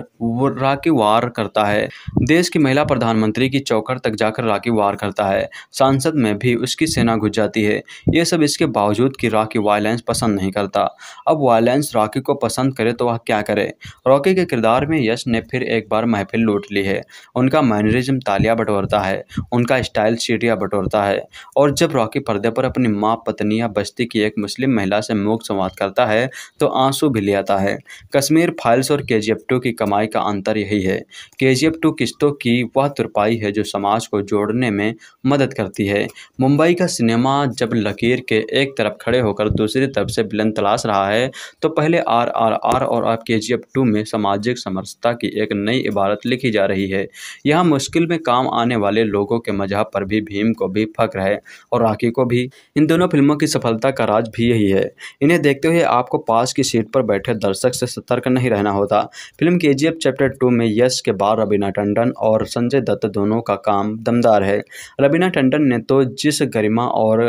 राखी वार करता है देश की महिला प्रधानमंत्री की चौखट तक जाकर राखी वार करता है सांसद में भी उसकी सेना घुस जाती है ये सब इसके बावजूद कि राखी वायलेंस पसंद नहीं करता अब वायलेंस राखी को पसंद करे तो वह क्या करे रॉकी के किरदार में यश ने फिर एक बार महफिल लूट ली है उनका मैनरिज्म तालिया बटोरता है उनका स्टाइल सीटिया बटोरता है और जब रॉकी पर्दे पर अपनी माँ पत्नी या बस्ती की एक मुस्लिम महिला से मुख संवाद करता है तो आंसू भी ले आता है कश्मीर फाइल्स और के जी की कमाई का अंतर यही है के जी किस्तों की वह तुरपाई है जो समाज को जोड़ने में मदद करती है मुंबई का सिनेमा जब लकीर के एक तरफ खड़े होकर दूसरी तरफ से बिलन तलाश रहा है तो पहले आर आर आर और अब के जी में सामाजिक समरसता की एक नई इबारत लिखी जा रही है यहाँ मुश्किल में काम आने वाले लोगों के मजहब पर भी भीम को भी फक्र है और राखी को भी इन दोनों फिल्मों की सफलता का राज भी यही है इन्हें देखते हुए आपको पास की सीट पर बैठे दर्शक से सतर्क नहीं रहना होता फिल्म के जी चैप्टर टू में यश के बाद रबीना टंडन और संजय दत्त दोनों का काम दमदार है रबीना टंडन ने तो जिस गरिमा और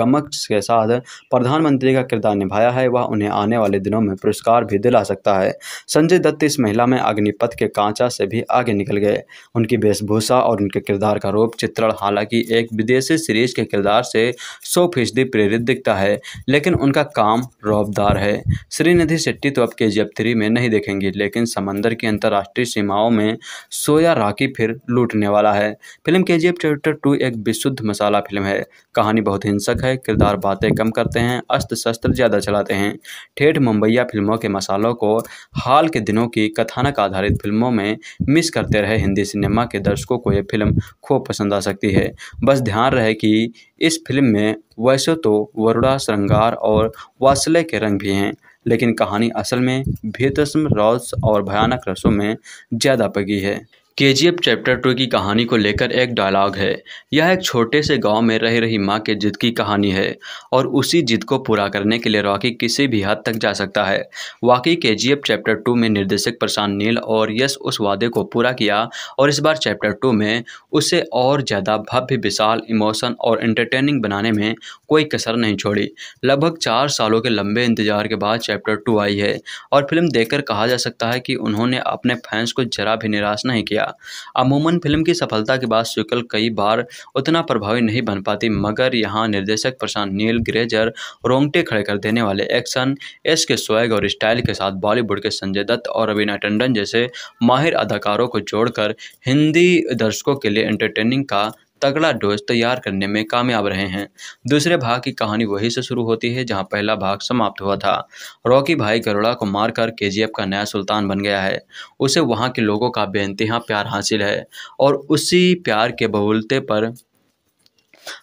गमक के साथ प्रधानमंत्री का किरदार निभाया है वह उन्हें आने वाले दिनों में पुरस्कार भी दिला सकता है संजय दत्त इस महिला में अग्निपथ के कांचा से भी आगे निकल गए उनकी वेशभूषा और उनके किरदार का रूप चित्रण हालांकि एक विदेशी सीरीज के किरदार से सौ फीसदी प्रेरित दिखता है लेकिन उनका काम रौबदार है श्रीनिधि शेट्टी तो अब के जी थ्री में नहीं देखेंगी लेकिन समंदर की अंतर्राष्ट्रीय सीमाओं में सोया राखी फिर लूटने वाला है फिल्म के जी चैप्टर टू एक विशुद्ध मसाला फिल्म है कहानी बहुत हिंसक है किरदार बातें कम करते हैं अस्त्र शस्त्र ज़्यादा चलाते हैं ठेठ मुंबईया फिल्मों के मसालों को हाल के दिनों की कथानक आधारित फिल्मों में मिस करते रहे हिंदी सिनेमा के दर्शकों को यह फिल्म खूब पसंद आ सकती है बस ध्यान रहे कि इस फिल्म में वैसे तो वरुणा श्रृंगार और वासले के रंग भी हैं लेकिन कहानी असल में भेदसम रौस और भयानक रसों में ज़्यादा पगी है के जी एफ चैप्टर टू की कहानी को लेकर एक डायलॉग है यह एक छोटे से गांव में रह रही माँ के जिद की कहानी है और उसी जिद को पूरा करने के लिए रॉकी किसी भी हद तक जा सकता है वाकई के जी एफ चैप्टर टू में निर्देशक प्रशांत नील और यश उस वादे को पूरा किया और इस बार चैप्टर टू में उसे और ज़्यादा भव्य विशाल इमोशन और एंटरटेनिंग बनाने में कोई कसर नहीं छोड़ी लगभग चार सालों के लंबे इंतजार के बाद चैप्टर टू आई है और फिल्म देखकर कहा जा सकता है कि उन्होंने अपने फैंस को जरा भी निराश नहीं किया गया अमूमन फिल्म की सफलता के बाद सिक्वल कई बार उतना प्रभावी नहीं बन पाती मगर यहाँ निर्देशक प्रशांत नील ग्रेजर रोंगटे खड़े कर देने वाले एक्शन एस के स्वैग और स्टाइल के साथ बॉलीवुड के संजय दत्त और रवीना टंडन जैसे माहिर अदाकारों को जोड़कर हिंदी दर्शकों के लिए एंटरटेनिंग का तगड़ा डोज तैयार करने में कामयाब रहे हैं दूसरे भाग की कहानी वहीं से शुरू होती है जहां पहला भाग समाप्त हुआ था रॉकी भाई गरोड़ा को मारकर केजीएफ का नया सुल्तान बन गया है उसे वहां के लोगों का बेनतहा प्यार हासिल है और उसी प्यार के बहुलते पर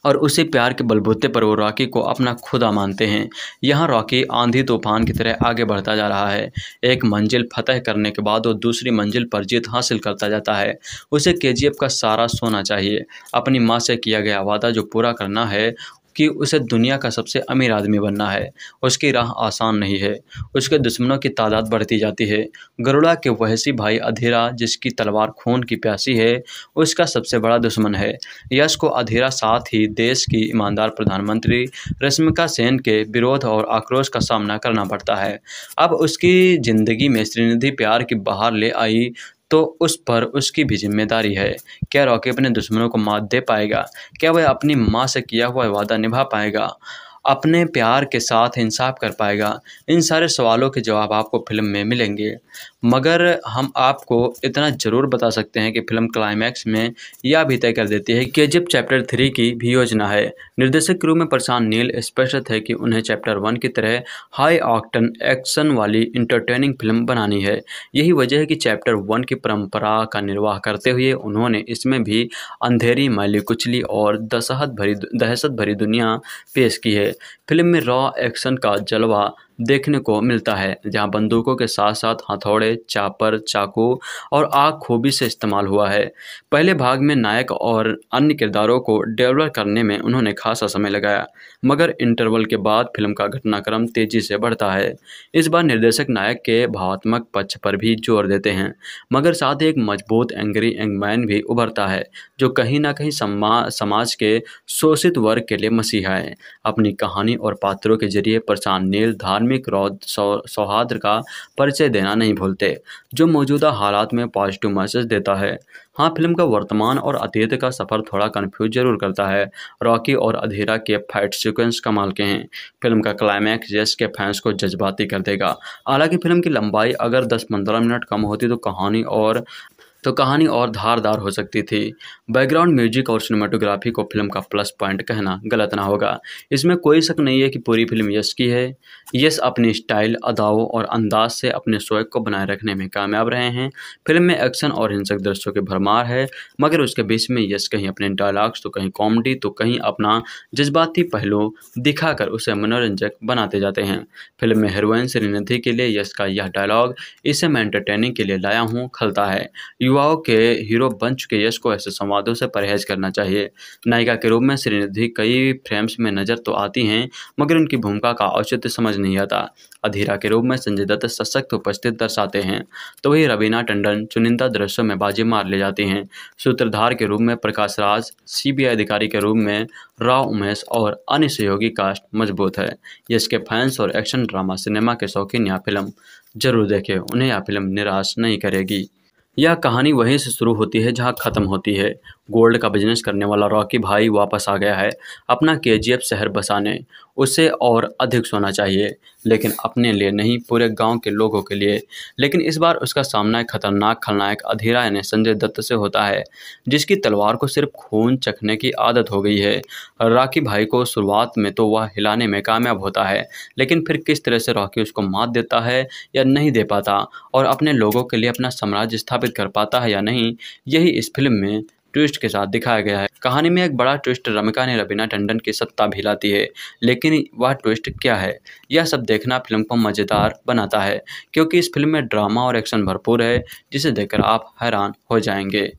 और उसी प्यार के बलबूते पर वो रॉकी को अपना खुदा मानते हैं यहाँ रॉकी आंधी तूफान की तरह आगे बढ़ता जा रहा है एक मंजिल फतह करने के बाद वो दूसरी मंजिल पर जीत हासिल करता जाता है उसे के का सारा सोना चाहिए अपनी माँ से किया गया वादा जो पूरा करना है कि उसे दुनिया का सबसे अमीर आदमी बनना है उसकी राह आसान नहीं है उसके दुश्मनों की तादाद बढ़ती जाती है गरुड़ा के वहसी भाई अधीरा जिसकी तलवार खून की प्यासी है उसका सबसे बड़ा दुश्मन है यश को अधीरा साथ ही देश की ईमानदार प्रधानमंत्री रश्मिका सेन के विरोध और आक्रोश का सामना करना पड़ता है अब उसकी ज़िंदगी में श्रीनिधि प्यार की बाहर ले आई तो उस पर उसकी भी जिम्मेदारी है क्या रॉकी अपने दुश्मनों को मात दे पाएगा क्या वह अपनी माँ से किया हुआ वादा निभा पाएगा अपने प्यार के साथ इंसाफ कर पाएगा इन सारे सवालों के जवाब आपको फिल्म में मिलेंगे मगर हम आपको इतना ज़रूर बता सकते हैं कि फिल्म क्लाइमैक्स में यह भी तय कर देती है कि जब चैप्टर थ्री की भी योजना है निर्देशक क्रू में प्रशांत नील स्पष्ट थे कि उन्हें चैप्टर वन की तरह हाई ऑक्टन एक्शन वाली इंटरटेनिंग फिल्म बनानी है यही वजह है कि चैप्टर वन की परम्परा का निर्वाह करते हुए उन्होंने इसमें भी अंधेरी मैली कुचली और दशहत भरी दहशत भरी दुनिया पेश की है it फिल्म में रॉ एक्शन का जलवा देखने को मिलता है जहां बंदूकों के साथ साथ हथौड़े चापर चाकू और आग खूबी से इस्तेमाल हुआ है पहले भाग में नायक और अन्य किरदारों को डेवलप करने में उन्होंने खासा समय लगाया मगर इंटरवल के बाद फिल्म का घटनाक्रम तेजी से बढ़ता है इस बार निर्देशक नायक के भावात्मक पक्ष पर भी जोर देते हैं मगर साथ ही एक मजबूत एंग्री एंगमैन भी उभरता है जो कहीं ना कहीं समा, समाज के शोषित वर्ग के लिए मसीहा है अपनी कहानी और पात्रों के जरिए नील धार्मिक सौहार्द का परिचय देना नहीं भूलते जो मौजूदा हालात में पॉजिटिव मैसेज देता है हाँ फिल्म का वर्तमान और अतीत का सफ़र थोड़ा कन्फ्यूज जरूर करता है रॉकी और अधेरा के फाइट सीक्वेंस कमाल के हैं फिल्म का क्लाइमैक्स यश के फैंस को जज्बाती कर देगा हालांकि फिल्म की लंबाई अगर 10-15 मिनट कम होती तो कहानी और तो कहानी और धारदार हो सकती थी बैकग्राउंड म्यूजिक और सिनेमाटोग्राफी को फिल्म का प्लस पॉइंट कहना गलत ना होगा इसमें कोई शक नहीं है कि पूरी फिल्म यश की है यश अपने स्टाइल अदावों और अंदाज से अपने शोक को बनाए रखने में कामयाब रहे हैं फिल्म में एक्शन और हिंसक दृश्यों की भरमार है मगर उसके बीच में यश कहीं अपने डायलॉग्स तो कहीं कॉमेडी तो कहीं अपना जज्बाती पहलू दिखाकर उसे मनोरंजक बनाते जाते हैं फिल्म में हीरोइन श्रीनिधि के लिए यश का यह डायलॉग इसे मैं एंटरटेनिंग के लिए लाया हूँ खलता है युवाओं के हीरो बन चुके यश को ऐसे संवादों से परहेज करना चाहिए नायिका के रूप में श्रीनिधि कई फ्रेम्स में नज़र तो आती हैं मगर उनकी भूमिका का औचित्य समझ नहीं आता अधीरा के रूप में संजय दत्त सशक्त उपस्थित दर्शाते हैं तो वही रवीना टंडन चुनिंदा दृश्यों में बाजी मार ले जाती हैं सूत्रधार के रूप में प्रकाश राज सी अधिकारी के रूप में राव उमेश और अन्य सहयोगी कास्ट मजबूत है यश के फैंस और एक्शन ड्रामा सिनेमा के शौकीन यह फिल्म जरूर देखें उन्हें यह फिल्म निराश नहीं करेगी यह कहानी वहीं से शुरू होती है जहाँ ख़त्म होती है गोल्ड का बिजनेस करने वाला रॉकी भाई वापस आ गया है अपना के शहर बसाने उसे और अधिक सोना चाहिए लेकिन अपने लिए नहीं पूरे गांव के लोगों के लिए लेकिन इस बार उसका सामना एक खतरनाक खलनायक अधीरा यानी संजय दत्त से होता है जिसकी तलवार को सिर्फ खून चखने की आदत हो गई है राकी भाई को शुरुआत में तो वह हिलाने में कामयाब होता है लेकिन फिर किस तरह से रॉकी उसको मात देता है या नहीं दे पाता और अपने लोगों के लिए अपना साम्राज्य स्थापित कर पाता है या नहीं यही इस फिल्म में ट्विस्ट के साथ दिखाया गया है कहानी में एक बड़ा ट्विस्ट रमिका ने रबीना टंडन की सत्ता भिलाती है लेकिन वह ट्विस्ट क्या है यह सब देखना फिल्म को मज़ेदार बनाता है क्योंकि इस फिल्म में ड्रामा और एक्शन भरपूर है जिसे देखकर आप हैरान हो जाएंगे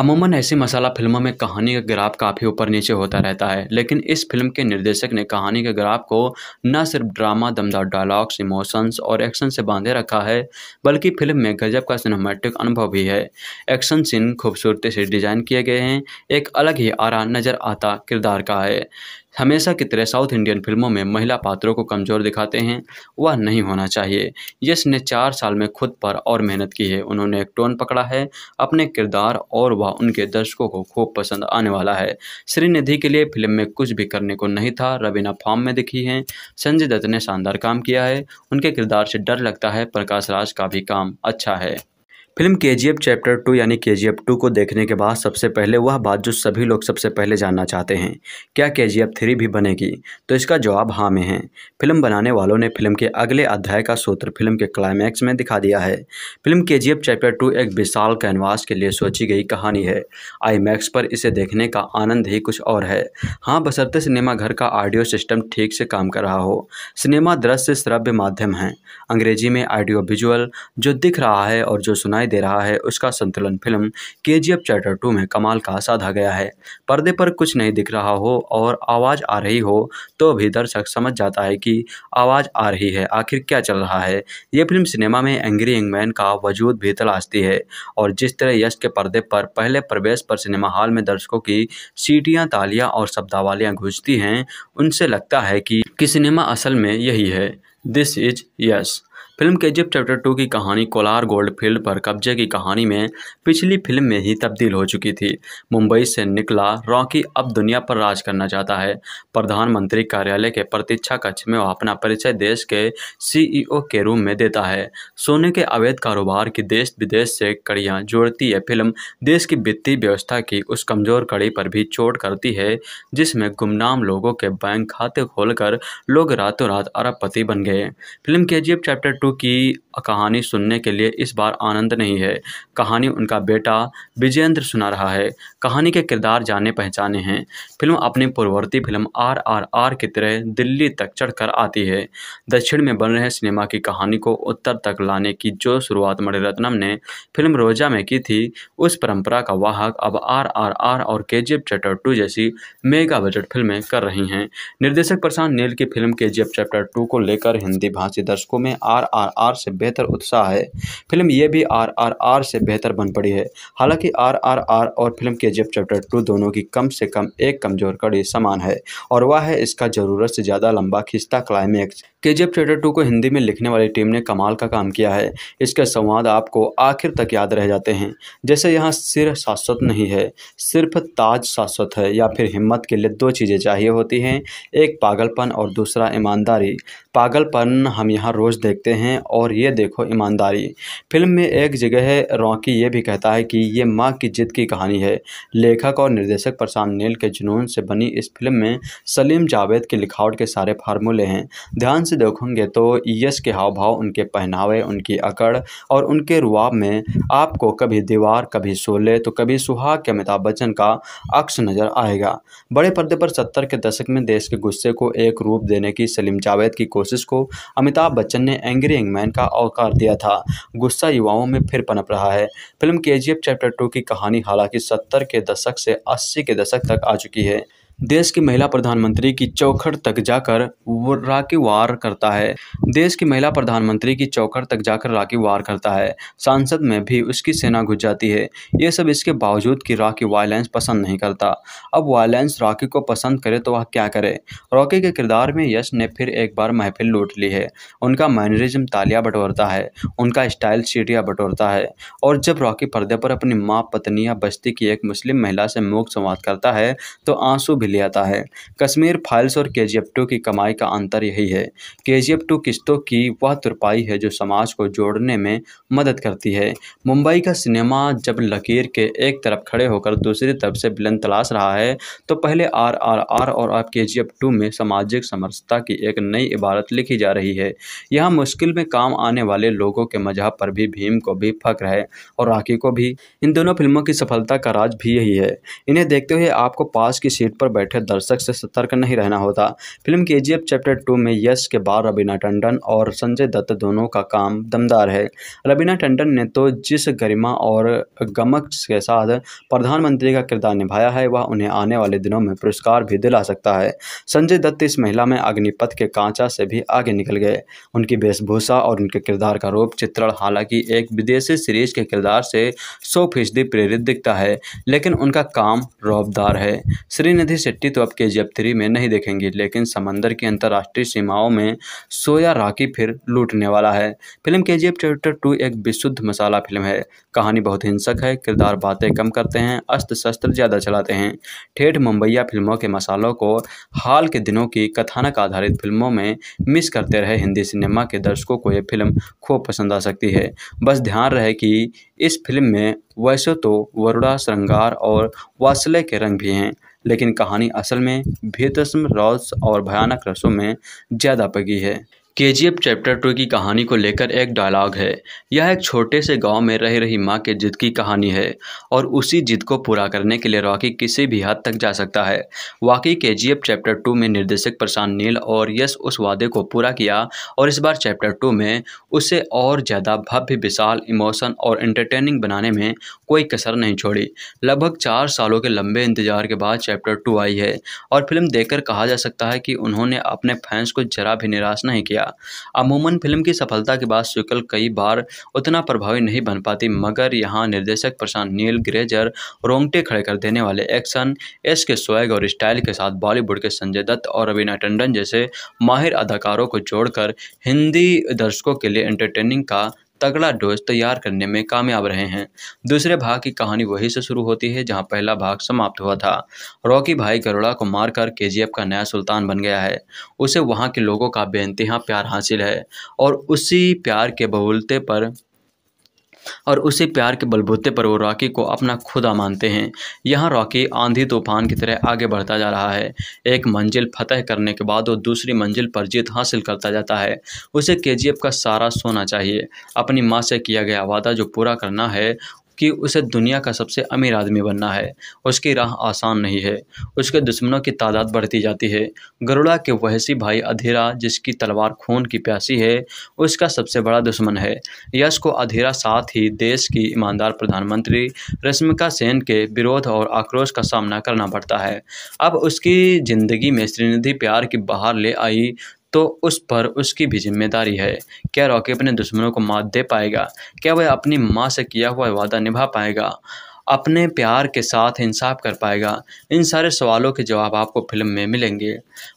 अमूमन ऐसी मसाला फिल्मों में कहानी का ग्राफ काफ़ी ऊपर नीचे होता रहता है लेकिन इस फिल्म के निर्देशक ने कहानी के ग्राफ को न सिर्फ ड्रामा दमदार डायलॉग्स इमोशंस और एक्शन से बांधे रखा है बल्कि फिल्म में गजब का सिनेमेटिक अनुभव भी है एक्शन सीन खूबसूरती से डिजाइन किए गए हैं एक अलग ही आरा नज़र आता किरदार का है हमेशा की तरह साउथ इंडियन फिल्मों में महिला पात्रों को कमज़ोर दिखाते हैं वह नहीं होना चाहिए यश ने चार साल में खुद पर और मेहनत की है उन्होंने एक टोन पकड़ा है अपने किरदार और वह उनके दर्शकों को खूब पसंद आने वाला है श्रीनिधि के लिए फिल्म में कुछ भी करने को नहीं था रवीना फॉर्म में दिखी हैं संजय दत्त ने शानदार काम किया है उनके किरदार से डर लगता है प्रकाश राज का भी काम अच्छा है फिल्म के जी एफ चैप्टर टू यानी के जी एफ टू को देखने के बाद सबसे पहले वह बात जो सभी लोग सबसे पहले जानना चाहते हैं क्या के जी एफ थ्री भी बनेगी तो इसका जवाब हाँ में है फिल्म बनाने वालों ने फिल्म के अगले अध्याय का सूत्र फिल्म के क्लाइमैक्स में दिखा दिया है फिल्म के जी एफ चैप्टर टू एक विशाल कैनवास के लिए सोची गई कहानी है आई मैक्स पर इसे देखने का आनंद ही कुछ और है हाँ बसरते सिनेमाघर का ऑडियो सिस्टम ठीक से काम कर रहा हो सिनेमा दृश्य श्रव्य माध्यम है अंग्रेजी में ऑडियो विजुअल जो दिख रहा है और जो सुनाई दे रहा है उसका संतुलन फिल्म के जी एफ चैप्टर टू में कमाल का साधा गया है पर्दे पर कुछ नहीं दिख रहा हो और आवाज़ आ रही हो तो भी दर्शक समझ जाता है कि आवाज़ आ रही है आखिर क्या चल रहा है ये फिल्म सिनेमा में एंग्री मैन का वजूद भी तलाशती है और जिस तरह यश के पर्दे पर पहले प्रवेश पर सिनेमा हॉल में दर्शकों की सीटियाँ तालियाँ और शब्दावालियाँ घुसती हैं उनसे लगता है कि, कि सिनेमा असल में यही है दिस इज यश फिल्म के जिप चैप्टर टू की कहानी कोलार गोल्ड फील्ड पर कब्जे की कहानी में पिछली फिल्म में ही तब्दील हो चुकी थी मुंबई से निकला रॉकी अब दुनिया पर राज करना चाहता है प्रधानमंत्री कार्यालय के प्रतीक्षा कक्ष में वह अपना परिचय देश के सीईओ e के रूम में देता है सोने के अवैध कारोबार की देश विदेश से कड़ियाँ जोड़ती है फिल्म देश की वित्तीय व्यवस्था की उस कमजोर कड़ी पर भी चोट करती है जिसमें गुमनाम लोगों के बैंक खाते खोलकर लोग रातों रात अरबपति बन गए फिल्म के जीप चैप्टर टू बिट्टू की कहानी सुनने के लिए इस बार आनंद नहीं है कहानी उनका बेटा विजयेंद्र सुना रहा है कहानी के किरदार जाने पहचाने हैं फिल्म अपनी पूर्ववर्ती फिल्म आर आर आर की तरह दिल्ली तक चढ़कर आती है दक्षिण में बन रहे सिनेमा की कहानी को उत्तर तक लाने की जो शुरुआत मणिरत्नम ने फिल्म रोजा में की थी उस परंपरा का वाहक अब आर आर आर और K G F chapter two जैसी मेगा बजट फिल्में कर रही हैं निर्देशक प्रशांत नील की फिल्म के जी एफ चैप्टर टू को लेकर हिंदी भाषी दर्शकों में आर आरआरआर से बेहतर उत्साह है फिल्म ये भी आरआरआर से बेहतर बन पड़ी है हालांकि आरआरआर और फिल्म के जिप चैप्टर टू दोनों की कम से कम एक कमजोर कड़ी समान है और वह है इसका ज़रूरत से ज़्यादा लंबा खिस्ता क्लाइमैक्स के जी एफ टू को हिंदी में लिखने वाली टीम ने कमाल का काम किया है इसके संवाद आपको आखिर तक याद रह जाते हैं जैसे यहाँ सिर शाश्वत नहीं है सिर्फ ताज शाश्वत है या फिर हिम्मत के लिए दो चीज़ें चाहिए होती हैं एक पागलपन और दूसरा ईमानदारी पागलपन हम यहाँ रोज़ देखते हैं हैं और ये देखो ईमानदारी फिल्म में एक जगह रॉकी ये भी कहता है कि ये माँ की जिद की कहानी है लेखक और निर्देशक प्रशांत नील के जुनून से बनी इस फिल्म में सलीम जावेद की लिखावट के सारे फार्मूले हैं ध्यान से देखोगे तो यश के हाव भाव उनके पहनावे उनकी अकड़ और उनके रुआब में आपको कभी दीवार कभी शोले तो कभी सुहाग के अमिताभ बच्चन का अक्स नजर आएगा बड़े पर्दे पर सत्तर के दशक में देश के गुस्से को एक रूप देने की सलीम जावेद की कोशिश को अमिताभ बच्चन ने एंग्री आखिर का औकार दिया था गुस्सा युवाओं में फिर पनप रहा है फिल्म के चैप्टर टू की कहानी हालांकि सत्तर के दशक से अस्सी के दशक तक आ चुकी है देश की महिला प्रधानमंत्री की चौखट तक जाकर राखी वार करता है देश की महिला प्रधानमंत्री की चौखट तक जाकर राखी वार करता है सांसद में भी उसकी सेना घुस जाती है ये सब इसके बावजूद कि राखी वायलेंस पसंद नहीं करता अब वायलेंस राखी को पसंद करे तो वह क्या करे रॉकी के किरदार में यश ने फिर एक बार महफिल लूट ली है उनका मैनरिज्म तालिया बटोरता है उनका स्टाइल सीटिया बटोरता है और जब रॉकी पर्दे पर अपनी माँ पत्नी या बस्ती की एक मुस्लिम महिला से मुख संवाद करता है तो आंसू भी ले आता है कश्मीर फाइल्स और के जी की कमाई का अंतर यही है के किस्तों की वह तुरपाई है जो समाज को जोड़ने में मदद करती है मुंबई का सिनेमा जब लकीर के एक तरफ खड़े होकर दूसरी तरफ से बिलन तलाश रहा है तो पहले आर आर आर और अब के जी में सामाजिक समरसता की एक नई इबारत लिखी जा रही है यहाँ मुश्किल में काम आने वाले लोगों के मजहब पर भी भीम को भी फक्र है और राखी को भी इन दोनों फिल्मों की सफलता का राज भी यही है इन्हें देखते हुए आपको पास की सीट पर बैठे दर्शक से सतर्क नहीं रहना होता फिल्म के जी चैप्टर टू में यश के बाद रबीना टंडन और संजय दत्त दोनों का काम दमदार है रबीना टंडन ने तो जिस गरिमा और गमक के साथ प्रधानमंत्री का किरदार निभाया है वह उन्हें आने वाले दिनों में पुरस्कार भी दिला सकता है संजय दत्त इस महिला में अग्निपथ के कांचा से भी आगे निकल गए उनकी वेशभूषा और उनके किरदार का रूप चित्रण हालांकि एक विदेशी सीरीज के किरदार से सौ फीसदी प्रेरित दिखता है लेकिन उनका काम रौबदार है श्रीनिधि से शेट्टी तो अब के जी थ्री में नहीं देखेंगी लेकिन समंदर की अंतर्राष्ट्रीय सीमाओं में सोया राखी फिर लूटने वाला है फिल्म के जी चैप्टर टू एक विशुद्ध मसाला फिल्म है कहानी बहुत हिंसक है किरदार बातें कम करते हैं अस्त्र शस्त्र ज़्यादा चलाते हैं ठेठ मुंबईया फिल्मों के मसालों को हाल के दिनों की कथानक आधारित फिल्मों में मिस करते रहे हिंदी सिनेमा के दर्शकों को यह फिल्म खूब पसंद आ सकती है बस ध्यान रहे कि इस फिल्म में वैसे तो वरुड़ा श्रृंगार और वासले के रंग भी हैं लेकिन कहानी असल में भीतसम रॉस और भयानक रसों में ज़्यादा पगी है के जी एफ चैप्टर टू की कहानी को लेकर एक डायलॉग है यह एक छोटे से गांव में रह रही माँ के जिद की कहानी है और उसी जिद को पूरा करने के लिए रॉकी किसी भी हद तक जा सकता है वाकई के जी एफ चैप्टर टू में निर्देशक प्रशांत नील और यश उस वादे को पूरा किया और इस बार चैप्टर टू में उसे और ज़्यादा भव्य विशाल इमोशन और एंटरटेनिंग बनाने में कोई कसर नहीं छोड़ी लगभग चार सालों के लंबे इंतजार के बाद चैप्टर टू आई है और फिल्म देखकर कहा जा सकता है कि उन्होंने अपने फैंस को जरा भी निराश नहीं किया किया अमूमन फिल्म की सफलता के बाद शुक्ल कई बार उतना प्रभावी नहीं बन पाती मगर यहाँ निर्देशक प्रशांत नील ग्रेजर रोंगटे खड़े कर देने वाले एक्शन एस के स्वैग और स्टाइल के साथ बॉलीवुड के संजय दत्त और रवीना टंडन जैसे माहिर अदाकारों को जोड़कर हिंदी दर्शकों के लिए एंटरटेनिंग का तगड़ा डोज तैयार करने में कामयाब रहे हैं दूसरे भाग की कहानी वहीं से शुरू होती है जहां पहला भाग समाप्त हुआ था रॉकी भाई गरुड़ा को मारकर एफ का नया सुल्तान बन गया है उसे वहां के लोगों का बेनतहा प्यार हासिल है और उसी प्यार के बहुलते पर और उसी प्यार के बलबूते पर वो रॉकी को अपना खुदा मानते हैं यहाँ रॉकी आंधी तूफान की तरह आगे बढ़ता जा रहा है एक मंजिल फतह करने के बाद वो दूसरी मंजिल पर जीत हासिल करता जाता है उसे के का सारा सोना चाहिए अपनी माँ से किया गया वादा जो पूरा करना है कि उसे दुनिया का सबसे अमीर आदमी बनना है उसकी राह आसान नहीं है उसके दुश्मनों की तादाद बढ़ती जाती है गरुड़ा के वहसी भाई अधीरा जिसकी तलवार खून की प्यासी है उसका सबसे बड़ा दुश्मन है यश को अधीरा साथ ही देश की ईमानदार प्रधानमंत्री रश्मिका सेन के विरोध और आक्रोश का सामना करना पड़ता है अब उसकी ज़िंदगी में श्रीनिधि प्यार की बाहर ले आई तो उस पर उसकी भी जिम्मेदारी है क्या रॉकी अपने दुश्मनों को मात दे पाएगा क्या वह अपनी माँ से किया हुआ वादा निभा पाएगा अपने प्यार के साथ इंसाफ कर पाएगा इन सारे सवालों के जवाब आपको फिल्म में मिलेंगे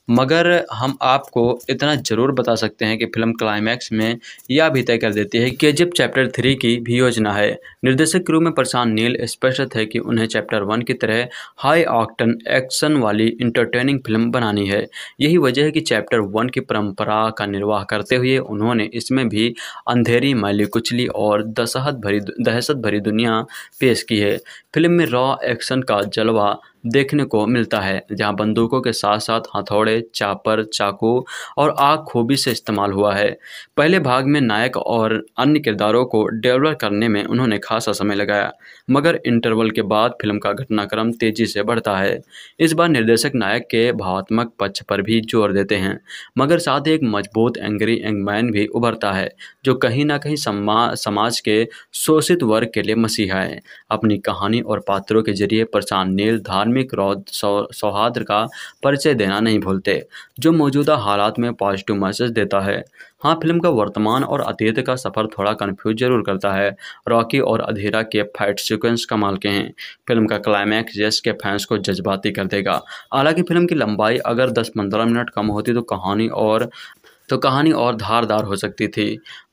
मगर हम आपको इतना ज़रूर बता सकते हैं कि फिल्म क्लाइमैक्स में यह भी तय कर देती है कि जब चैप्टर थ्री की भी योजना है निर्देशक रूप में प्रशांत नील स्पष्ट थे कि उन्हें चैप्टर वन की तरह हाई ऑक्टन एक्शन वाली इंटरटेनिंग फिल्म बनानी है यही वजह है कि चैप्टर वन की परंपरा का निर्वाह करते हुए उन्होंने इसमें भी अंधेरी मैली कुचली और दशहत भरी दहशत भरी दुनिया पेश की है फिल्म में रॉ एक्शन का जलवा देखने को मिलता है जहां बंदूकों के साथ साथ हथौड़े चापर चाकू और आग खूबी से इस्तेमाल हुआ है पहले भाग में नायक और अन्य किरदारों को डेवलप करने में उन्होंने खासा समय लगाया मगर इंटरवल के बाद फिल्म का घटनाक्रम तेजी से बढ़ता है इस बार निर्देशक नायक के भावात्मक पक्ष पर भी जोर देते हैं मगर साथ ही एक मजबूत एंग्री एंगमैन भी उभरता है जो कहीं ना कहीं समाज के शोषित वर्ग के लिए मसीहा है अपनी कहानी और पात्रों के जरिए प्रशांत नील धार्मिक धार्मिक रौद सौहार्द का परिचय देना नहीं भूलते जो मौजूदा हालात में पॉजिटिव मैसेज देता है हाँ फिल्म का वर्तमान और अतीत का सफ़र थोड़ा कन्फ्यूज जरूर करता है रॉकी और अधीरा के फाइट सीक्वेंस कमाल के हैं फिल्म का क्लाइमैक्स यश के फैंस को जज्बाती कर देगा हालांकि फिल्म की लंबाई अगर 10-15 मिनट कम होती तो कहानी और तो कहानी और धारदार हो सकती थी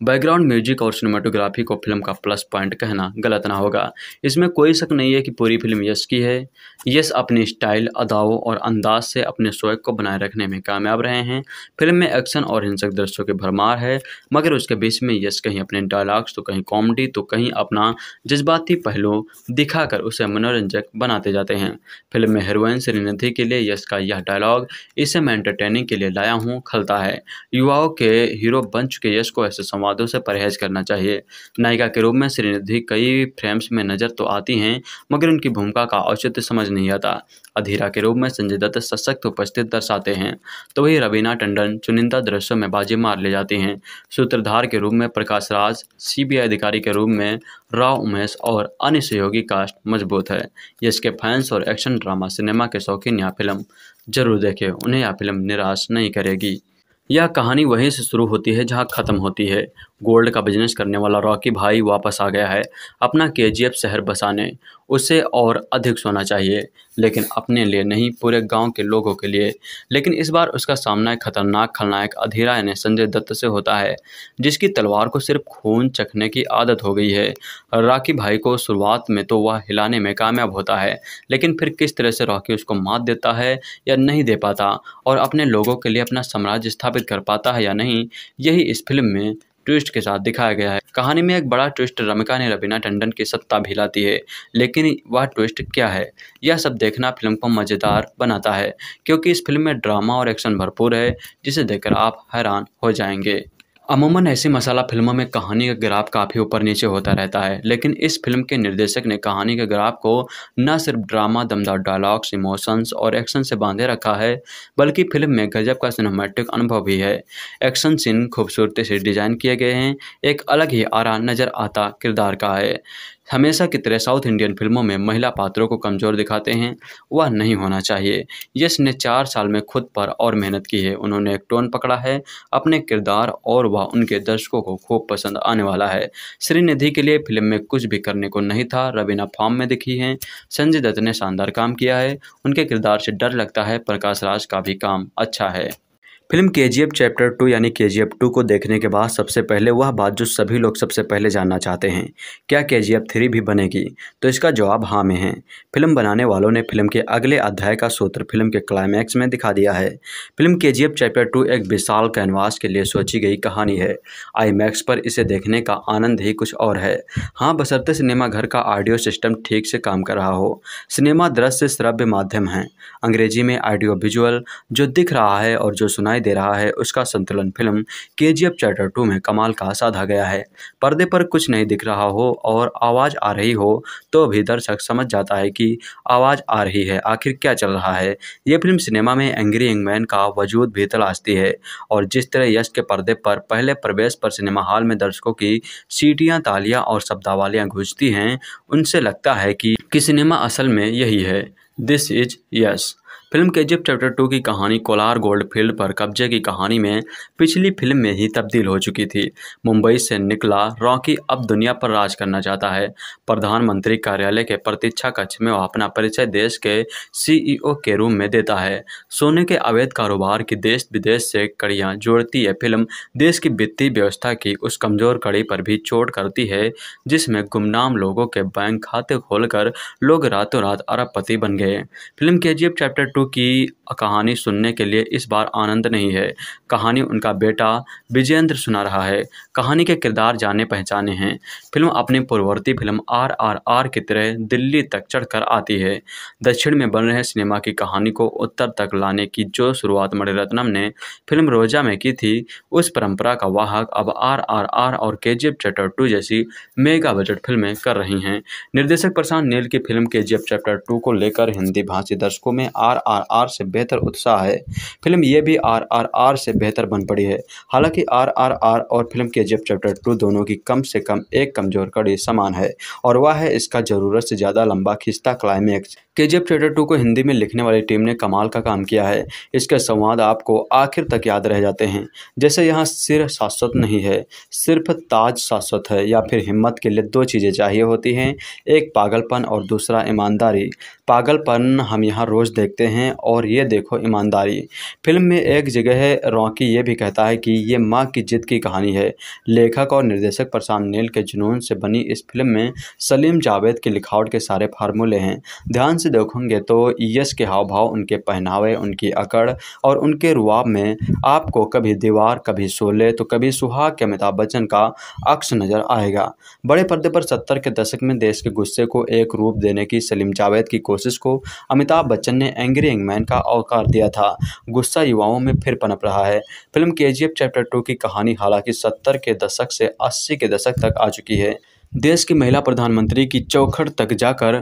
बैकग्राउंड म्यूजिक और सिनेमाटोग्राफी को फिल्म का प्लस पॉइंट कहना गलत ना होगा इसमें कोई शक नहीं है कि पूरी फिल्म यश की है यश अपने स्टाइल अदाओं और अंदाज से अपने शोक को बनाए रखने में कामयाब रहे हैं फिल्म में एक्शन और हिंसक दृश्यों की भरमार है मगर उसके बीच में यश कहीं अपने डायलॉग्स तो कहीं कॉमेडी तो कहीं अपना जज्बाती पहलू दिखाकर उसे मनोरंजक बनाते जाते हैं फिल्म में हीरोइन श्रीनिधि के लिए यश का यह डायलॉग इसे मैं एंटरटेनिंग के लिए लाया हूँ खलता है युवाओं के हीरो बन चुके यश को ऐसे संवादों से परहेज करना चाहिए नायिका के रूप में श्रीनिधि कई फ्रेम्स में नज़र तो आती हैं मगर उनकी भूमिका का औचित्य समझ नहीं आता अधीरा के रूप में संजय दत्त सशक्त उपस्थित दर्शाते हैं तो वही रवीना टंडन चुनिंदा दृश्यों में बाजी मार ले जाती हैं सूत्रधार के रूप में प्रकाश राज सीबीआई अधिकारी के रूप में राव उमेश और अन्य सहयोगी कास्ट मजबूत है इसके फैंस और एक्शन ड्रामा सिनेमा के शौकीन यह फिल्म जरूर देखें उन्हें यह फिल्म निराश नहीं करेगी यह कहानी वहीं से शुरू होती है जहाँ ख़त्म होती है गोल्ड का बिजनेस करने वाला रॉकी भाई वापस आ गया है अपना के शहर बसाने उसे और अधिक सोना चाहिए लेकिन अपने लिए नहीं पूरे गांव के लोगों के लिए लेकिन इस बार उसका सामना एक खतरनाक खलनायक अधीरा यानी संजय दत्त से होता है जिसकी तलवार को सिर्फ खून चखने की आदत हो गई है राकी भाई को शुरुआत में तो वह हिलाने में कामयाब होता है लेकिन फिर किस तरह से रॉकी उसको मात देता है या नहीं दे पाता और अपने लोगों के लिए अपना साम्राज्य स्थापित कर पाता है या नहीं यही इस फिल्म में ट्विस्ट के साथ दिखाया गया है कहानी में एक बड़ा ट्विस्ट रमिका ने रबीना टंडन की सत्ता भिलाती है लेकिन वह ट्विस्ट क्या है यह सब देखना फिल्म को मज़ेदार बनाता है क्योंकि इस फिल्म में ड्रामा और एक्शन भरपूर है जिसे देखकर आप हैरान हो जाएंगे अमूमन ऐसी मसाला फिल्मों में कहानी का ग्राफ काफ़ी ऊपर नीचे होता रहता है लेकिन इस फिल्म के निर्देशक ने कहानी के ग्राफ को न सिर्फ ड्रामा दमदार डायलॉग्स इमोशंस और एक्शन से बांधे रखा है बल्कि फिल्म में गजब का सिनेमेटिक अनुभव भी है एक्शन सीन खूबसूरती से डिज़ाइन किए गए हैं एक अलग ही आरा नज़र आता किरदार का है हमेशा की तरह साउथ इंडियन फिल्मों में महिला पात्रों को कमज़ोर दिखाते हैं वह नहीं होना चाहिए यश ने चार साल में खुद पर और मेहनत की है उन्होंने एक टोन पकड़ा है अपने किरदार और वह उनके दर्शकों को खूब पसंद आने वाला है श्रीनिधि के लिए फिल्म में कुछ भी करने को नहीं था रवीना फॉर्म में दिखी हैं संजय दत्त ने शानदार काम किया है उनके किरदार से डर लगता है प्रकाश राज का भी काम अच्छा है फिल्म के जी एफ चैप्टर टू यानी के जी एफ टू को देखने के बाद सबसे पहले वह बात जो सभी लोग सबसे पहले जानना चाहते हैं क्या के जी एफ थ्री भी बनेगी तो इसका जवाब हाँ में है फिल्म बनाने वालों ने फिल्म के अगले अध्याय का सूत्र फिल्म के क्लाइमैक्स में दिखा दिया है फिल्म के जी एफ चैप्टर टू एक विशाल कैनवास के लिए सोची गई कहानी है आई मैक्स पर इसे देखने का आनंद ही कुछ और है हाँ बसरते सिनेमाघर का ऑडियो सिस्टम ठीक से काम कर रहा हो सिनेमा दृश्य श्रव्य माध्यम है अंग्रेजी में ऑडियो विजुअल जो दिख रहा है और जो सुनाई दिखाई दे रहा है उसका संतुलन फिल्म के जी एफ चैप्टर टू में कमाल का साधा गया है पर्दे पर कुछ नहीं दिख रहा हो और आवाज़ आ रही हो तो भी दर्शक समझ जाता है कि आवाज़ आ रही है आखिर क्या चल रहा है ये फिल्म सिनेमा में एंग्री मैन का वजूद भी तलाशती है और जिस तरह यश के पर्दे पर पहले प्रवेश पर सिनेमा हॉल में दर्शकों की सीटियाँ तालियाँ और शब्दावालियाँ घुसती हैं उनसे लगता है कि, कि सिनेमा असल में यही है दिस इज यश फिल्म के जिप चैप्टर टू की कहानी कोलार गोल्ड फील्ड पर कब्जे की कहानी में पिछली फिल्म में ही तब्दील हो चुकी थी मुंबई से निकला रॉकी अब दुनिया पर राज करना चाहता है प्रधानमंत्री कार्यालय के प्रतीक्षा कक्ष में वह अपना परिचय देश के सीईओ e के रूम में देता है सोने के अवैध कारोबार की देश विदेश से कड़ियाँ जोड़ती है फिल्म देश की वित्तीय व्यवस्था की उस कमजोर कड़ी पर भी चोट करती है जिसमें गुमनाम लोगों के बैंक खाते खोलकर लोग रातों रात अरबपति बन गए फिल्म के चैप्टर टू छोटू की कहानी सुनने के लिए इस बार आनंद नहीं है कहानी उनका बेटा विजयेंद्र सुना रहा है कहानी के किरदार जाने पहचाने हैं फिल्म अपनी पूर्ववर्ती फिल्म आर आर आर की तरह दिल्ली तक चढ़कर आती है दक्षिण में बन रहे सिनेमा की कहानी को उत्तर तक लाने की जो शुरुआत मणिरत्नम ने फिल्म रोजा में की थी उस परंपरा का वाहक अब आर आर आर और K G F chapter two जैसी मेगा बजट फिल्में कर रही हैं निर्देशक प्रशांत नील की फिल्म के जी एफ चैप्टर टू को लेकर हिंदी भाषी दर्शकों में आर आरआर से बेहतर उत्साह है फिल्म ये भी आरआरआर से बेहतर बन पड़ी है हालांकि आरआरआर और फिल्म के जेब चैप्टर टू दोनों की कम से कम एक कमजोर कड़ी समान है और वह है इसका ज़रूरत से ज़्यादा लंबा खिंचता क्लाइमैक्स के जेब चैप्टर टू को हिंदी में लिखने वाली टीम ने कमाल का काम किया है इसके संवाद आपको आखिर तक याद रह जाते हैं जैसे यहाँ सिर शाश्वत नहीं है सिर्फ ताज शाश्वत है या फिर हिम्मत के लिए दो चीज़ें चाहिए होती हैं एक पागलपन और दूसरा ईमानदारी पागलपन हम यहाँ रोज़ देखते हैं हैं और ये देखो ईमानदारी फिल्म में एक जगह रॉकी ये भी कहता है कि ये माँ की जिद की कहानी है लेखक और निर्देशक प्रशांत नील के जुनून से बनी इस फिल्म में सलीम जावेद की लिखावट के सारे फार्मूले हैं ध्यान से देखोगे तो यश के हाव भाव उनके पहनावे उनकी अकड़ और उनके रुआब में आपको कभी दीवार कभी सोले तो कभी सुहाग के अमिताभ बच्चन का अक्स नजर आएगा बड़े पर्दे पर सत्तर के दशक में देश के गुस्से को एक रूप देने की सलीम जावेद की कोशिश को अमिताभ बच्चन ने एंग्री मैन का अवकार दिया था गुस्सा युवाओं में फिर पनप रहा है फिल्म के चैप्टर टू की कहानी हालांकि सत्तर के दशक से अस्सी के दशक तक आ चुकी है देश की महिला प्रधानमंत्री की चौखट तक जाकर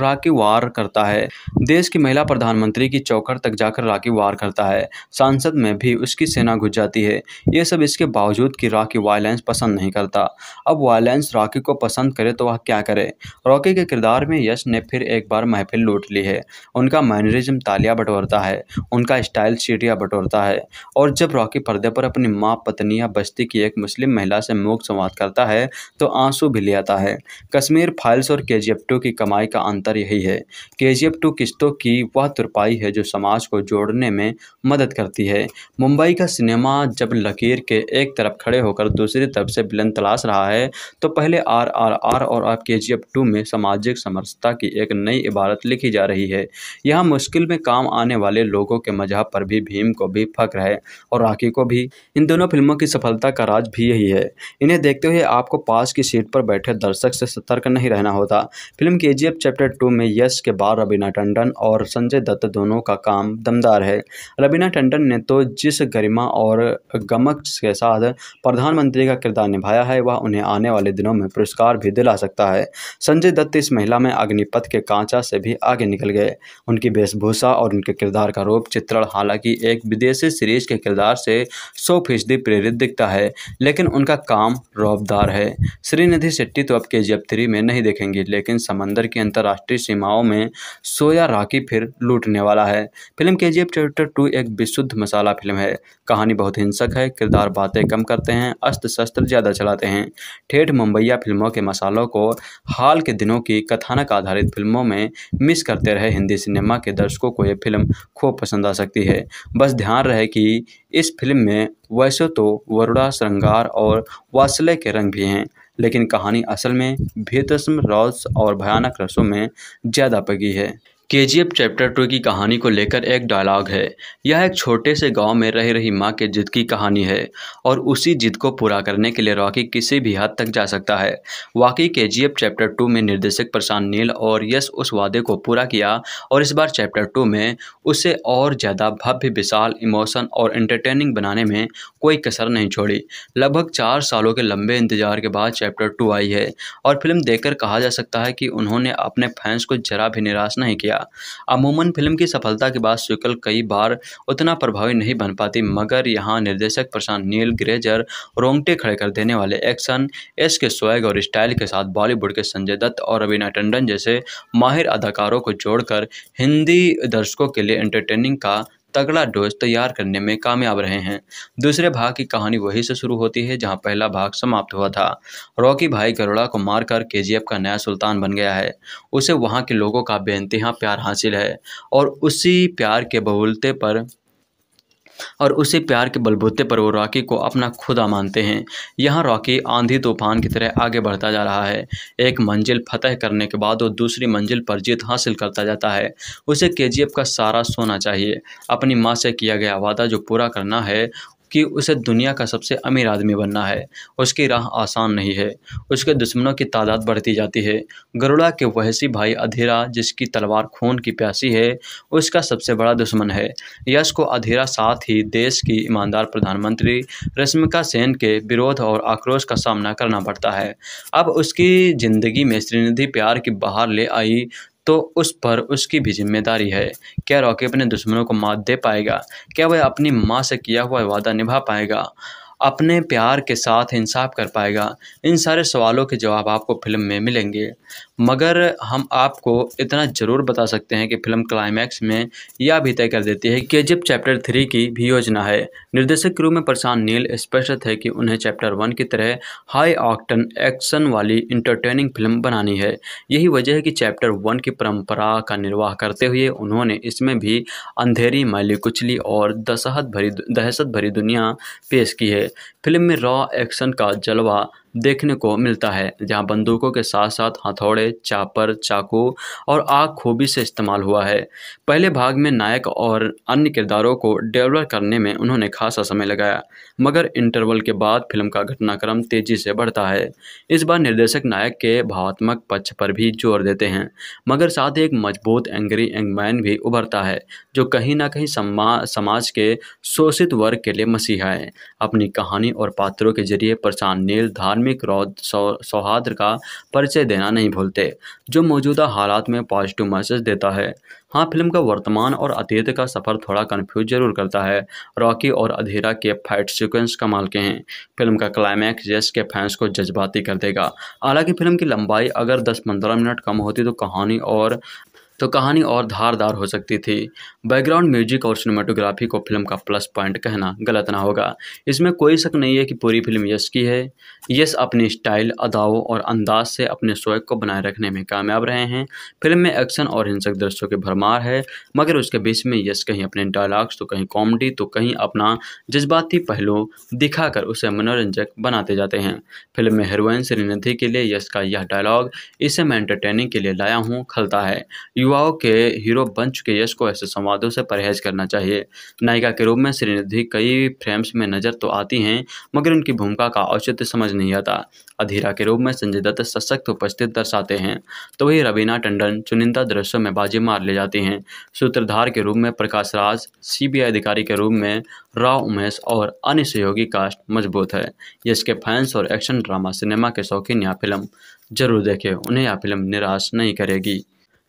राखी वार करता है देश की महिला प्रधानमंत्री की चौखट तक जाकर राखी वार करता है सांसद में भी उसकी सेना घुस जाती है ये सब इसके बावजूद कि राखी वायलेंस पसंद नहीं करता अब वायलेंस राखी को पसंद करे तो वह क्या करे रॉकी के किरदार में यश ने फिर एक बार महफिल लूट ली है उनका मैनरिज्म तालिया बटोरता है उनका स्टाइल सीटिया बटोरता है और जब रॉकी पर्दे पर अपनी माँ पत्नी या बस्ती की एक मुस्लिम महिला से मूक संवाद करता है तो आंसू भी भी ले आता है कश्मीर फाइल्स और के जी एफ टू की कमाई का अंतर यही है के जी एफ टू किस्तों की वह तुरपाई है जो समाज को जोड़ने में मदद करती है मुंबई का सिनेमा जब लकीर के एक तरफ खड़े होकर दूसरी तरफ से बिलन तलाश रहा है तो पहले आर आर आर और अब के जी एफ टू में सामाजिक समरसता की एक नई इबारत लिखी जा रही है यहाँ मुश्किल में काम आने वाले लोगों के मजहब पर भी भीम को भी फख्र है और राखी को भी इन दोनों फिल्मों की सफलता का राज भी यही है इन्हें देखते हुए आपको पास की सीट पर बैठे दर्शक से सतर्क नहीं रहना होता फिल्म के जी चैप्टर टू में यश के बाद रबीना टंडन और संजय दत्त दोनों का काम दमदार है रबीना टंडन ने तो जिस गरिमा और गमक के साथ प्रधानमंत्री का किरदार निभाया है वह उन्हें आने वाले दिनों में पुरस्कार भी दिला सकता है संजय दत्त इस महिला में अग्निपथ के कांचा से भी आगे निकल गए उनकी वेशभूषा और उनके किरदार का रूप चित्रण हालांकि एक विदेशी सीरीज के किरदार से सौ फीसदी प्रेरित दिखता है लेकिन उनका काम रौबदार है श्रीनिधि शेट्टी तो अब के जी एफ थ्री में नहीं देखेंगी लेकिन समंदर की अंतर्राष्ट्रीय सीमाओं में सोया राखी फिर लूटने वाला है फिल्म के जी चैप्टर टू एक विशुद्ध मसाला फिल्म है कहानी बहुत हिंसक है किरदार बातें कम करते हैं अस्त्र शस्त्र ज़्यादा चलाते हैं ठेठ मुंबईया फिल्मों के मसालों को हाल के दिनों की कथानक आधारित फिल्मों में मिस करते रहे हिंदी सिनेमा के दर्शकों को यह फिल्म खूब पसंद आ सकती है बस ध्यान रहे कि इस फिल्म में वैसे तो वरुणा श्रृंगार और वासले के रंग भी हैं लेकिन कहानी असल में भीतसम रॉस और भयानक रसों में ज़्यादा पगी है के जी एफ चैप्टर टू की कहानी को लेकर एक डायलॉग है यह एक छोटे से गांव में रह रही माँ के जिद की कहानी है और उसी जिद को पूरा करने के लिए रॉकी किसी भी हद तक जा सकता है वाकई के जी एफ चैप्टर टू में निर्देशक प्रशांत नील और यश उस वादे को पूरा किया और इस बार चैप्टर टू में उसे और ज़्यादा भव्य विशाल इमोशन और एंटरटेनिंग बनाने में कोई कसर नहीं छोड़ी लगभग चार सालों के लंबे इंतजार के बाद चैप्टर टू आई है और फिल्म देखकर कहा जा सकता है कि उन्होंने अपने फैंस को जरा भी निराश नहीं किया गया अमूमन फिल्म की सफलता के बाद शुक्ल कई बार उतना प्रभावी नहीं बन पाती मगर यहाँ निर्देशक प्रशांत नील ग्रेजर रोंगटे खड़े कर देने वाले एक्शन एस के स्वैग और स्टाइल के साथ बॉलीवुड के संजय दत्त और अभिनय टंडन जैसे माहिर अदाकारों को जोड़कर हिंदी दर्शकों के लिए एंटरटेनिंग का तगड़ा डोज तैयार करने में कामयाब रहे हैं दूसरे भाग की कहानी वहीं से शुरू होती है जहां पहला भाग समाप्त हुआ था रॉकी भाई गरोड़ा को मारकर एफ का नया सुल्तान बन गया है उसे वहां के लोगों का बेनतहा प्यार हासिल है और उसी प्यार के बहुलते पर और उसे प्यार के बलबूते पर वो रॉकी को अपना खुदा मानते हैं यहाँ रॉकी आंधी तूफान की तरह आगे बढ़ता जा रहा है एक मंजिल फतह करने के बाद वो दूसरी मंजिल पर जीत हासिल करता जाता है उसे के का सारा सोना चाहिए अपनी माँ से किया गया वादा जो पूरा करना है कि उसे दुनिया का सबसे अमीर आदमी बनना है उसकी राह आसान नहीं है उसके दुश्मनों की तादाद बढ़ती जाती है गरुड़ा के वहसी भाई अधीरा जिसकी तलवार खून की प्यासी है उसका सबसे बड़ा दुश्मन है यश को अधीरा साथ ही देश की ईमानदार प्रधानमंत्री रश्मिका सेन के विरोध और आक्रोश का सामना करना पड़ता है अब उसकी ज़िंदगी में श्रीनिधि प्यार की बाहर ले आई तो उस पर उसकी भी जिम्मेदारी है क्या रॉकी अपने दुश्मनों को मात दे पाएगा क्या वह अपनी माँ से किया हुआ वादा निभा पाएगा अपने प्यार के साथ इंसाफ कर पाएगा इन सारे सवालों के जवाब आपको फिल्म में मिलेंगे मगर हम आपको इतना ज़रूर बता सकते हैं कि फिल्म क्लाइमैक्स में यह भी तय कर देती है कि जब चैप्टर थ्री की भी योजना है निर्देशक के रूप में प्रशांत नील स्पष्ट थे कि उन्हें चैप्टर वन की तरह हाई ऑक्टन एक्शन वाली इंटरटेनिंग फिल्म बनानी है यही वजह है कि चैप्टर वन की परंपरा का निर्वाह करते हुए उन्होंने इसमें भी अंधेरी मैली कुचली और दशहत भरी दहशत भरी दुनिया पेश की है फिल्म में रॉ एक्शन का जलवा देखने को मिलता है जहां बंदूकों के साथ साथ हथौड़े चापर चाकू और आग खूबी से इस्तेमाल हुआ है पहले भाग में नायक और अन्य किरदारों को डेवलप करने में उन्होंने खासा समय लगाया मगर इंटरवल के बाद फिल्म का घटनाक्रम तेजी से बढ़ता है इस बार निर्देशक नायक के भावात्मक पक्ष पर भी जोर देते हैं मगर साथ एक मजबूत एंग्री एंगमैन भी उभरता है जो कहीं ना कहीं समाज के शोषित वर्ग के लिए मसीहा है अपनी कहानी और पात्रों के जरिए प्रशांत नील धार धार्मिक सौहार्द का परिचय देना नहीं भूलते जो मौजूदा हालात में पॉजिटिव मैसेज देता है हाँ फिल्म का वर्तमान और अतीत का सफ़र थोड़ा कन्फ्यूज जरूर करता है रॉकी और अधीरा के फाइट सीक्वेंस कमाल के हैं फिल्म का क्लाइमैक्स यश के फैंस को जज्बाती कर देगा हालांकि फिल्म की लंबाई अगर 10-15 मिनट कम होती तो कहानी और तो कहानी और धारदार हो सकती थी बैकग्राउंड म्यूजिक और सिनेमाटोग्राफी को फिल्म का प्लस पॉइंट कहना गलत ना होगा इसमें कोई शक नहीं है कि पूरी फिल्म यश की है यश अपनी स्टाइल अदाव और अंदाज से अपने शोक को बनाए रखने में कामयाब रहे हैं फिल्म में एक्शन और हिंसक दृश्यों की भरमार है मगर उसके बीच में यश कहीं अपने डायलॉग्स तो कहीं कॉमेडी तो कहीं अपना जज्बाती पहलू दिखाकर उसे मनोरंजक बनाते जाते हैं फिल्म में हीरोइन श्रीनिधि के लिए यश का यह डायलॉग इसे मैं एंटरटेनिंग के लिए लाया हूँ खलता है यू युवाओं के हीरो बन चुके यश को ऐसे संवादों से परहेज करना चाहिए नायिका के रूप में श्रीनिधि कई फ्रेम्स में नज़र तो आती हैं मगर उनकी भूमिका का औचित्य समझ नहीं आता अधीरा के रूप में संजय दत्त सशक्त उपस्थित दर्शाते हैं तो वही रवीना टंडन चुनिंदा दृश्यों में बाजी मार ले जाती हैं सूत्रधार के रूप में प्रकाश राज सीबीआई अधिकारी के रूप में राव उमेश और अन्य सहयोगी कास्ट मजबूत है जिसके फैंस और एक्शन ड्रामा सिनेमा के शौकीन यह फिल्म जरूर देखें उन्हें यह फिल्म निराश नहीं करेगी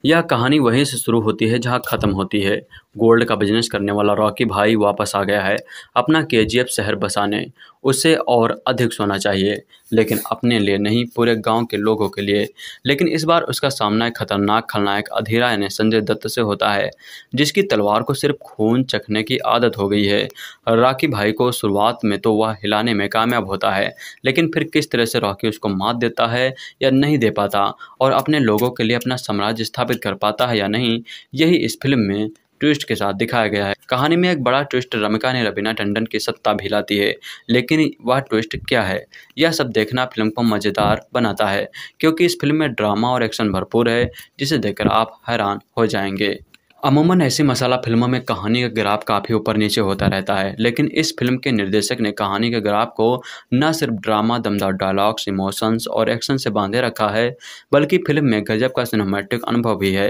यह कहानी वहीं से शुरू होती है जहां ख़त्म होती है गोल्ड का बिजनेस करने वाला रॉकी भाई वापस आ गया है अपना के शहर बसाने उसे और अधिक सोना चाहिए लेकिन अपने लिए नहीं पूरे गांव के लोगों के लिए लेकिन इस बार उसका सामना एक खतरनाक खलनायक अधीरा ने संजय दत्त से होता है जिसकी तलवार को सिर्फ खून चखने की आदत हो गई है राखी भाई को शुरुआत में तो वह हिलाने में कामयाब होता है लेकिन फिर किस तरह से राखी उसको मात देता है या नहीं दे पाता और अपने लोगों के लिए अपना साम्राज्य स्थापित कर पाता है या नहीं यही इस फिल्म में ट्विस्ट के साथ दिखाया गया है कहानी में एक बड़ा ट्विस्ट रमिका ने रबीना टंडन की सत्ता भिलाती है लेकिन वह ट्विस्ट क्या है यह सब देखना फिल्म को मज़ेदार बनाता है क्योंकि इस फिल्म में ड्रामा और एक्शन भरपूर है जिसे देखकर आप हैरान हो जाएंगे अमूमन ऐसी मसाला फिल्मों में कहानी का ग्राफ काफ़ी ऊपर नीचे होता रहता है लेकिन इस फिल्म के निर्देशक ने कहानी के ग्राफ को न सिर्फ ड्रामा दमदार डायलॉग्स इमोशंस और एक्शन से बांधे रखा है बल्कि फिल्म में गजब का सिनेमेटिक अनुभव भी है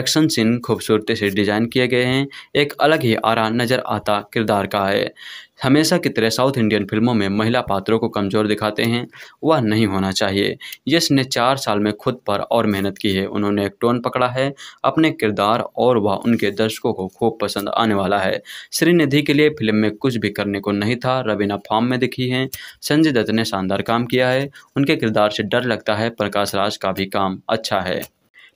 एक्शन सीन खूबसूरती से डिज़ाइन किए गए हैं एक अलग ही आरा नज़र आता किरदार का है हमेशा की तरह साउथ इंडियन फिल्मों में महिला पात्रों को कमज़ोर दिखाते हैं वह नहीं होना चाहिए यश ने चार साल में खुद पर और मेहनत की है उन्होंने एक टोन पकड़ा है अपने किरदार और वह उनके दर्शकों को खूब पसंद आने वाला है श्रीनिधि के लिए फिल्म में कुछ भी करने को नहीं था रवीना फॉर्म में दिखी हैं संजय दत्त ने शानदार काम किया है उनके किरदार से डर लगता है प्रकाश राज का भी काम अच्छा है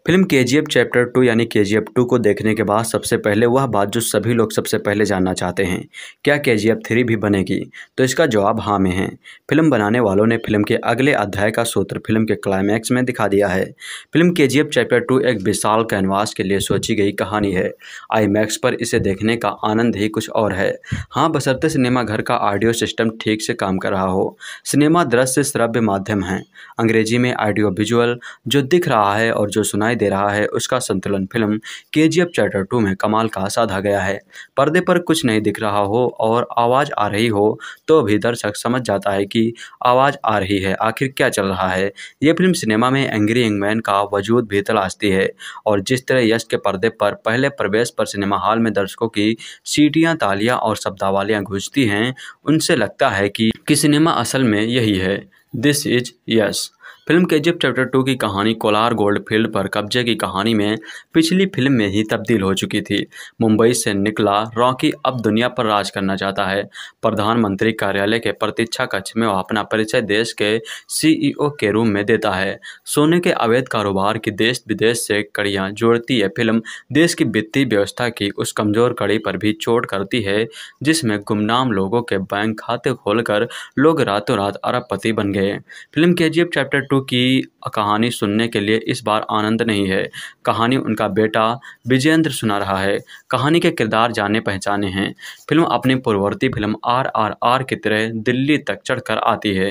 फिल्म के जी एफ चैप्टर टू यानी के जी एफ टू को देखने के बाद सबसे पहले वह बात जो सभी लोग सबसे पहले जानना चाहते हैं क्या के जी एफ थ्री भी बनेगी तो इसका जवाब हाँ में है फिल्म बनाने वालों ने फिल्म के अगले अध्याय का सूत्र फिल्म के क्लाइमैक्स में दिखा दिया है फिल्म के जी एफ चैप्टर टू एक विशाल कैनवास के लिए सोची गई कहानी है आई मैक्स पर इसे देखने का आनंद ही कुछ और है हाँ बसरते सिनेमाघर का ऑडियो सिस्टम ठीक से काम कर रहा हो सिनेमा दृश्य श्रव्य माध्यम है अंग्रेजी में ऑडियो विजुअल जो दिख रहा है और जो सुनाई सुनाई दे रहा है उसका संतुलन फिल्म के जी एफ चैप्टर टू में कमाल का साधा गया है पर्दे पर कुछ नहीं दिख रहा हो और आवाज़ आ रही हो तो भी दर्शक समझ जाता है कि आवाज़ आ रही है आखिर क्या चल रहा है ये फिल्म सिनेमा में एंग्री यंगमैन का वजूद भी तलाशती है और जिस तरह यश के पर्दे पर पहले प्रवेश पर सिनेमा हॉल में दर्शकों की सीटियाँ तालियाँ और शब्दावालियाँ घुसती हैं उनसे लगता है कि, कि सिनेमा असल में यही है दिस इज यस फिल्म के जिप चैप्टर टू की कहानी कोलार गोल्ड फील्ड पर कब्जे की कहानी में पिछली फिल्म में ही तब्दील हो चुकी थी मुंबई से निकला रॉकी अब दुनिया पर राज करना चाहता है प्रधानमंत्री कार्यालय के प्रतीक्षा कक्ष में वह अपना परिचय देश के सीईओ e के रूम में देता है सोने के अवैध कारोबार की देश विदेश से कड़ियाँ जोड़ती है फिल्म देश की वित्तीय व्यवस्था की उस कमजोर कड़ी पर भी चोट करती है जिसमें गुमनाम लोगों के बैंक खाते खोलकर लोग रातों रात अरबपति बन गए फिल्म के जीप चैप्टर छोटू की कहानी सुनने के लिए इस बार आनंद नहीं है कहानी उनका बेटा विजेंद्र सुना रहा है कहानी के किरदार जाने पहचाने हैं फिल्म अपनी पूर्ववर्ती फिल्म आर आर आर की तरह दिल्ली तक चढ़कर आती है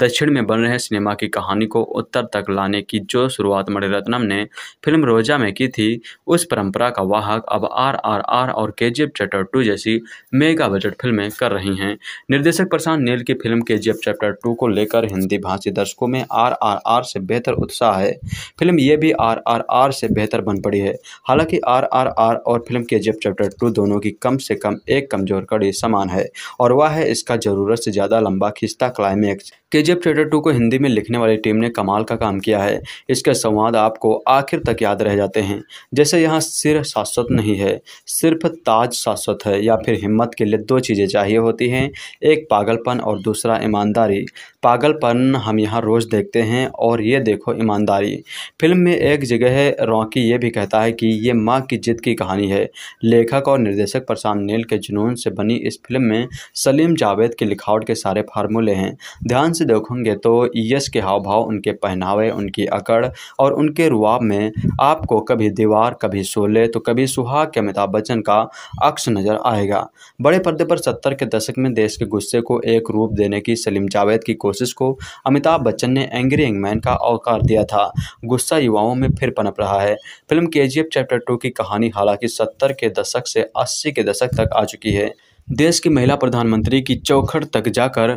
दक्षिण में बन रहे सिनेमा की कहानी को उत्तर तक लाने की जो शुरुआत मणिरत्नम ने फिल्म रोजा में की थी उस परंपरा का वाहक अब आर आर आर और K G F chapter two जैसी मेगा बजट फिल्में कर रही हैं निर्देशक प्रशांत नील की फिल्म के जी एफ चैप्टर टू को लेकर हिंदी भाषी दर्शकों में आर आरआरआर से बेहतर उत्साह है फिल्म ये भी आरआरआर से बेहतर बन पड़ी है हालांकि आरआरआर और फिल्म के जिप चैप्टर टू दोनों की कम से कम एक कमजोर कड़ी समान है और वह है इसका ज़रूरत से ज़्यादा लंबा खिस्ता क्लाइमैक्स के जिप चैप्टर टू को हिंदी में लिखने वाली टीम ने कमाल का काम किया है इसके संवाद आपको आखिर तक याद रह जाते हैं जैसे यहाँ सिर शाश्वत नहीं है सिर्फ ताज शाश्वत है या फिर हिम्मत के लिए दो चीज़ें चाहिए होती हैं एक पागलपन और दूसरा ईमानदारी पागलपन हम यहाँ रोज़ देखते हैं हैं और ये देखो ईमानदारी फिल्म में एक जगह रॉकी ये भी कहता है कि ये माँ की जिद की कहानी है लेखक और निर्देशक प्रशांत नील के जुनून से बनी इस फिल्म में सलीम जावेद की लिखावट के सारे फार्मूले हैं ध्यान से देखोगे तो यश के हाव भाव उनके पहनावे उनकी अकड़ और उनके रुआब में आपको कभी दीवार कभी शोले तो कभी सुहाग के अमिताभ बच्चन का अक्स नजर आएगा बड़े पर्दे पर सत्तर के दशक में देश के गुस्से को एक रूप देने की सलीम जावेद की कोशिश को अमिताभ बच्चन ने एंग्री रिंगमैन का औकार दिया था गुस्सा युवाओं में फिर पनप रहा है फिल्म के चैप्टर टू की कहानी हालांकि सत्तर के दशक से अस्सी के दशक तक आ चुकी है देश की महिला प्रधानमंत्री की चौखट तक जाकर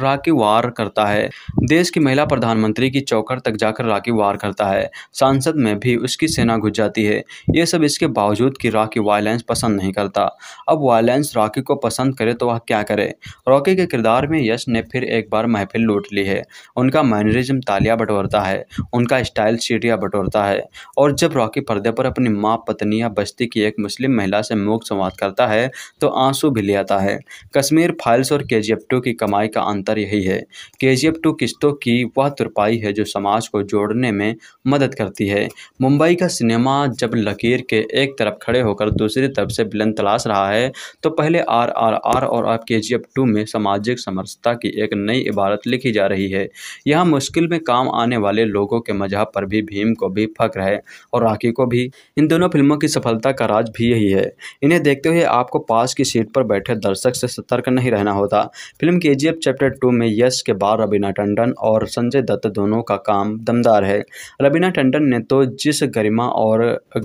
राखी वार करता है देश की महिला प्रधानमंत्री की चौखट तक जाकर राखी वार करता है सांसद में भी उसकी सेना घुस जाती है ये सब इसके बावजूद कि राखी वायलेंस पसंद नहीं करता अब वायलेंस राखी को पसंद करे तो वह क्या करे रॉकी के किरदार में यश ने फिर एक बार महफिल लूट ली है उनका मैनरिज्म तालिया बटोरता है उनका स्टाइल सीटिया बटोरता है और जब रॉकी पर्दे पर अपनी माँ पत्नी या बस्ती की एक मुस्लिम महिला से मुख संवाद करता है तो आंसू भी ले आता है कश्मीर फाइल्स और के जी की कमाई का अंतर यही है के जी किस्तों की वह तुरपाई है जो समाज को जोड़ने में मदद करती है मुंबई का सिनेमा जब लकीर के एक तरफ खड़े होकर दूसरी तरफ से बिलन तलाश रहा है तो पहले आर आर आर और अब के जी में सामाजिक समरसता की एक नई इबारत लिखी जा रही है यहाँ मुश्किल में काम आने वाले लोगों के मजहब पर भी भीम को भी फक्र है और राखी को भी इन दोनों फिल्मों की सफलता का राज भी यही है इन्हें देखते हुए आपको पास की सीट पर बैठे दर्शक से सतर्क नहीं रहना होता फिल्म के जी चैप्टर टू में यश के बाद रबीना टंडन और संजय दत्त दोनों का काम दमदार है रबीना टंडन ने तो जिस गरिमा और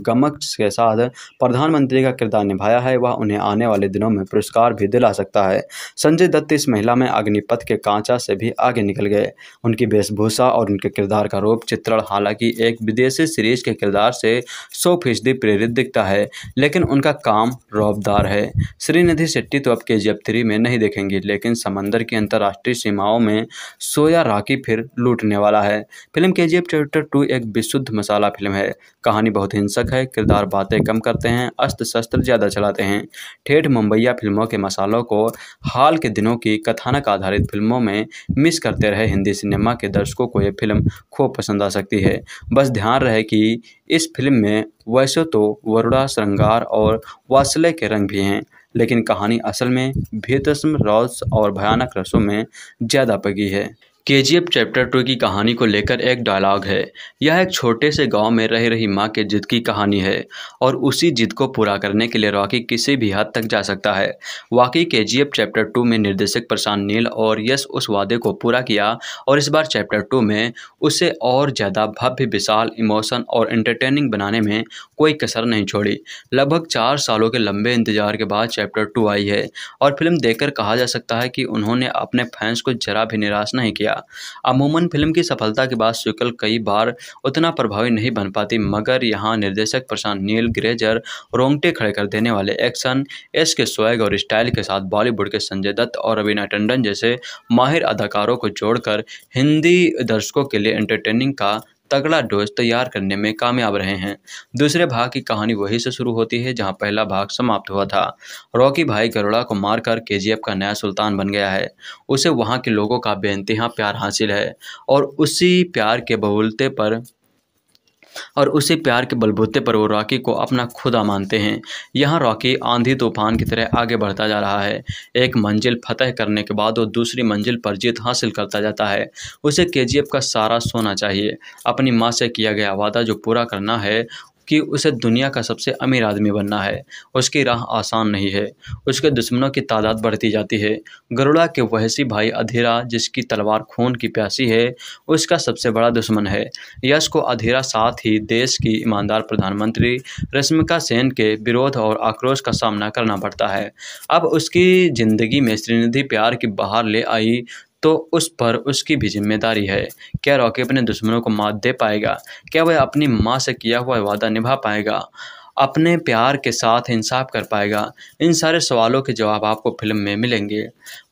गमक के साथ प्रधानमंत्री का किरदार निभाया है वह उन्हें आने वाले दिनों में पुरस्कार भी दिला सकता है संजय दत्त इस महिला में अग्निपथ के कांचा से भी आगे निकल गए उनकी वेशभूषा और उनके किरदार का रूप चित्रण हालांकि एक विदेशी सीरीज के किरदार से सौ फीसदी प्रेरित दिखता है लेकिन उनका काम रौबदार है श्रीनिधि शेट्टी तो अब के जी थ्री में नहीं देखेंगे लेकिन समंदर की अंतर्राष्ट्रीय सीमाओं में सोया राखी फिर लूटने वाला है फिल्म के जी चैप्टर टू एक विशुद्ध मसाला फिल्म है कहानी बहुत हिंसक है किरदार बातें कम करते हैं अस्त्र शस्त्र ज़्यादा चलाते हैं ठेठ मुंबईया फिल्मों के मसालों को हाल के दिनों की कथानक आधारित फिल्मों में मिस करते रहे हिंदी सिनेमा के दर्शकों को यह फिल्म खूब पसंद आ सकती है बस ध्यान रहे कि इस फिल्म में वैसे तो वरुणा श्रृंगार और वासले के रंग भी हैं लेकिन कहानी असल में भेदसम रौस और भयानक रसों में ज़्यादा पगी है के जी एफ चैप्टर टू की कहानी को लेकर एक डायलॉग है यह एक छोटे से गांव में रह रही माँ के जिद की कहानी है और उसी जिद को पूरा करने के लिए रॉकी किसी भी हद तक जा सकता है वाकई के जी एफ चैप्टर टू में निर्देशक प्रशांत नील और यश उस वादे को पूरा किया और इस बार चैप्टर टू में उसे और ज़्यादा भव्य विशाल इमोशन और एंटरटेनिंग बनाने में कोई कसर नहीं छोड़ी लगभग चार सालों के लंबे इंतजार के बाद चैप्टर टू आई है और फिल्म देखकर कहा जा सकता है कि उन्होंने अपने फैंस को जरा भी निराश नहीं किया गया अमूमन फिल्म की सफलता के बाद सिक्वल कई बार उतना प्रभावी नहीं बन पाती मगर यहाँ निर्देशक प्रशांत नील ग्रेजर रोंगटे खड़े कर देने वाले एक्शन एस के स्वैग और स्टाइल के साथ बॉलीवुड के संजय दत्त और रवीना टंडन जैसे माहिर अदाकारों को जोड़कर हिंदी दर्शकों के लिए एंटरटेनिंग का तगड़ा डोज तैयार करने में कामयाब रहे हैं दूसरे भाग की कहानी वहीं से शुरू होती है जहां पहला भाग समाप्त हुआ था रॉकी भाई गरोड़ा को मारकर केजीएफ का नया सुल्तान बन गया है उसे वहां के लोगों का बेनतहा प्यार हासिल है और उसी प्यार के बहुलते पर और उसी प्यार के बलबूते पर वो रॉकी को अपना खुदा मानते हैं यहाँ रॉकी आंधी तूफान की तरह आगे बढ़ता जा रहा है एक मंजिल फतह करने के बाद वो दूसरी मंजिल पर जीत हासिल करता जाता है उसे के का सारा सोना चाहिए अपनी माँ से किया गया वादा जो पूरा करना है कि उसे दुनिया का सबसे अमीर आदमी बनना है उसकी राह आसान नहीं है उसके दुश्मनों की तादाद बढ़ती जाती है गरुड़ा के वहसी भाई अधीरा जिसकी तलवार खून की प्यासी है उसका सबसे बड़ा दुश्मन है यश को अधीरा साथ ही देश की ईमानदार प्रधानमंत्री रश्मिका सेन के विरोध और आक्रोश का सामना करना पड़ता है अब उसकी ज़िंदगी में श्रीनिधि प्यार की बाहर ले आई तो उस पर उसकी भी जिम्मेदारी है क्या रॉकी अपने दुश्मनों को मात दे पाएगा क्या वह अपनी माँ से किया हुआ वादा निभा पाएगा अपने प्यार के साथ इंसाफ कर पाएगा इन सारे सवालों के जवाब आपको फिल्म में मिलेंगे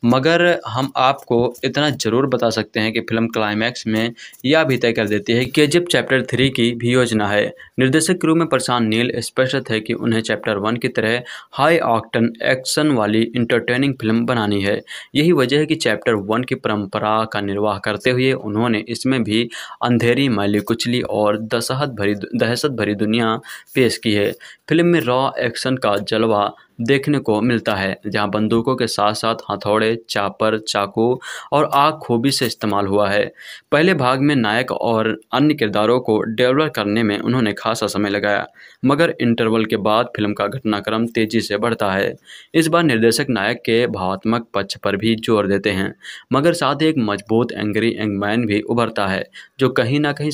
मगर हम आपको इतना ज़रूर बता सकते हैं कि फिल्म क्लाइमैक्स में यह भी तय कर देती है कि जब चैप्टर थ्री की भी योजना है निर्देशक क्रू में प्रशांत नील स्पष्ट थे कि उन्हें चैप्टर वन की तरह हाई ऑक्टन एक्शन वाली इंटरटेनिंग फिल्म बनानी है यही वजह है कि चैप्टर वन की परंपरा का निर्वाह करते हुए उन्होंने इसमें भी अंधेरी मैली कुचली और दशहत भरी दहशत भरी दुनिया पेश की है फिल्म में रॉ एक्शन का जलवा देखने को मिलता है जहां बंदूकों के साथ साथ हथौड़े चापर चाकू और आग खूबी से इस्तेमाल हुआ है पहले भाग में नायक और अन्य किरदारों को डेवलप करने में उन्होंने खासा समय लगाया मगर इंटरवल के बाद फिल्म का घटनाक्रम तेजी से बढ़ता है इस बार निर्देशक नायक के भावात्मक पक्ष पर भी जोर देते हैं मगर साथ ही एक मजबूत एंग्री एंगमैन भी उभरता है जो कहीं ना कहीं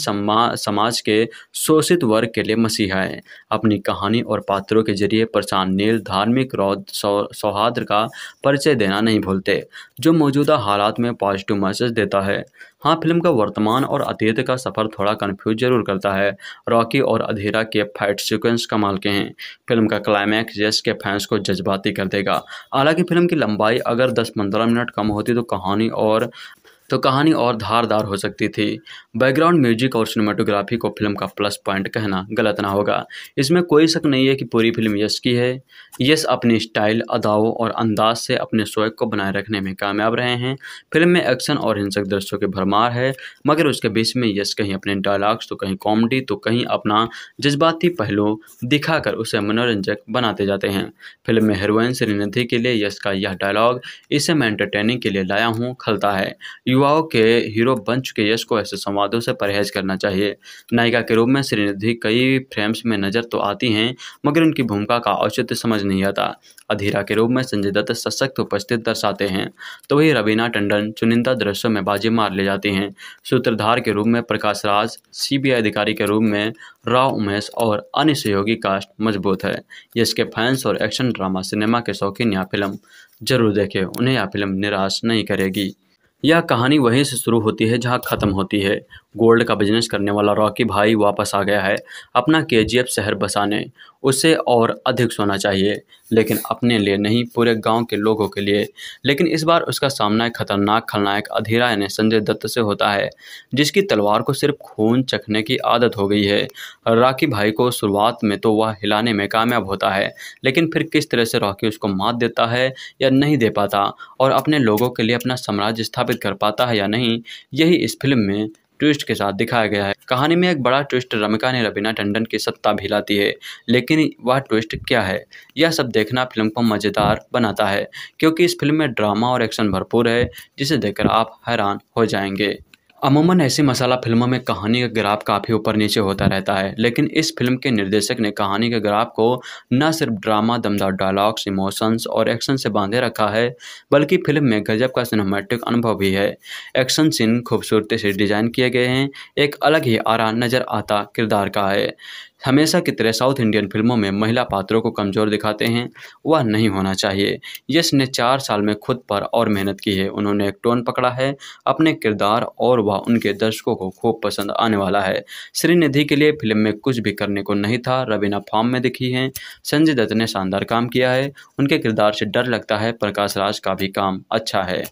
समाज के शोषित वर्ग के लिए मसीहा है अपनी कहानी और पात्रों के जरिए परेशान नील धार्मिक धार्मिक सौहार्द का परिचय देना नहीं भूलते जो मौजूदा हालात में पॉजिटिव मैसेज देता है हाँ फिल्म का वर्तमान और अतीत का सफ़र थोड़ा कन्फ्यूज जरूर करता है रॉकी और अधेरा के फाइट सीक्वेंस कमाल के हैं फिल्म का क्लाइमैक्स जैस के फैंस को जज्बाती कर देगा हालांकि फिल्म की लंबाई अगर 10-15 मिनट कम होती तो कहानी और तो कहानी और धारदार हो सकती थी बैकग्राउंड म्यूजिक और सिनेमाटोग्राफी को फिल्म का प्लस पॉइंट कहना गलत ना होगा इसमें कोई शक नहीं है कि पूरी फिल्म यश की है यश अपने स्टाइल अदावों और अंदाज से अपने शोक को बनाए रखने में कामयाब रहे हैं फिल्म में एक्शन और हिंसक दृश्यों की भरमार है मगर उसके बीच में यश कहीं अपने डायलॉग्स तो कहीं कॉमेडी तो कहीं अपना जज्बाती पहलू दिखाकर उसे मनोरंजक बनाते जाते हैं फिल्म में हीरोइन श्रीनिधि के लिए यश का यह डायलॉग इसे मैं एंटरटेनिंग के लिए लाया हूँ खलता है युवाओं के हीरो बन चुके यश को ऐसे संवादों से परहेज करना चाहिए नायिका के रूप में श्रीनिधि कई फ्रेम्स में नज़र तो आती हैं मगर उनकी भूमिका का औचित्य समझ नहीं आता अधीरा के रूप में संजय दत्त सशक्त उपस्थित दर्शाते हैं तो वही रवीना टंडन चुनिंदा दृश्यों में बाजी मार ले जाती हैं सूत्रधार के रूप में प्रकाश राज सी अधिकारी के रूप में राव उमेश और अन्य सहयोगी कास्ट मजबूत है यश के फैंस और एक्शन ड्रामा सिनेमा के शौकीन यह फिल्म जरूर देखें उन्हें यह फिल्म निराश नहीं करेगी यह कहानी वहीं से शुरू होती है जहां ख़त्म होती है गोल्ड का बिजनेस करने वाला रॉकी भाई वापस आ गया है अपना केजीएफ शहर बसाने उसे और अधिक सोना चाहिए लेकिन अपने लिए नहीं पूरे गांव के लोगों के लिए लेकिन इस बार उसका सामना एक खतरनाक खलनायक अधीरा यानी संजय दत्त से होता है जिसकी तलवार को सिर्फ खून चखने की आदत हो गई है राखी भाई को शुरुआत में तो वह हिलाने में कामयाब होता है लेकिन फिर किस तरह से राखी उसको मात देता है या नहीं दे पाता और अपने लोगों के लिए अपना साम्राज्य स्थापित कर पाता है या नहीं यही इस फिल्म में ट्विस्ट के साथ दिखाया गया है कहानी में एक बड़ा ट्विस्ट रमिका ने रबीना टंडन की सत्ता भिलाती है लेकिन वह ट्विस्ट क्या है यह सब देखना फिल्म को मज़ेदार बनाता है क्योंकि इस फिल्म में ड्रामा और एक्शन भरपूर है जिसे देखकर आप हैरान हो जाएंगे अमूमन ऐसी मसाला फिल्मों में कहानी का ग्राफ काफ़ी ऊपर नीचे होता रहता है लेकिन इस फिल्म के निर्देशक ने कहानी के ग्राफ को न सिर्फ ड्रामा दमदार डायलॉग्स इमोशंस और एक्शन से बांधे रखा है बल्कि फिल्म में गजब का सिनेमेटिक अनुभव भी है एक्शन सीन खूबसूरती से डिज़ाइन किए गए हैं एक अलग ही आरा नज़र आता किरदार का है हमेशा की तरह साउथ इंडियन फिल्मों में महिला पात्रों को कमज़ोर दिखाते हैं वह नहीं होना चाहिए यश ने चार साल में खुद पर और मेहनत की है उन्होंने एक टोन पकड़ा है अपने किरदार और वह उनके दर्शकों को खूब पसंद आने वाला है श्रीनिधि के लिए फिल्म में कुछ भी करने को नहीं था रवीना फॉर्म में दिखी हैं संजय दत्त ने शानदार काम किया है उनके किरदार से डर लगता है प्रकाश राज का भी काम अच्छा है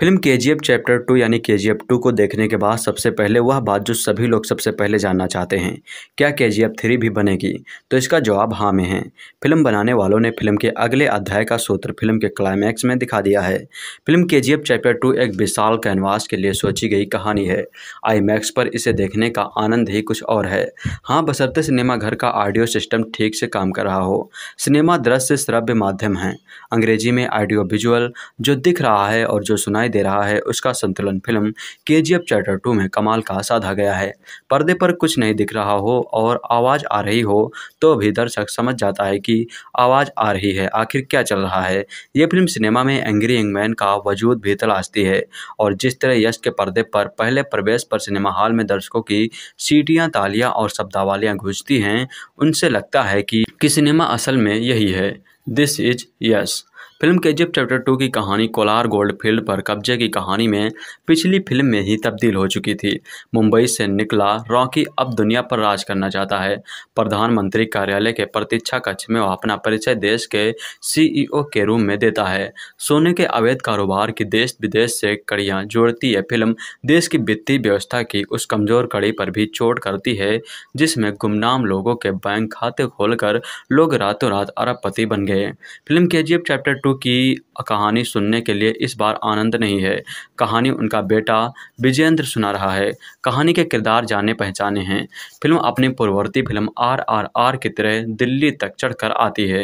फिल्म के जी एफ चैप्टर टू यानी के जी एफ टू को देखने के बाद सबसे पहले वह बात जो सभी लोग सबसे पहले जानना चाहते हैं क्या के जी एफ थ्री भी बनेगी तो इसका जवाब हाँ में है फिल्म बनाने वालों ने फिल्म के अगले अध्याय का सूत्र फिल्म के क्लाइमैक्स में दिखा दिया है फिल्म के जी एफ चैप्टर टू एक विशाल कैनवास के लिए सोची गई कहानी है आई मैक्स पर इसे देखने का आनंद ही कुछ और है हाँ बसरते सिनेमाघर का ऑडियो सिस्टम ठीक से काम कर रहा हो सिनेमा दृश्य श्रव्य माध्यम है अंग्रेजी में ऑडियो विजुअल जो दिख रहा है और जो सुना सुनाई दे रहा है उसका संतुलन फिल्म के जी एफ चैप्टर टू में कमाल का साधा गया है पर्दे पर कुछ नहीं दिख रहा हो और आवाज़ आ रही हो तो भी दर्शक समझ जाता है कि आवाज़ आ रही है आखिर क्या चल रहा है ये फिल्म सिनेमा में एंग्री मैन का वजूद भी तलाशती है और जिस तरह यश के पर्दे पर पहले प्रवेश पर सिनेमा हॉल में दर्शकों की सीटियाँ तालियाँ और शब्दावालियाँ घुसती हैं उनसे लगता है कि, कि सिनेमा असल में यही है दिस इज यश फिल्म के जिप चैप्टर टू की कहानी कोलार गोल्ड फील्ड पर कब्जे की कहानी में पिछली फिल्म में ही तब्दील हो चुकी थी मुंबई से निकला रॉकी अब दुनिया पर राज करना चाहता है प्रधानमंत्री कार्यालय के प्रतीक्षा कक्ष में वह अपना परिचय देश के सीईओ e के रूम में देता है सोने के अवैध कारोबार की देश विदेश से कड़ियाँ जोड़ती है फिल्म देश की वित्तीय व्यवस्था की उस कमजोर कड़ी पर भी चोट करती है जिसमें गुमनाम लोगों के बैंक खाते खोलकर लोग रातों रात अरबपति बन गए फिल्म के चैप्टर टू बिट्टू की कहानी सुनने के लिए इस बार आनंद नहीं है कहानी उनका बेटा विजयेंद्र सुना रहा है कहानी के किरदार जाने पहचाने हैं फिल्म अपनी पूर्ववर्ती फिल्म आर आर आर की तरह दिल्ली तक चढ़कर आती है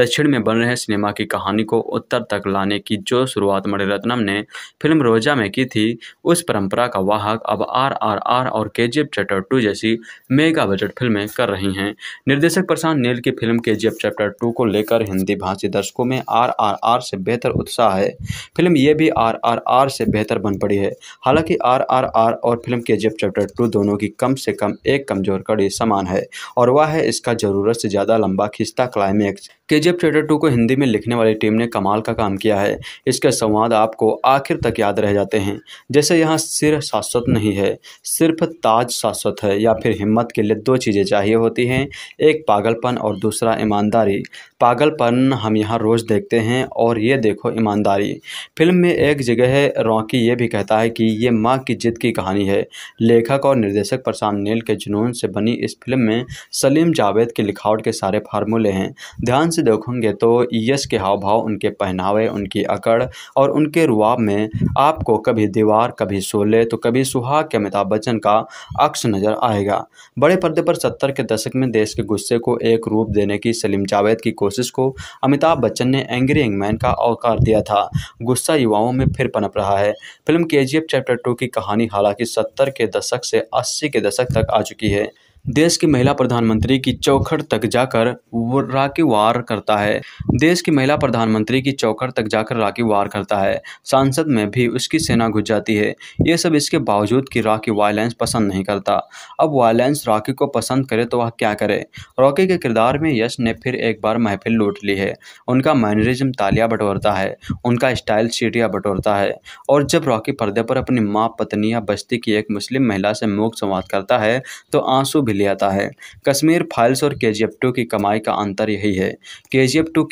दक्षिण में बन रहे सिनेमा की कहानी को उत्तर तक लाने की जो शुरुआत मणिरत्नम ने फिल्म रोजा में की थी उस परंपरा का वाहक अब आर आर आर और K G F chapter two जैसी मेगा बजट फिल्में कर रही हैं निर्देशक प्रशांत नील की फिल्म के जी एफ चैप्टर टू को लेकर हिंदी भाषी दर्शकों में आर आरआरआर से बेहतर उत्साह है फिल्म ये भी आरआरआर से बेहतर बन पड़ी है हालांकि आरआरआर और फिल्म के जिप चैप्टर टू दोनों की कम से कम एक कमजोर कड़ी समान है और वह है इसका ज़रूरत से ज़्यादा लंबा खिस्ता क्लाइमैक्स के जी एफ टू को हिंदी में लिखने वाली टीम ने कमाल का काम किया है इसके संवाद आपको आखिर तक याद रह जाते हैं जैसे यहाँ सिर शाश्वत नहीं है सिर्फ ताज शाश्वत है या फिर हिम्मत के लिए दो चीज़ें चाहिए होती हैं एक पागलपन और दूसरा ईमानदारी पागलपन हम यहाँ रोज़ देखते हैं हैं और ये देखो ईमानदारी फिल्म में एक जगह रॉकी ये भी कहता है कि ये माँ की जिद की कहानी है लेखक और निर्देशक प्रशांत नील के जुनून से बनी इस फिल्म में सलीम जावेद की लिखावट के सारे फार्मूले हैं ध्यान से देखोगे तो यश के हाव भाव उनके पहनावे उनकी अकड़ और उनके रुआब में आपको कभी दीवार कभी शोले तो कभी सुहाग के अमिताभ बच्चन का अक्स नजर आएगा बड़े पर्दे पर सत्तर के दशक में देश के गुस्से को एक रूप देने की सलीम जावेद की कोशिश को अमिताभ बच्चन ने एंग्री आखिरी का औकार दिया था गुस्सा युवाओं में फिर पनप रहा है फिल्म के चैप्टर टू की कहानी हालांकि सत्तर के दशक से अस्सी के दशक तक आ चुकी है देश की महिला प्रधानमंत्री की चौखट तक जाकर राखी वार करता है देश की महिला प्रधानमंत्री की चौखट तक जाकर राखी वार करता है सांसद में भी उसकी सेना घुस जाती है ये सब इसके बावजूद कि राखी वायलेंस पसंद नहीं करता अब वायलेंस राखी को पसंद करे तो वह क्या करे रॉकी के किरदार में यश ने फिर एक बार महफिल लूट ली है उनका मैनरिज्म तालिया बटोरता है उनका स्टाइल सीटिया बटोरता है और जब रॉकी पर्दे पर अपनी माँ पत्नी या बस्ती की एक मुस्लिम महिला से मूक संवाद करता है तो आंसू भी ले आता है कश्मीर फाइल्स और के जी की कमाई का अंतर यही है के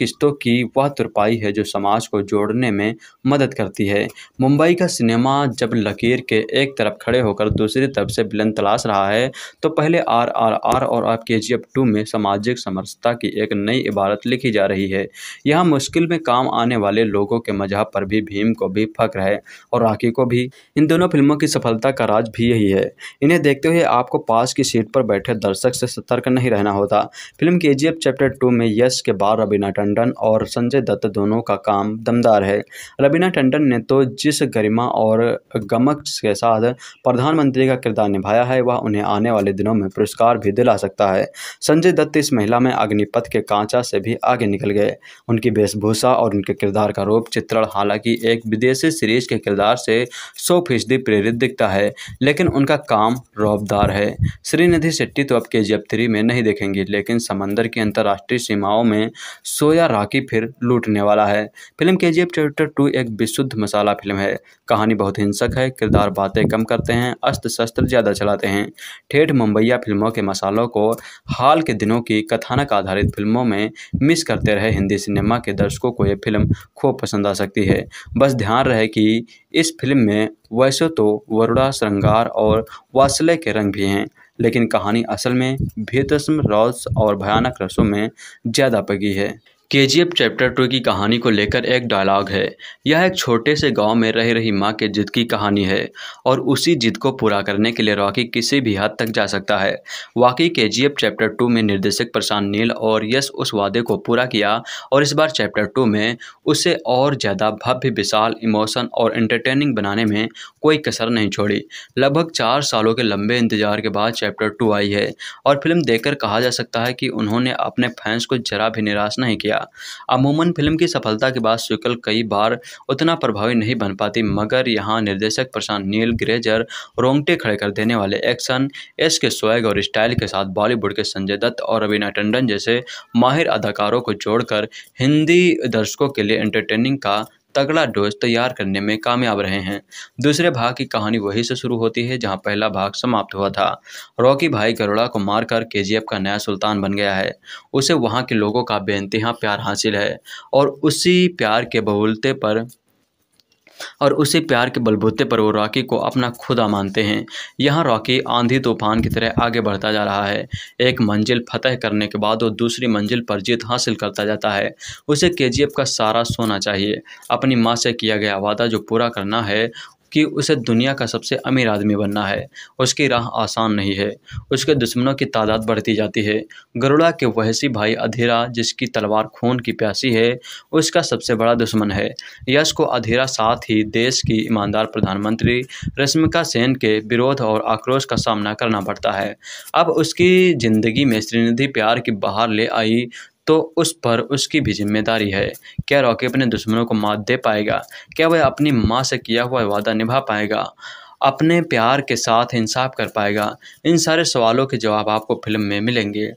किस्तों की वह तुरपाई है जो समाज को जोड़ने में मदद करती है मुंबई का सिनेमा जब लकीर के एक तरफ खड़े होकर दूसरी तरफ से बिलन तलाश रहा है तो पहले आर आर आर और अब के जी में सामाजिक समरसता की एक नई इबारत लिखी जा रही है यहाँ मुश्किल में काम आने वाले लोगों के मजहब पर भी भीम को भी फक्र है और राखी को भी इन दोनों फिल्मों की सफलता का राज भी यही है इन्हें देखते हुए आपको पास की सीट पर बैठे दर्शक से सतर्क नहीं रहना होता फिल्म के जी चैप्टर टू में यश के बाद रबीना टंडन और संजय दत्त दोनों का काम दमदार है रबीना टंडन ने तो जिस गरिमा और गमक के साथ प्रधानमंत्री का किरदार निभाया है वह उन्हें आने वाले दिनों में पुरस्कार भी दिला सकता है संजय दत्त इस महिला में अग्निपथ के कांचा से भी आगे निकल गए उनकी वेशभूषा और उनके किरदार का रूप चित्रण हालांकि एक विदेशी सीरीज के किरदार से सौ फीसदी प्रेरित दिखता है लेकिन उनका काम रौबदार है श्रीनिधि से शेट्टी तो अब के जी थ्री में नहीं देखेंगी लेकिन समंदर की अंतर्राष्ट्रीय सीमाओं में सोया राखी फिर लूटने वाला है फिल्म के जी चैप्टर टू एक विशुद्ध मसाला फिल्म है कहानी बहुत हिंसक है किरदार बातें कम करते हैं अस्त्र शस्त्र ज़्यादा चलाते हैं ठेठ मुंबईया फिल्मों के मसालों को हाल के दिनों की कथानक आधारित फिल्मों में मिस करते रहे हिंदी सिनेमा के दर्शकों को यह फिल्म खूब पसंद आ सकती है बस ध्यान रहे कि इस फिल्म में वैसे तो वरुड़ा श्रृंगार और वासले के रंग भी हैं लेकिन कहानी असल में भीतसम रॉस और भयानक रसों में ज़्यादा पगी है के जी एफ चैप्टर टू की कहानी को लेकर एक डायलॉग है यह एक छोटे से गांव में रह रही माँ के जिद की कहानी है और उसी जिद को पूरा करने के लिए रॉकी किसी भी हद तक जा सकता है वाकई के जी एफ चैप्टर टू में निर्देशक प्रशांत नील और यश उस वादे को पूरा किया और इस बार चैप्टर टू में उसे और ज़्यादा भव्य विशाल इमोशन और इंटरटेनिंग बनाने में कोई कसर नहीं छोड़ी लगभग चार सालों के लंबे इंतजार के बाद चैप्टर टू आई है और फिल्म देखकर कहा जा सकता है कि उन्होंने अपने फैंस को जरा भी निराश नहीं किया गया अमूमन फिल्म की सफलता के बाद स्विकल कई बार उतना प्रभावी नहीं बन पाती मगर यहाँ निर्देशक प्रशांत नील ग्रेजर रोंगटे खड़े कर देने वाले एक्शन एस के स्वैग और स्टाइल के साथ बॉलीवुड के संजय दत्त और अभिनय टंडन जैसे माहिर अदाकारों को जोड़कर हिंदी दर्शकों के लिए एंटरटेनिंग का तगड़ा डोज तैयार करने में कामयाब रहे हैं दूसरे भाग की कहानी वहीं से शुरू होती है जहां पहला भाग समाप्त हुआ था रॉकी भाई गरुड़ा को मारकर एफ का नया सुल्तान बन गया है उसे वहां के लोगों का बेनतहा प्यार हासिल है और उसी प्यार के बहुलते पर और उसी प्यार के बलबूते पर वो रॉकी को अपना खुदा मानते हैं यहाँ रॉकी आंधी तूफान की तरह आगे बढ़ता जा रहा है एक मंजिल फतह करने के बाद वो दूसरी मंजिल पर जीत हासिल करता जाता है उसे के का सारा सोना चाहिए अपनी माँ से किया गया वादा जो पूरा करना है कि उसे दुनिया का सबसे अमीर आदमी बनना है उसकी राह आसान नहीं है उसके दुश्मनों की तादाद बढ़ती जाती है गरुड़ा के वहसी भाई अधीरा जिसकी तलवार खून की प्यासी है उसका सबसे बड़ा दुश्मन है यश को अधीरा साथ ही देश की ईमानदार प्रधानमंत्री रश्मिका सेन के विरोध और आक्रोश का सामना करना पड़ता है अब उसकी ज़िंदगी में श्रीनिधि प्यार की बाहर ले आई तो उस पर उसकी भी जिम्मेदारी है क्या रॉकी अपने दुश्मनों को मात दे पाएगा क्या वह अपनी माँ से किया हुआ वादा निभा पाएगा अपने प्यार के साथ इंसाफ कर पाएगा इन सारे सवालों के जवाब आपको फिल्म में मिलेंगे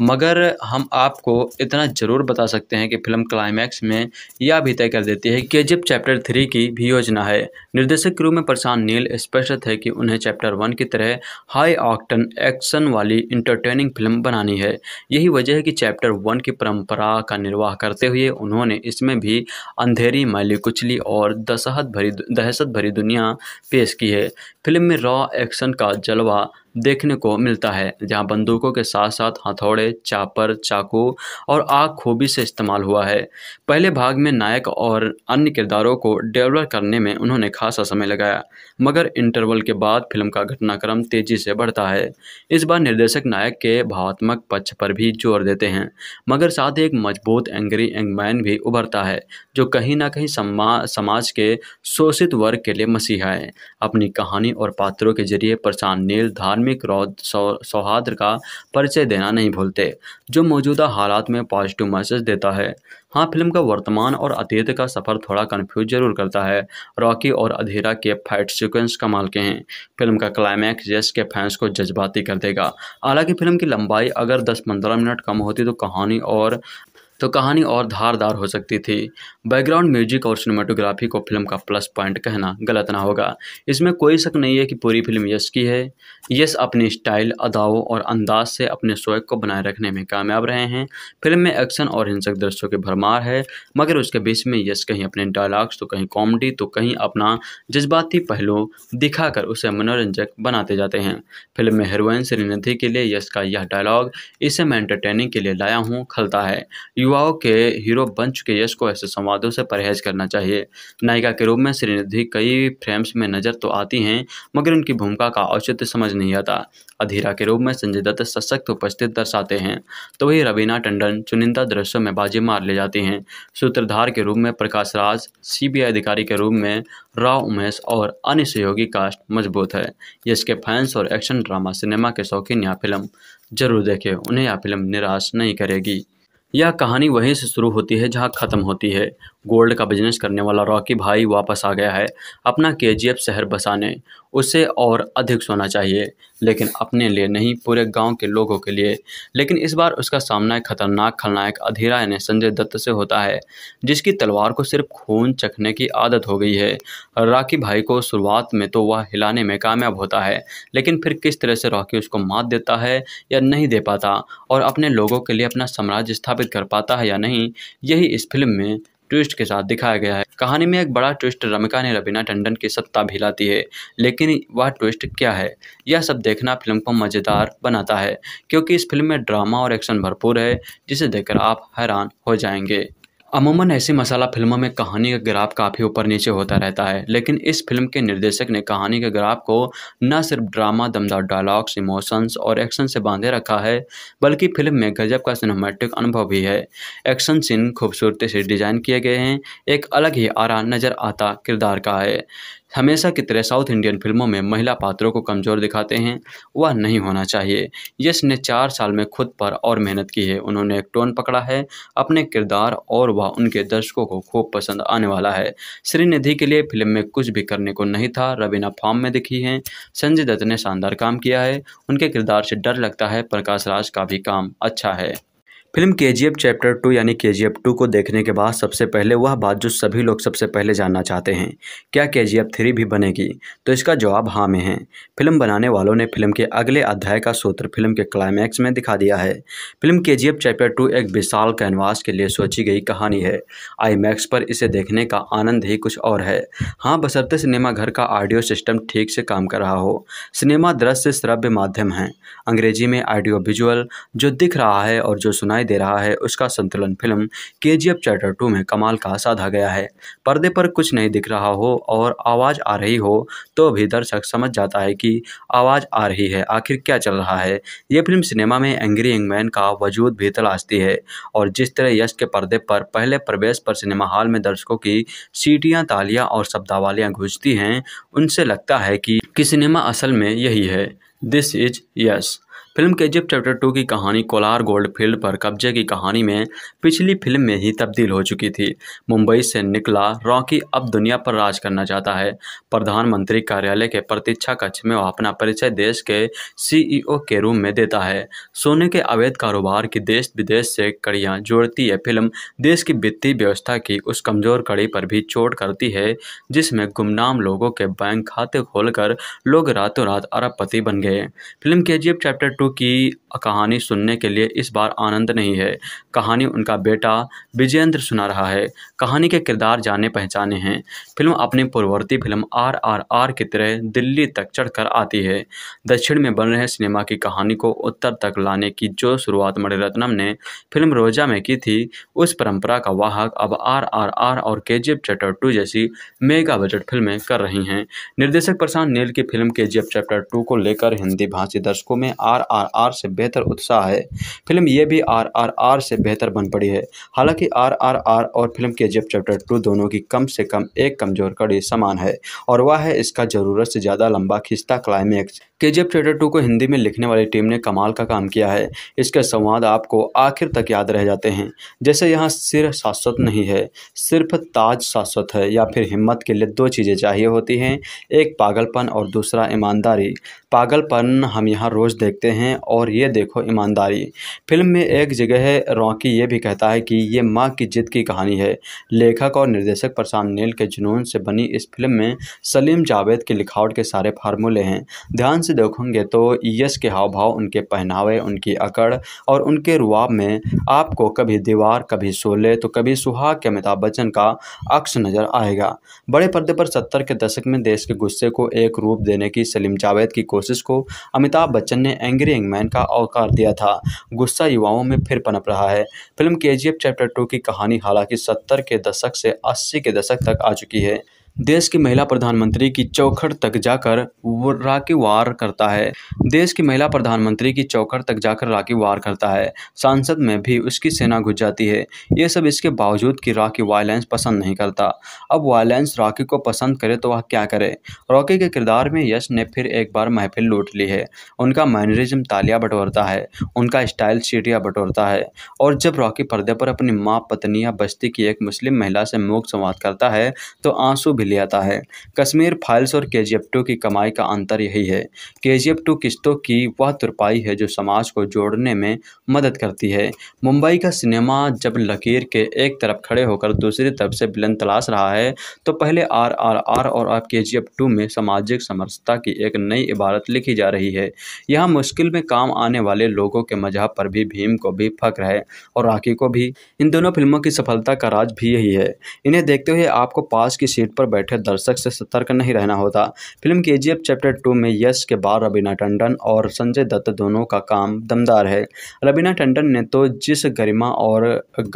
मगर हम आपको इतना ज़रूर बता सकते हैं कि फिल्म क्लाइमैक्स में यह भी तय कर देती है कि जब चैप्टर थ्री की भी योजना है निर्देशक रूप में प्रशांत नील स्पष्ट है कि उन्हें चैप्टर वन की तरह हाई ऑक्टन एक्शन वाली इंटरटेनिंग फिल्म बनानी है यही वजह है कि चैप्टर वन की परंपरा का निर्वाह करते हुए उन्होंने इसमें भी अंधेरी मैली कुचली और दशहत भरी दहशत भरी दुनिया पेश की है फिल्म में रॉ एक्शन का जलवा देखने को मिलता है जहां बंदूकों के साथ साथ हथौड़े चापर चाकू और आग खूबी से इस्तेमाल हुआ है पहले भाग में नायक और अन्य किरदारों को डेवलप करने में उन्होंने खासा समय लगाया मगर इंटरवल के बाद फिल्म का घटनाक्रम तेजी से बढ़ता है इस बार निर्देशक नायक के भावात्मक पक्ष पर भी जोर देते हैं मगर साथ ही एक मजबूत एंग्री एंगमैन भी उभरता है जो कहीं ना कहीं समाज के शोषित वर्ग के लिए मसीहा है अपनी कहानी और पात्रों के जरिए प्रशांत नील धार्मिक धार्मिक सौहार्द का परिचय देना नहीं भूलते जो मौजूदा हालात में पॉजिटिव मैसेज देता है हाँ फिल्म का वर्तमान और अतीत का सफ़र थोड़ा कन्फ्यूज जरूर करता है रॉकी और अधीरा के फाइट सीक्वेंस कमाल के हैं फिल्म का क्लाइमैक्स यश के फैंस को जज्बाती कर देगा हालांकि फिल्म की लंबाई अगर 10-15 मिनट कम होती तो कहानी और तो कहानी और धारदार हो सकती थी बैकग्राउंड म्यूजिक और सिनेमाटोग्राफी को फिल्म का प्लस पॉइंट कहना गलत ना होगा इसमें कोई शक नहीं है कि पूरी फिल्म यश की है यश अपने स्टाइल अदाओं और अंदाज से अपने शोक को बनाए रखने में कामयाब रहे हैं फिल्म में एक्शन और हिंसक दृश्यों की भरमार है मगर उसके बीच में यश कहीं अपने डायलॉग्स तो कहीं कॉमेडी तो कहीं अपना जज्बाती पहलू दिखाकर उसे मनोरंजक बनाते जाते हैं फिल्म में हीरोइन श्रीनिधि के लिए यश का यह डायलॉग इसे मैं एंटरटेनिंग के लिए लाया हूँ खलता है युवाओं के हीरो बन चुके यश को ऐसे संवादों से परहेज करना चाहिए नायिका के रूप में श्रीनिधि कई फ्रेम्स में नज़र तो आती हैं मगर उनकी भूमिका का औचित्य समझ नहीं आता अधीरा के रूप में संजय दत्त सशक्त उपस्थित दर्शाते हैं तो वही रवीना टंडन चुनिंदा दृश्यों में बाजी मार ले जाती हैं सूत्रधार के रूप में प्रकाश राज सीबीआई अधिकारी के रूप में राव उमेश और अन्य सहयोगी कास्ट मजबूत है इसके फैंस और एक्शन ड्रामा सिनेमा के शौकीन यह फिल्म जरूर देखें उन्हें यह फिल्म निराश नहीं करेगी यह कहानी वहीं से शुरू होती है जहां ख़त्म होती है गोल्ड का बिजनेस करने वाला रॉकी भाई वापस आ गया है अपना के शहर बसाने उसे और अधिक सोना चाहिए लेकिन अपने लिए नहीं पूरे गांव के लोगों के लिए लेकिन इस बार उसका सामना एक खतरनाक खलनायक अधीरा यानी संजय दत्त से होता है जिसकी तलवार को सिर्फ खून चखने की आदत हो गई है राखी भाई को शुरुआत में तो वह हिलाने में कामयाब होता है लेकिन फिर किस तरह से रॉकी उसको मात देता है या नहीं दे पाता और अपने लोगों के लिए अपना साम्राज्य स्थापित कर पाता है या नहीं यही इस फिल्म में ट्विस्ट के साथ दिखाया गया है कहानी में एक बड़ा ट्विस्ट रमिका ने रबीना टंडन की सत्ता भिलाती है लेकिन वह ट्विस्ट क्या है यह सब देखना फिल्म को मज़ेदार बनाता है क्योंकि इस फिल्म में ड्रामा और एक्शन भरपूर है जिसे देखकर आप हैरान हो जाएंगे अमूमन ऐसी मसाला फिल्मों में कहानी का ग्राफ काफ़ी ऊपर नीचे होता रहता है लेकिन इस फिल्म के निर्देशक ने कहानी के ग्राफ को न सिर्फ ड्रामा दमदार डायलॉग्स इमोशंस और एक्शन से बांधे रखा है बल्कि फिल्म में गजब का सिनेमेटिक अनुभव भी है एक्शन सीन खूबसूरती से डिज़ाइन किए गए हैं एक अलग ही आरा नज़र आता किरदार का है हमेशा की तरह साउथ इंडियन फिल्मों में महिला पात्रों को कमज़ोर दिखाते हैं वह नहीं होना चाहिए यश ने चार साल में खुद पर और मेहनत की है उन्होंने एक टोन पकड़ा है अपने किरदार और वह उनके दर्शकों को खूब पसंद आने वाला है श्रीनिधि के लिए फिल्म में कुछ भी करने को नहीं था रवीना फॉर्म में दिखी हैं संजय दत्त ने शानदार काम किया है उनके किरदार से डर लगता है प्रकाश राज का भी काम अच्छा है फिल्म के जी एफ चैप्टर टू यानी के जी एफ टू को देखने के बाद सबसे पहले वह बात जो सभी लोग सबसे पहले जानना चाहते हैं क्या के जी एफ थ्री भी बनेगी तो इसका जवाब हाँ में है फिल्म बनाने वालों ने फिल्म के अगले अध्याय का सूत्र फिल्म के क्लाइमैक्स में दिखा दिया है फिल्म के जी एफ चैप्टर टू एक विशाल कैनवास के लिए सोची गई कहानी है आई मैक्स पर इसे देखने का आनंद ही कुछ और है हाँ बसरते सिनेमाघर का ऑडियो सिस्टम ठीक से काम कर रहा हो सिनेमा दृश्य श्रव्य माध्यम है अंग्रेजी में ऑडियो विजुअल जो दिख रहा है और जो सुनाई दिखाई दे रहा है उसका संतुलन फिल्म के जी एफ चैप्टर टू में कमाल का साधा गया है पर्दे पर कुछ नहीं दिख रहा हो और आवाज़ आ रही हो तो भी दर्शक समझ जाता है कि आवाज़ आ रही है आखिर क्या चल रहा है ये फिल्म सिनेमा में एंग्री मैन का वजूद भी तलाशती है और जिस तरह यश के पर्दे पर पहले प्रवेश पर सिनेमा हॉल में दर्शकों की सीटियाँ तालियाँ और शब्दावालियाँ घुसती हैं उनसे लगता है कि, कि सिनेमा असल में यही है दिस इज यश फिल्म के जिप चैप्टर टू की कहानी कोलार गोल्ड फील्ड पर कब्जे की कहानी में पिछली फिल्म में ही तब्दील हो चुकी थी मुंबई से निकला रॉकी अब दुनिया पर राज करना चाहता है प्रधानमंत्री कार्यालय के प्रतीक्षा कक्ष में वह अपना परिचय देश के सीईओ e के रूम में देता है सोने के अवैध कारोबार की देश विदेश से कड़ियाँ जोड़ती है फिल्म देश की वित्तीय व्यवस्था की उस कमजोर कड़ी पर भी चोट करती है जिसमें गुमनाम लोगों के बैंक खाते खोलकर लोग रातों रात अरबपति बन गए फिल्म के चैप्टर टू छोटू की कहानी सुनने के लिए इस बार आनंद नहीं है कहानी उनका बेटा विजयेंद्र सुना रहा है कहानी के किरदार जाने पहचाने हैं फिल्म अपनी पूर्ववर्ती फिल्म आर आर आर की तरह दिल्ली तक चढ़कर आती है दक्षिण में बन रहे सिनेमा की कहानी को उत्तर तक लाने की जो शुरुआत मणिरत्नम ने फिल्म रोजा में की थी उस परंपरा का वाहक अब आर आर आर और K G F chapter two जैसी मेगा बजट फिल्में कर रही हैं निर्देशक प्रशांत नील की फिल्म के जी एफ चैप्टर टू को लेकर हिंदी भाषी दर्शकों में आर आरआर से बेहतर उत्साह है फिल्म ये भी आरआरआर से बेहतर बन पड़ी है हालांकि आरआरआर और फिल्म के जेब चैप्टर टू दोनों की कम से कम एक कमजोर कड़ी समान है और वह है इसका ज़रूरत से ज़्यादा लंबा खिंचता क्लाइमैक्स के जेब चैप्टर टू को हिंदी में लिखने वाली टीम ने कमाल का काम किया है इसके संवाद आपको आखिर तक याद रह जाते हैं जैसे यहाँ सिर शाश्वत नहीं है सिर्फ ताज शाश्वत है या फिर हिम्मत के लिए दो चीज़ें चाहिए होती हैं एक पागलपन और दूसरा ईमानदारी पागलपन हम यहाँ रोज़ देखते हैं हैं और ये देखो ईमानदारी फिल्म में एक जगह रॉकी ये भी कहता है कि ये माँ की जिद की कहानी है लेखक और निर्देशक प्रशांत नील के जुनून से बनी इस फिल्म में सलीम जावेद की लिखावट के सारे फार्मूले हैं ध्यान से देखोगे तो यश के हाव भाव उनके पहनावे उनकी अकड़ और उनके रुआब में आपको कभी दीवार कभी सोले तो कभी सुहाग के अमिताभ बच्चन का अक्स नजर आएगा बड़े पर्दे पर सत्तर के दशक में देश के गुस्से को एक रूप देने की सलीम जावेद की कोशिश को अमिताभ बच्चन ने एंग्री यंगमैन का अवकार दिया था गुस्सा युवाओं में फिर पनप रहा है फिल्म के चैप्टर टू की कहानी हालांकि सत्तर के दशक से अस्सी के दशक तक आ चुकी है देश की महिला प्रधानमंत्री की चौखट तक जाकर राखी वार करता है देश की महिला प्रधानमंत्री की चौखट तक जाकर राखी वार करता है सांसद में भी उसकी सेना घुस जाती है ये सब इसके बावजूद कि राखी वायलेंस पसंद नहीं करता अब वायलेंस राखी को पसंद करे तो वह क्या करे रॉकी के किरदार में यश ने फिर एक बार महफिल लूट ली है उनका मैनरिज्म तालिया बटोरता है उनका स्टाइल सीटिया बटोरता है और जब रॉकी पर्दे पर अपनी माँ पत्नी या बस्ती की एक मुस्लिम महिला से मुख संवाद करता है तो आंसू भी भी ले आता है कश्मीर फाइल्स और के जी एफ टू की कमाई का अंतर यही है के जी एफ टू किस्तों की वह तुरपाई है जो समाज को जोड़ने में मदद करती है मुंबई का सिनेमा जब लकीर के एक तरफ खड़े होकर दूसरी तरफ से बिलन तलाश रहा है तो पहले आर आर आर और अब के जी एफ टू में सामाजिक समरसता की एक नई इबारत लिखी जा रही है यहाँ मुश्किल में काम आने वाले लोगों के मजहब पर भी भीम को भी फक्र है और राखी को भी इन दोनों फिल्मों की सफलता का राज भी यही है इन्हें देखते हुए आपको पास की सीट पर बैठे दर्शक से सतर्क नहीं रहना होता फिल्म के जी चैप्टर टू में यश के बाद रबीना टंडन और संजय दत्त दोनों का काम दमदार है रबीना टंडन ने तो जिस गरिमा और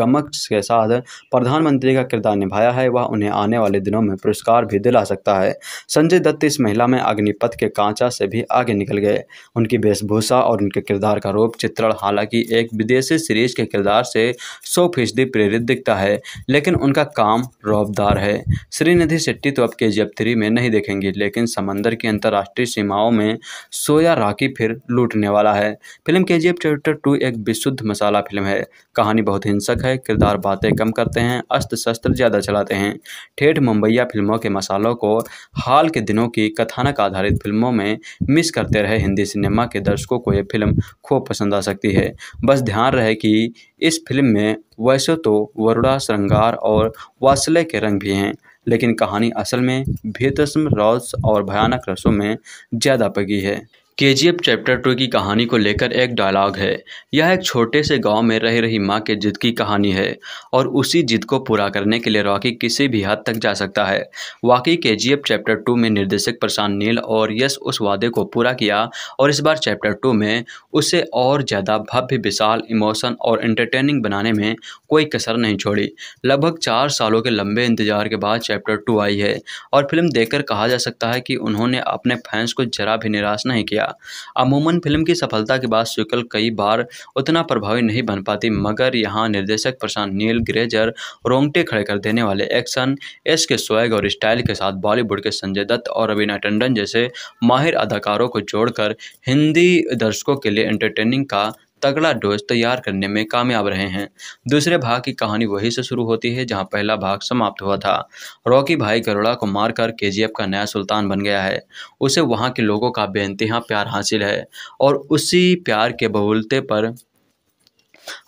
गमक के साथ प्रधानमंत्री का किरदार निभाया है वह उन्हें आने वाले दिनों में पुरस्कार भी दिला सकता है संजय दत्त इस महिला में अग्निपथ के कांचा से भी आगे निकल गए उनकी वेशभूषा और उनके किरदार का रूप चित्रण हालांकि एक विदेशी सीरीज के किरदार से सौ फीसदी प्रेरित दिखता है लेकिन उनका काम रौबदार है श्रीनिधि शेट्टी तो अब के जी एफ थ्री में नहीं देखेंगी लेकिन समंदर की अंतर्राष्ट्रीय सीमाओं में सोया राखी फिर लूटने वाला है फिल्म के जी चैप्टर टू एक विशुद्ध मसाला फिल्म है कहानी बहुत हिंसक है किरदार बातें कम करते हैं अस्त्र शस्त्र ज़्यादा चलाते हैं ठेठ मुंबईया फिल्मों के मसालों को हाल के दिनों की कथानक आधारित फिल्मों में मिस करते रहे हिंदी सिनेमा के दर्शकों को यह फिल्म खूब पसंद आ सकती है बस ध्यान रहे कि इस फिल्म में वैसे तो वरुणा श्रृंगार और वासले के रंग भी हैं लेकिन कहानी असल में भेतस्म रौस और भयानक रसों में ज़्यादा पगी है के जी एफ चैप्टर टू की कहानी को लेकर एक डायलॉग है यह एक छोटे से गांव में रह रही माँ के जिद की कहानी है और उसी जिद को पूरा करने के लिए रॉकी किसी भी हद तक जा सकता है वाकई के जी एफ चैप्टर टू में निर्देशक प्रशांत नील और यश उस वादे को पूरा किया और इस बार चैप्टर टू में उसे और ज़्यादा भव्य विशाल इमोशन और एंटरटेनिंग बनाने में कोई कसर नहीं छोड़ी लगभग चार सालों के लंबे इंतजार के बाद चैप्टर टू आई है और फिल्म देखकर कहा जा सकता है कि उन्होंने अपने फैंस को जरा भी निराश नहीं किया गया अमूमन फिल्म की सफलता के बाद शुक्ल कई बार उतना प्रभावी नहीं बन पाती मगर यहाँ निर्देशक प्रशांत नील ग्रेजर रोंगटे खड़े कर देने वाले एक्शन एस के स्वैग और स्टाइल के साथ बॉलीवुड के संजय दत्त और अभिनय टंडन जैसे माहिर अदाकारों को जोड़कर हिंदी दर्शकों के लिए एंटरटेनिंग का तगड़ा डोज तैयार करने में कामयाब रहे हैं दूसरे भाग की कहानी वहीं से शुरू होती है जहां पहला भाग समाप्त हुआ था रॉकी भाई गरोड़ा को मारकर एफ का नया सुल्तान बन गया है उसे वहां के लोगों का बेनतहा प्यार हासिल है और उसी प्यार के बहुलते पर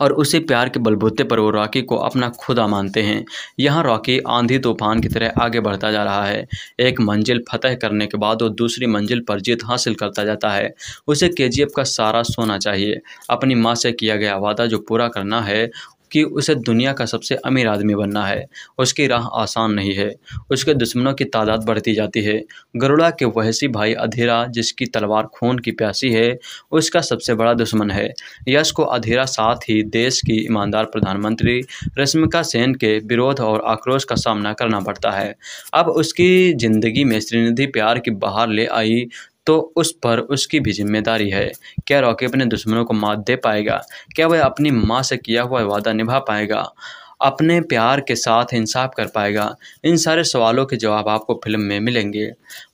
और उसी प्यार के बलबूते पर वो रॉकी को अपना खुदा मानते हैं यहाँ रॉकी आंधी तूफान की तरह आगे बढ़ता जा रहा है एक मंजिल फतह करने के बाद वो दूसरी मंजिल पर जीत हासिल करता जाता है उसे के का सारा सोना चाहिए अपनी माँ से किया गया वादा जो पूरा करना है कि उसे दुनिया का सबसे अमीर आदमी बनना है उसकी राह आसान नहीं है उसके दुश्मनों की तादाद बढ़ती जाती है गरुड़ा के वहसी भाई अधेरा जिसकी तलवार खून की प्यासी है उसका सबसे बड़ा दुश्मन है यश को अधेरा साथ ही देश की ईमानदार प्रधानमंत्री रश्मिका सेन के विरोध और आक्रोश का सामना करना पड़ता है अब उसकी ज़िंदगी में श्रीनिधि प्यार की बाहर ले आई तो उस पर उसकी भी जिम्मेदारी है क्या रॉकी अपने दुश्मनों को मात दे पाएगा क्या वह अपनी माँ से किया हुआ वादा निभा पाएगा अपने प्यार के साथ इंसाफ कर पाएगा इन सारे सवालों के जवाब आपको फिल्म में मिलेंगे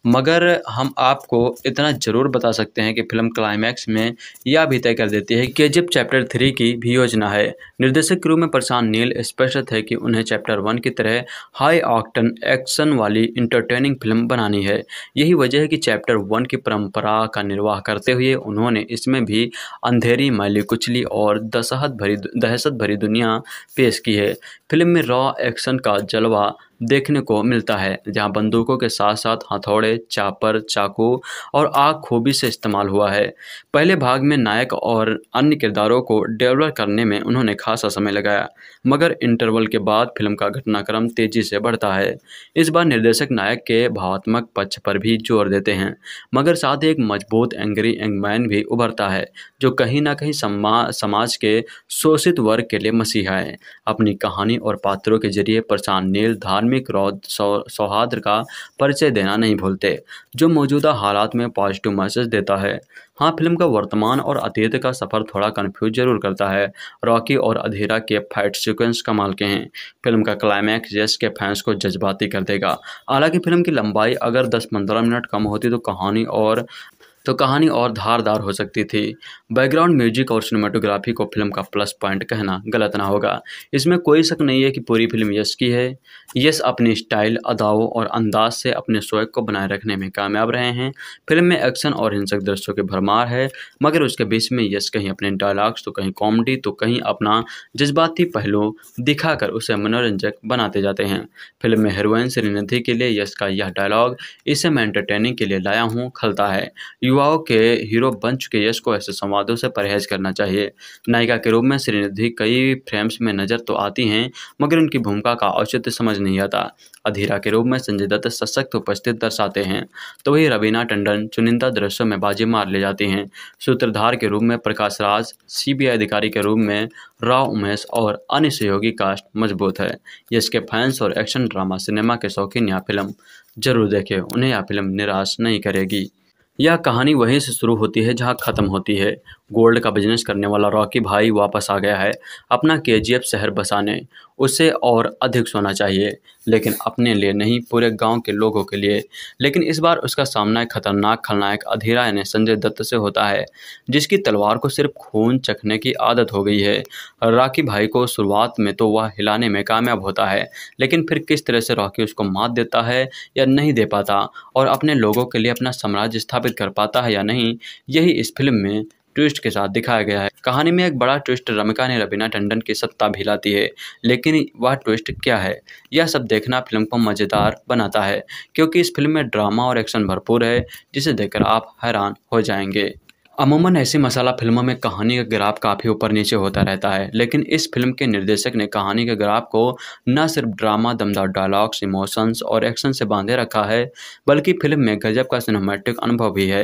मगर हम आपको इतना ज़रूर बता सकते हैं कि फिल्म क्लाइमैक्स में यह भी तय कर देती है कि जब चैप्टर थ्री की भी योजना है निर्देशक रूप में प्रशांत नील स्पष्ट थे कि उन्हें चैप्टर वन की तरह हाई ऑक्टन एक्शन वाली इंटरटेनिंग फिल्म बनानी है यही वजह है कि चैप्टर वन की परंपरा का निर्वाह करते हुए उन्होंने इसमें भी अंधेरी मैली कुचली और दशहत भरी दहशत भरी दुनिया पेश की है फिल्म में रॉ एक्शन का जलवा देखने को मिलता है जहां बंदूकों के साथ साथ हथौड़े चापर चाकू और आग खूबी से इस्तेमाल हुआ है पहले भाग में नायक और अन्य किरदारों को डेवलप करने में उन्होंने खासा समय लगाया मगर इंटरवल के बाद फिल्म का घटनाक्रम तेजी से बढ़ता है इस बार निर्देशक नायक के भावात्मक पक्ष पर भी जोर देते हैं मगर साथ एक मजबूत एंग्री एंगमैन भी उभरता है जो कहीं ना कहीं समाज के शोषित वर्ग के लिए मसीहा है अपनी कहानी और पात्रों के जरिए प्रशांत नील धार धार्मिक सौहार्द का परिचय देना नहीं भूलते जो मौजूदा हालात में पॉजिटिव मैसेज देता है हाँ फिल्म का वर्तमान और अतीत का सफ़र थोड़ा कन्फ्यूज जरूर करता है रॉकी और अधीरा के फाइट सीक्वेंस कमाल के हैं फिल्म का क्लाइमैक्स यश के फैंस को जज्बाती कर देगा हालांकि फिल्म की लंबाई अगर 10-15 मिनट कम होती तो कहानी और तो कहानी और धारदार हो सकती थी बैकग्राउंड म्यूजिक और सिनेमाटोग्राफी को फिल्म का प्लस पॉइंट कहना गलत ना होगा इसमें कोई शक नहीं है कि पूरी फिल्म यश की है यश अपनी स्टाइल अदाओं और अंदाज से अपने शोक को बनाए रखने में कामयाब रहे हैं फिल्म में एक्शन और हिंसक दृश्यों की भरमार है मगर उसके बीच में यश कहीं अपने डायलॉग्स तो कहीं कॉमेडी तो कहीं अपना जज्बाती पहलू दिखाकर उसे मनोरंजक बनाते जाते हैं फिल्म में हीरोइन श्रीनिधि के लिए यश का यह डायलॉग इसे मैं एंटरटेनिंग के लिए लाया हूँ खलता है यू युवाओं के हीरो बन चुके यश को ऐसे संवादों से परहेज करना चाहिए नायिका के रूप में श्रीनिधि कई फ्रेम्स में नज़र तो आती हैं मगर उनकी भूमिका का औचित्य समझ नहीं आता अधीरा के रूप में संजय दत्त सशक्त उपस्थित दर्शाते हैं तो वही रवीना टंडन चुनिंदा दृश्यों में बाजी मार ले जाती हैं सूत्रधार के रूप में प्रकाश राज सीबीआई अधिकारी के रूप में राव उमेश और अन्य सहयोगी कास्ट मजबूत है जिसके फैंस और एक्शन ड्रामा सिनेमा के शौकीन यह फिल्म जरूर देखें उन्हें यह फिल्म निराश नहीं करेगी यह कहानी वहीं से शुरू होती है जहां ख़त्म होती है गोल्ड का बिजनेस करने वाला रॉकी भाई वापस आ गया है अपना के शहर बसाने उसे और अधिक सोना चाहिए लेकिन अपने लिए नहीं पूरे गांव के लोगों के लिए लेकिन इस बार उसका सामना एक खतरनाक खलनायक अधीरा यानी संजय दत्त से होता है जिसकी तलवार को सिर्फ खून चखने की आदत हो गई है राखी भाई को शुरुआत में तो वह हिलाने में कामयाब होता है लेकिन फिर किस तरह से राखी उसको मात देता है या नहीं दे पाता और अपने लोगों के लिए अपना साम्राज्य स्थापित कर पाता है या नहीं यही इस फिल्म में ट्विस्ट के साथ दिखाया गया है कहानी में एक बड़ा ट्विस्ट रमिका ने रबीना टंडन की सत्ता भिलाती है लेकिन वह ट्विस्ट क्या है यह सब देखना फिल्म को मज़ेदार बनाता है क्योंकि इस फिल्म में ड्रामा और एक्शन भरपूर है जिसे देखकर आप हैरान हो जाएंगे अमूमन ऐसी मसाला फिल्मों में कहानी का ग्राफ काफ़ी ऊपर नीचे होता रहता है लेकिन इस फिल्म के निर्देशक ने कहानी के ग्राफ को न सिर्फ ड्रामा दमदार डायलॉग्स इमोशंस और एक्शन से बांधे रखा है बल्कि फिल्म में गजब का सिनेमेटिक अनुभव भी है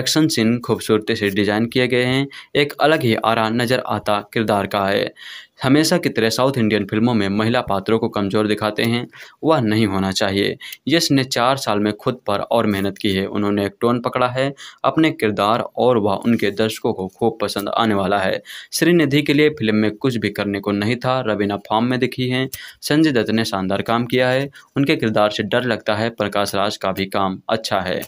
एक्शन सीन खूबसूरती से डिज़ाइन किए गए हैं एक अलग ही आरा नज़र आता किरदार का है हमेशा की तरह साउथ इंडियन फिल्मों में महिला पात्रों को कमज़ोर दिखाते हैं वह नहीं होना चाहिए यश ने चार साल में खुद पर और मेहनत की है उन्होंने एक टोन पकड़ा है अपने किरदार और वह उनके दर्शकों को खूब पसंद आने वाला है श्रीनिधि के लिए फिल्म में कुछ भी करने को नहीं था रवीना फॉर्म में दिखी हैं संजय दत्त ने शानदार काम किया है उनके किरदार से डर लगता है प्रकाश राज का भी काम अच्छा है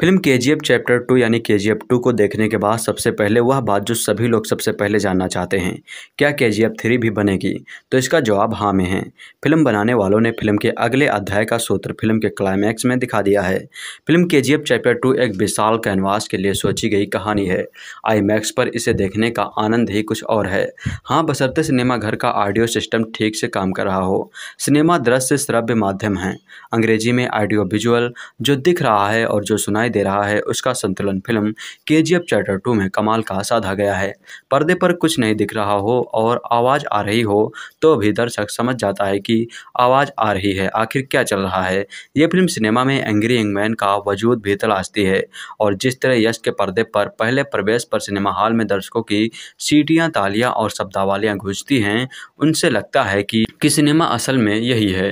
फिल्म के जी एफ चैप्टर टू यानी के जी एफ टू को देखने के बाद सबसे पहले वह बात जो सभी लोग सबसे पहले जानना चाहते हैं क्या के जी एफ थ्री भी बनेगी तो इसका जवाब हाँ में है फिल्म बनाने वालों ने फिल्म के अगले अध्याय का सूत्र फिल्म के क्लाइमैक्स में दिखा दिया है फिल्म के जी एफ चैप्टर टू एक विशाल कैनवास के लिए सोची गई कहानी है आई मैक्स पर इसे देखने का आनंद ही कुछ और है हाँ बसरते सिनेमाघर का ऑडियो सिस्टम ठीक से काम कर रहा हो सिनेमा दृश्य श्रव्य माध्यम है अंग्रेजी में ऑडियो विजुअल जो दिख रहा है और जो सुनाई सुनाई दे रहा है उसका संतुलन फिल्म के जी एफ चैप्टर टू में कमाल का साधा गया है पर्दे पर कुछ नहीं दिख रहा हो और आवाज़ आ रही हो तो भी दर्शक समझ जाता है कि आवाज़ आ रही है आखिर क्या चल रहा है ये फिल्म सिनेमा में एंग्री यंगमैन का वजूद भी तलाशती है और जिस तरह यश के पर्दे पर पहले प्रवेश पर सिनेमा हॉल में दर्शकों की सीटियाँ तालियाँ और शब्दावालियाँ घुसती हैं उनसे लगता है कि, कि सिनेमा असल में यही है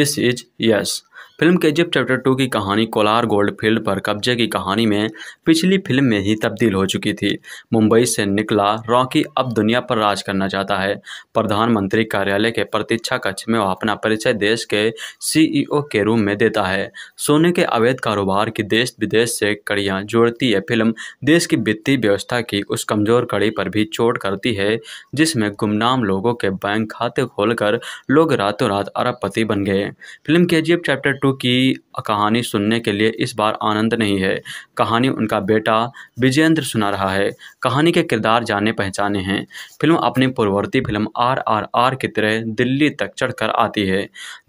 दिस इज यस फिल्म के जब चैप्टर टू की कहानी कोलार गोल्ड फील्ड पर कब्जे की कहानी में पिछली फिल्म में ही तब्दील हो चुकी थी मुंबई से निकला रॉकी अब दुनिया पर राज करना चाहता है प्रधानमंत्री कार्यालय के प्रतीक्षा कक्ष में वह अपना परिचय देश के सीईओ e के रूम में देता है सोने के अवैध कारोबार की देश विदेश से कड़ियाँ जोड़ती है फिल्म देश की वित्तीय व्यवस्था की उस कमजोर कड़ी पर भी चोट करती है जिसमें गुमनाम लोगों के बैंक खाते खोलकर लोग रातों रात अरबपति बन गए फिल्म के जीप चैप्टर छोटू की कहानी सुनने के लिए इस बार आनंद नहीं है कहानी उनका बेटा विजेंद्र सुना रहा है कहानी के किरदार जाने पहचाने हैं फिल्म अपनी पूर्ववर्ती फिल्म आर आर आर की तरह दिल्ली तक चढ़कर आती है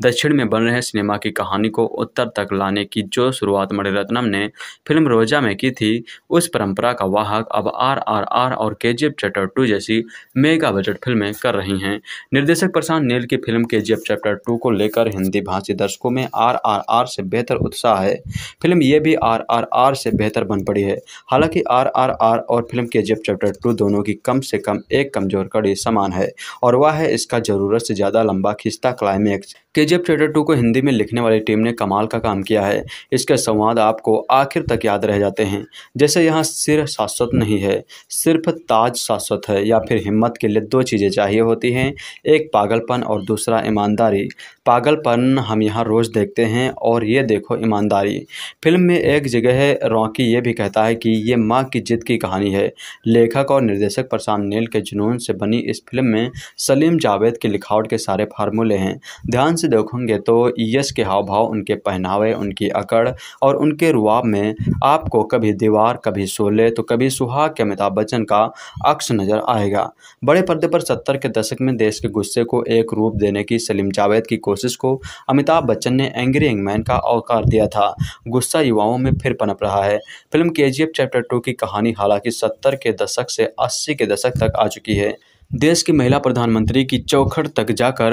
दक्षिण में बन रहे सिनेमा की कहानी को उत्तर तक लाने की जो शुरुआत मणिरत्नम ने फिल्म रोजा में की थी उस परंपरा का वाहक अब आर आर आर और K G F chapter two जैसी मेगा बजट फिल्में कर रही हैं निर्देशक प्रशांत नील की फिल्म के जी एफ चैप्टर टू को लेकर हिंदी भाषी दर्शकों में आर आरआरआर से बेहतर उत्साह है फिल्म ये भी आरआरआर से बेहतर बन पड़ी है हालांकि आरआरआर और फिल्म के जिप चैप्टर टू दोनों की कम से कम एक कमजोर कड़ी समान है और वह है इसका ज़रूरत से ज़्यादा लंबा खिस्ता क्लाइमैक्स के जिप चैप्टर टू को हिंदी में लिखने वाली टीम ने कमाल का काम किया है इसके संवाद आपको आखिर तक याद रह जाते हैं जैसे यहाँ सिर शाश्वत नहीं है सिर्फ ताज शाश्वत है या फिर हिम्मत के लिए दो चीज़ें चाहिए होती हैं एक पागलपन और दूसरा ईमानदारी पागलपन हम यहाँ रोज़ देखते हैं हैं और ये देखो ईमानदारी फिल्म में एक जगह रॉकी ये भी कहता है कि ये माँ की जिद की कहानी है लेखक और निर्देशक प्रशांत नील के जुनून से बनी इस फिल्म में सलीम जावेद की लिखावट के सारे फार्मूले हैं ध्यान से देखोगे तो यश के हाव भाव उनके पहनावे उनकी अकड़ और उनके रुआब में आपको कभी दीवार कभी शोले तो कभी सुहाग के अमिताभ बच्चन का अक्स नजर आएगा बड़े पर्दे पर सत्तर के दशक में देश के गुस्से को एक रूप देने की सलीम जावेद की कोशिश को अमिताभ बच्चन ने एंग्री रिंगमैन का औकार दिया था गुस्सा युवाओं में फिर पनप रहा है फिल्म के चैप्टर टू की कहानी हालांकि सत्तर के दशक से अस्सी के दशक तक आ चुकी है देश की महिला प्रधानमंत्री की चौखट तक जाकर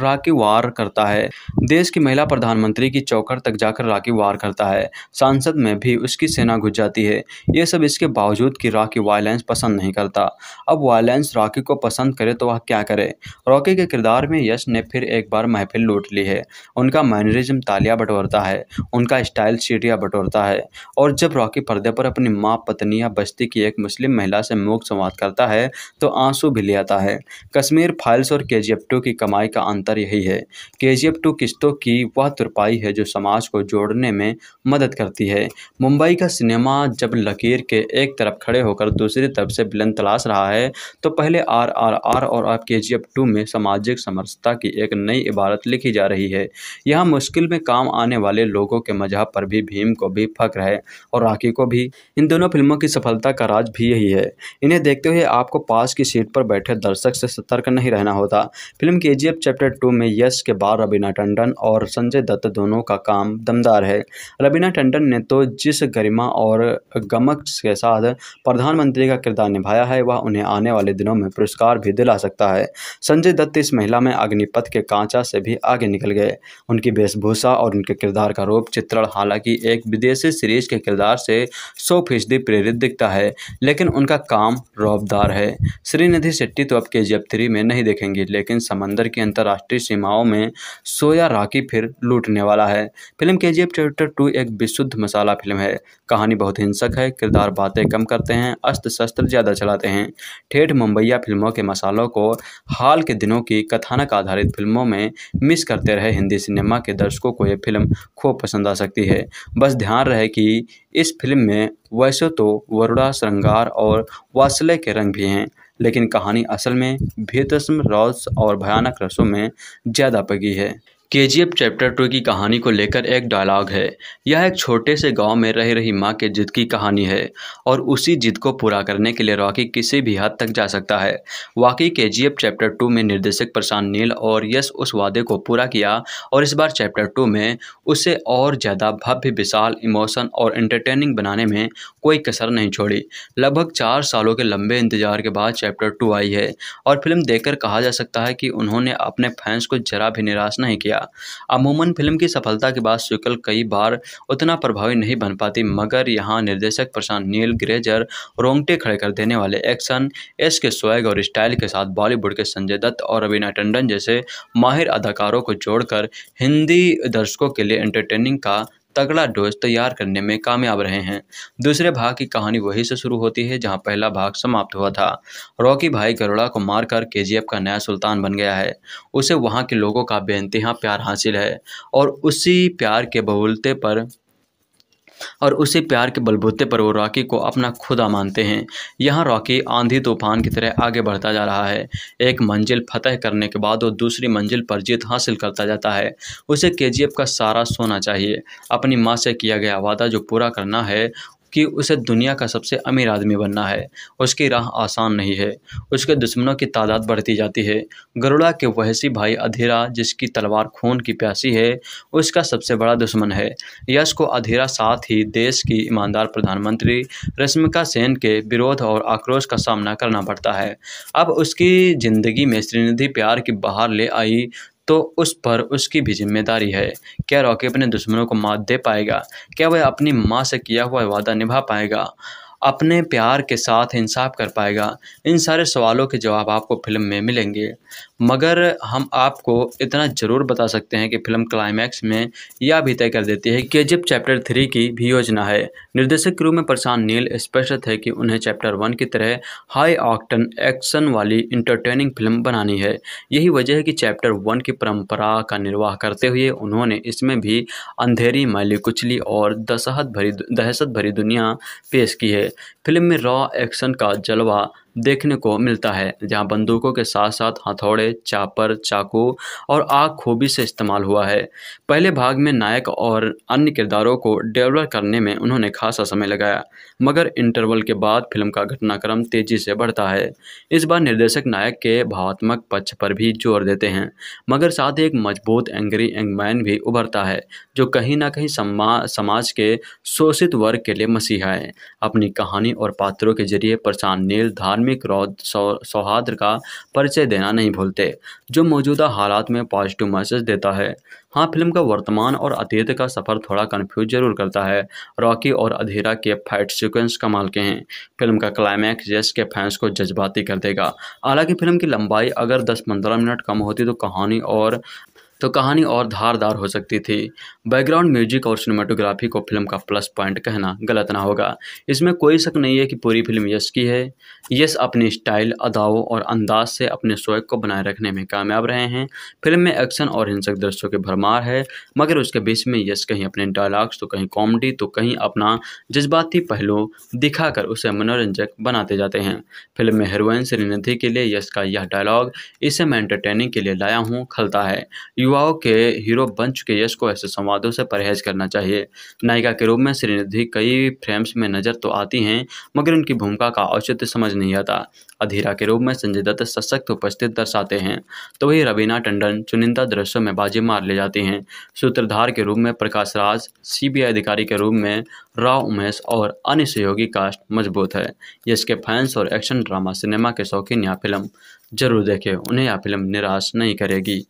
राखी वार करता है देश की महिला प्रधानमंत्री की चौखट तक जाकर राखी वार करता है सांसद में भी उसकी सेना घुस जाती है ये सब इसके बावजूद कि राखी वायलेंस पसंद नहीं करता अब वायलेंस राखी को पसंद करे तो वह क्या करे रॉकी के किरदार में यश ने फिर एक बार महफिल लूट ली है उनका मैनरिज्म तालिया बटोरता है उनका स्टाइल सीटिया बटोरता है और जब रॉकी पर्दे पर अपनी माँ पत्नी या बस्ती की एक मुस्लिम महिला से मुख संवाद करता है तो आंसू भी ले आता है कश्मीर फाइल्स और के जी की कमाई का अंतर यही है के जी किस्तों की वह तुरपाई है जो समाज को जोड़ने में मदद करती है मुंबई का सिनेमा जब लकीर के एक तरफ खड़े होकर दूसरी तरफ से बिलन तलाश रहा है तो पहले आर आर आर और अब के जी में सामाजिक समरसता की एक नई इबारत लिखी जा रही है यहाँ मुश्किल में काम आने वाले लोगों के मजहब पर भी भीम को भी फक्र है और राखी को भी इन दोनों फिल्मों की सफलता का राज भी यही है इन्हें देखते हुए आपको पास की सीट पर बैठे दर्शक से सतर्क नहीं रहना होता फिल्म के जी चैप्टर टू में यश के बाद रबीना टंडन और संजय दत्त दोनों का काम दमदार है रबीना टंडन ने तो जिस गरिमा और गमक के साथ प्रधानमंत्री का किरदार निभाया है वह उन्हें आने वाले दिनों में पुरस्कार भी दिला सकता है संजय दत्त इस महिला में अग्निपथ के कांचा से भी आगे निकल गए उनकी वेशभूषा और उनके किरदार का रूप चित्रण हालांकि एक विदेशी सीरीज के किरदार से सौ फीसदी प्रेरित दिखता है लेकिन उनका काम रौबदार है श्रीनिधि शेट्टी तो अब के जी थ्री में नहीं देखेंगे लेकिन समंदर की अंतर्राष्ट्रीय सीमाओं में सोया राखी फिर लूटने वाला है फिल्म के जी चैप्टर टू एक विशुद्ध मसाला फिल्म है कहानी बहुत हिंसक है किरदार बातें कम करते हैं अस्त्र शस्त्र ज़्यादा चलाते हैं ठेठ मुंबईया फिल्मों के मसालों को हाल के दिनों की कथानक आधारित फिल्मों में मिस करते रहे हिंदी सिनेमा के दर्शकों को यह फिल्म खूब पसंद आ सकती है बस ध्यान रहे कि इस फिल्म में वैसे तो वरुणा श्रृंगार और वासले के रंग भी हैं लेकिन कहानी असल में भेदसम रौस और भयानक रसों में ज़्यादा पगी है के जी एफ चैप्टर टू की कहानी को लेकर एक डायलॉग है यह एक छोटे से गांव में रह रही माँ के जिद की कहानी है और उसी जिद को पूरा करने के लिए रॉकी किसी भी हद तक जा सकता है वाकई के जी एफ चैप्टर टू में निर्देशक प्रशांत नील और यश उस वादे को पूरा किया और इस बार चैप्टर टू में उसे और ज़्यादा भव्य विशाल इमोशन और एंटरटेनिंग बनाने में कोई कसर नहीं छोड़ी लगभग चार सालों के लंबे इंतजार के बाद चैप्टर टू आई है और फिल्म देखकर कहा जा सकता है कि उन्होंने अपने फैंस को जरा भी निराश नहीं किया गया अमूमन फिल्म की सफलता के बाद सिक्वल कई बार उतना प्रभावी नहीं बन पाती मगर यहाँ निर्देशक प्रशांत नील ग्रेजर रोंगटे खड़े कर देने वाले एक्शन एस के स्वैग और स्टाइल के साथ बॉलीवुड के संजय दत्त और रवीना टंडन जैसे माहिर अदाकारों को जोड़कर हिंदी दर्शकों के लिए एंटरटेनिंग का तगड़ा डोज तैयार करने में कामयाब रहे हैं दूसरे भाग की कहानी वहीं से शुरू होती है जहां पहला भाग समाप्त हुआ था रॉकी भाई गरोड़ा को मारकर के का नया सुल्तान बन गया है उसे वहाँ के लोगों का बेनतहा प्यार हासिल है और उसी प्यार के बबुलते पर और उसी प्यार के बलबूते पर वो रॉकी को अपना खुदा मानते हैं यहाँ रॉकी आंधी तूफान की तरह आगे बढ़ता जा रहा है एक मंजिल फतह करने के बाद वो दूसरी मंजिल पर जीत हासिल करता जाता है उसे के का सारा सोना चाहिए अपनी माँ से किया गया वादा जो पूरा करना है कि उसे दुनिया का सबसे अमीर आदमी बनना है उसकी राह आसान नहीं है उसके दुश्मनों की तादाद बढ़ती जाती है गरुड़ा के वहसी भाई अधीरा जिसकी तलवार खून की प्यासी है उसका सबसे बड़ा दुश्मन है यश को अधीरा साथ ही देश की ईमानदार प्रधानमंत्री रश्मिका सेन के विरोध और आक्रोश का सामना करना पड़ता है अब उसकी ज़िंदगी में श्रीनिधि प्यार की बाहर ले आई तो उस पर उसकी भी जिम्मेदारी है क्या रॉकी अपने दुश्मनों को मात दे पाएगा क्या वह अपनी माँ से किया हुआ वादा निभा पाएगा अपने प्यार के साथ इंसाफ कर पाएगा इन सारे सवालों के जवाब आपको फिल्म में मिलेंगे मगर हम आपको इतना ज़रूर बता सकते हैं कि फिल्म क्लाइमैक्स में यह भी तय कर देती है कि जब चैप्टर थ्री की भी योजना है निर्देशक क्रू में प्रशांत नील स्पष्ट थे कि उन्हें चैप्टर वन की तरह हाई ऑक्टन एक्शन वाली इंटरटेनिंग फिल्म बनानी है यही वजह है कि चैप्टर वन की परंपरा का निर्वाह करते हुए उन्होंने इसमें भी अंधेरी मैली कुचली और दशहत भरी दहशत भरी दुनिया पेश की है फिल्म में रॉ एक्शन का जलवा देखने को मिलता है जहां बंदूकों के साथ साथ हथौड़े चापर चाकू और आग खूबी से इस्तेमाल हुआ है पहले भाग में नायक और अन्य किरदारों को डेवलप करने में उन्होंने खासा समय लगाया मगर इंटरवल के बाद फिल्म का घटनाक्रम तेजी से बढ़ता है इस बार निर्देशक नायक के भावात्मक पक्ष पर भी जोर देते हैं मगर साथ ही एक मजबूत एंग्री एंगमैन भी उभरता है जो कहीं ना कहीं समाज के शोषित वर्ग के लिए मसीहा है अपनी कहानी और पात्रों के जरिए परेशान नील धार्मिक धार्मिक रौद सौहार्द का परिचय देना नहीं भूलते जो मौजूदा हालात में पॉजिटिव मैसेज देता है हाँ फिल्म का वर्तमान और अतीत का सफ़र थोड़ा कन्फ्यूज जरूर करता है रॉकी और अधीरा के फाइट सीक्वेंस कमाल के हैं फिल्म का क्लाइमैक्स जैस के फैंस को जज्बाती कर देगा हालांकि फिल्म की लंबाई अगर 10-15 मिनट कम होती तो कहानी और तो कहानी और धारदार हो सकती थी बैकग्राउंड म्यूजिक और सिनेमाटोग्राफी को फिल्म का प्लस पॉइंट कहना गलत ना होगा इसमें कोई शक नहीं है कि पूरी फिल्म यश की है यश अपने स्टाइल अदावों और अंदाज से अपने शोक को बनाए रखने में कामयाब रहे हैं फिल्म में एक्शन और हिंसक दृश्यों की भरमार है मगर उसके बीच में यश कहीं अपने डायलॉग्स तो कहीं कॉमेडी तो कहीं अपना जज्बाती पहलू दिखाकर उसे मनोरंजक बनाते जाते हैं फिल्म में हीरोइन श्रीनिधि के लिए यश का यह डायलॉग इसे मैं एंटरटेनिंग के लिए लाया हूँ खलता है युवाओं के हीरो बन चुके यश को ऐसे संवादों से परहेज करना चाहिए नायिका के रूप में श्रीनिधि कई फ्रेम्स में नज़र तो आती हैं मगर उनकी भूमिका का औचित्य समझ नहीं आता अधीरा के रूप में संजय दत्त सशक्त उपस्थित दर्शाते हैं तो वही रवीना टंडन चुनिंदा दृश्यों में बाजी मार ले जाती हैं सूत्रधार के रूप में प्रकाश राज सी अधिकारी के रूप में राव उमेश और अन्य सहयोगी कास्ट मजबूत है यश के फैंस और एक्शन ड्रामा सिनेमा के शौकीन यह फिल्म जरूर देखें उन्हें यह फिल्म निराश नहीं करेगी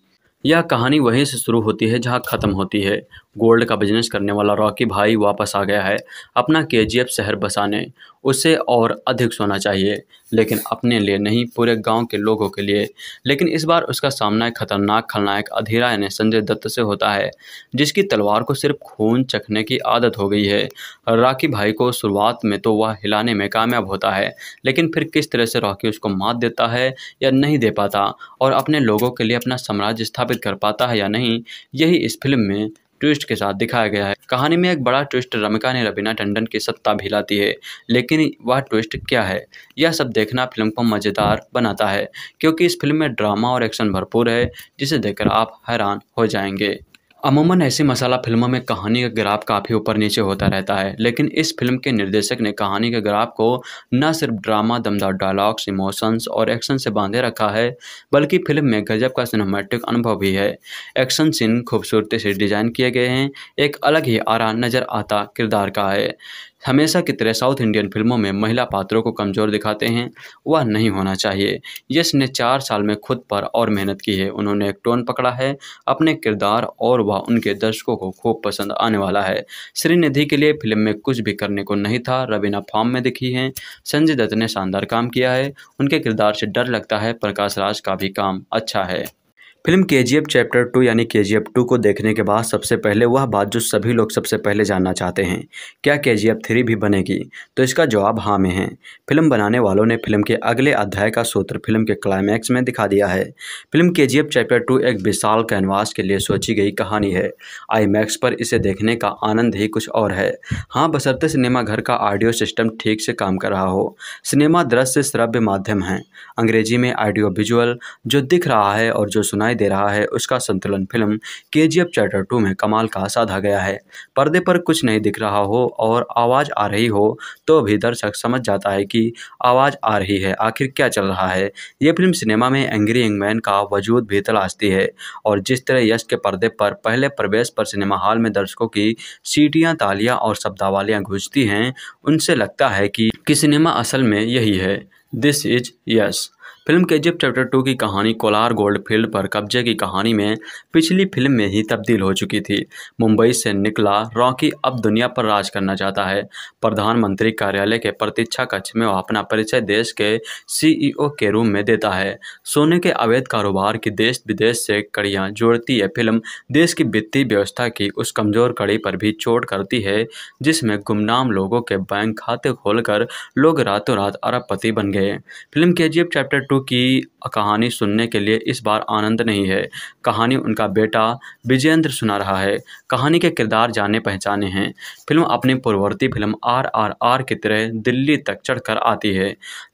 यह कहानी वहीं से शुरू होती है जहाँ ख़त्म होती है गोल्ड का बिजनेस करने वाला रॉकी भाई वापस आ गया है अपना के शहर बसाने उसे और अधिक सोना चाहिए लेकिन अपने लिए नहीं पूरे गांव के लोगों के लिए लेकिन इस बार उसका सामना एक खतरनाक खलनायक अधीरा यानी संजय दत्त से होता है जिसकी तलवार को सिर्फ खून चखने की आदत हो गई है राकी भाई को शुरुआत में तो वह हिलाने में कामयाब होता है लेकिन फिर किस तरह से रॉकी उसको मात देता है या नहीं दे पाता और अपने लोगों के लिए अपना साम्राज्य स्थापित कर पाता है या नहीं यही इस फिल्म में ट्विस्ट के साथ दिखाया गया है कहानी में एक बड़ा ट्विस्ट रमिका ने रबीना टंडन की सत्ता भिलाती है लेकिन वह ट्विस्ट क्या है यह सब देखना फिल्म को मज़ेदार बनाता है क्योंकि इस फिल्म में ड्रामा और एक्शन भरपूर है जिसे देखकर आप हैरान हो जाएंगे अमूमन ऐसी मसाला फिल्मों में कहानी का ग्राफ काफ़ी ऊपर नीचे होता रहता है लेकिन इस फिल्म के निर्देशक ने कहानी के ग्राफ को न सिर्फ ड्रामा दमदार डायलॉग्स इमोशंस और एक्शन से बांधे रखा है बल्कि फिल्म में गजब का सिनेमेटिक अनुभव भी है एक्शन सीन खूबसूरती से डिजाइन किए गए हैं एक अलग ही आरा नज़र आता किरदार का है हमेशा की तरह साउथ इंडियन फिल्मों में महिला पात्रों को कमज़ोर दिखाते हैं वह नहीं होना चाहिए यश ने चार साल में खुद पर और मेहनत की है उन्होंने एक टोन पकड़ा है अपने किरदार और वह उनके दर्शकों को खूब पसंद आने वाला है श्रीनिधि के लिए फिल्म में कुछ भी करने को नहीं था रवीना फॉर्म में दिखी हैं संजय दत्त ने शानदार काम किया है उनके किरदार से डर लगता है प्रकाश राज का भी काम अच्छा है फिल्म के जी एफ चैप्टर टू यानी के जी एफ टू को देखने के बाद सबसे पहले वह बात जो सभी लोग सबसे पहले जानना चाहते हैं क्या के जी एफ थ्री भी बनेगी तो इसका जवाब हाँ में है फिल्म बनाने वालों ने फिल्म के अगले अध्याय का सूत्र फिल्म के क्लाइमैक्स में दिखा दिया है फिल्म के जी एफ चैप्टर टू एक विशाल कैनवास के लिए सोची गई कहानी है आई मैक्स पर इसे देखने का आनंद ही कुछ और है हाँ बसरते सिनेमाघर का ऑडियो सिस्टम ठीक से काम कर रहा हो सिनेमा दृश्य श्रव्य माध्यम है अंग्रेजी में ऑडियो विजुअल जो दिख रहा है और जो सुना सुनाई दे रहा है उसका संतुलन फिल्म के जी एफ चैप्टर टू में कमाल का साधा गया है पर्दे पर कुछ नहीं दिख रहा हो और आवाज़ आ रही हो तो भी दर्शक समझ जाता है कि आवाज़ आ रही है आखिर क्या चल रहा है ये फिल्म सिनेमा में एंग्री मैन का वजूद भी तलाशती है और जिस तरह यश के पर्दे पर पहले प्रवेश पर सिनेमा हॉल में दर्शकों की सीटियाँ तालियाँ और शब्दावालियाँ घुसती हैं उनसे लगता है कि, कि सिनेमा असल में यही है दिस इज यश फिल्म के जिप चैप्टर टू की कहानी कोलार गोल्ड फील्ड पर कब्जे की कहानी में पिछली फिल्म में ही तब्दील हो चुकी थी मुंबई से निकला रॉकी अब दुनिया पर राज करना चाहता है प्रधानमंत्री कार्यालय के प्रतीक्षा कक्ष में वह अपना परिचय देश के सीईओ e के रूम में देता है सोने के अवैध कारोबार की देश विदेश से कड़ियाँ जोड़ती है फिल्म देश की वित्तीय व्यवस्था की उस कमजोर कड़ी पर भी चोट करती है जिसमें गुमनाम लोगों के बैंक खाते खोलकर लोग रातों रात अरबपति बन गए फिल्म के चैप्टर टू नेहरू की कहानी सुनने के लिए इस बार आनंद नहीं है कहानी उनका बेटा विजयेंद्र सुना रहा है कहानी के किरदार जाने पहचाने हैं फिल्म अपनी पूर्ववर्ती फिल्म आर आर आर की तरह दिल्ली तक चढ़कर आती है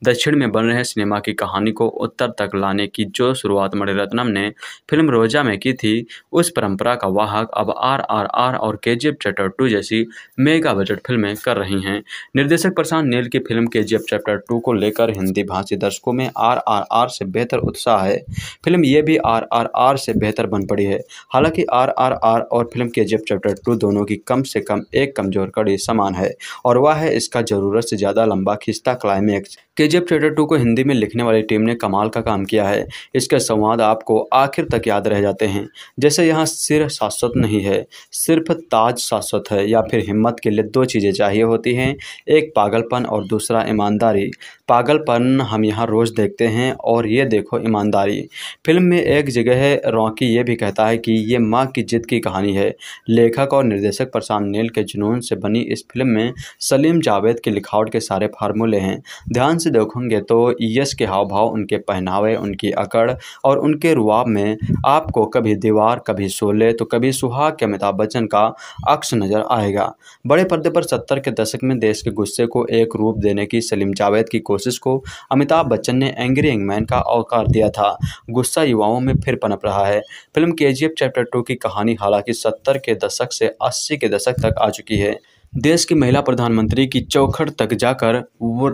दक्षिण में बन रहे सिनेमा की कहानी को उत्तर तक लाने की जो शुरुआत मणिरत्नम ने फिल्म रोजा में की थी उस परंपरा का वाहक अब आर आर आर और K G F chapter two जैसी मेगा बजट फिल्में कर रही हैं निर्देशक प्रशांत नील की फिल्म के जी एफ चैप्टर टू को लेकर हिंदी भाषी दर्शकों में आर आरआरआर से बेहतर उत्साह है फिल्म ये भी आरआरआर से बेहतर बन पड़ी है हालांकि आरआरआर और फिल्म के जिप चैप्टर टू दोनों की कम से कम एक कमजोर कड़ी समान है और वह है इसका ज़रूरत से ज़्यादा लंबा खिस्ता क्लाइमैक्स के जी एफ टू को हिंदी में लिखने वाली टीम ने कमाल का काम किया है इसके संवाद आपको आखिर तक याद रह जाते हैं जैसे यहाँ सिर शाश्वत नहीं है सिर्फ ताज शाश्वत है या फिर हिम्मत के लिए दो चीज़ें चाहिए होती हैं एक पागलपन और दूसरा ईमानदारी पागलपन हम यहाँ रोज़ देखते हैं हैं और ये देखो ईमानदारी फिल्म में एक जगह रॉकी ये भी कहता है कि ये माँ की जिद की कहानी है लेखक और निर्देशक प्रशांत नील के जुनून से बनी इस फिल्म में सलीम जावेद की लिखावट के सारे फार्मूले हैं ध्यान से देखोगे तो यश के हाव भाव उनके पहनावे उनकी अकड़ और उनके रुआब में आपको कभी दीवार कभी शोले तो कभी सुहाग के अमिताभ बच्चन का अक्स नजर आएगा बड़े पर्दे पर सत्तर के दशक में देश के गुस्से को एक रूप देने की सलीम जावेद की कोशिश को अमिताभ बच्चन ने एंग्री आखिरी का औकार दिया था गुस्सा युवाओं में फिर पनप रहा है फिल्म के चैप्टर टू की कहानी हालांकि सत्तर के दशक से अस्सी के दशक तक आ चुकी है देश की महिला प्रधानमंत्री की चौखट तक जाकर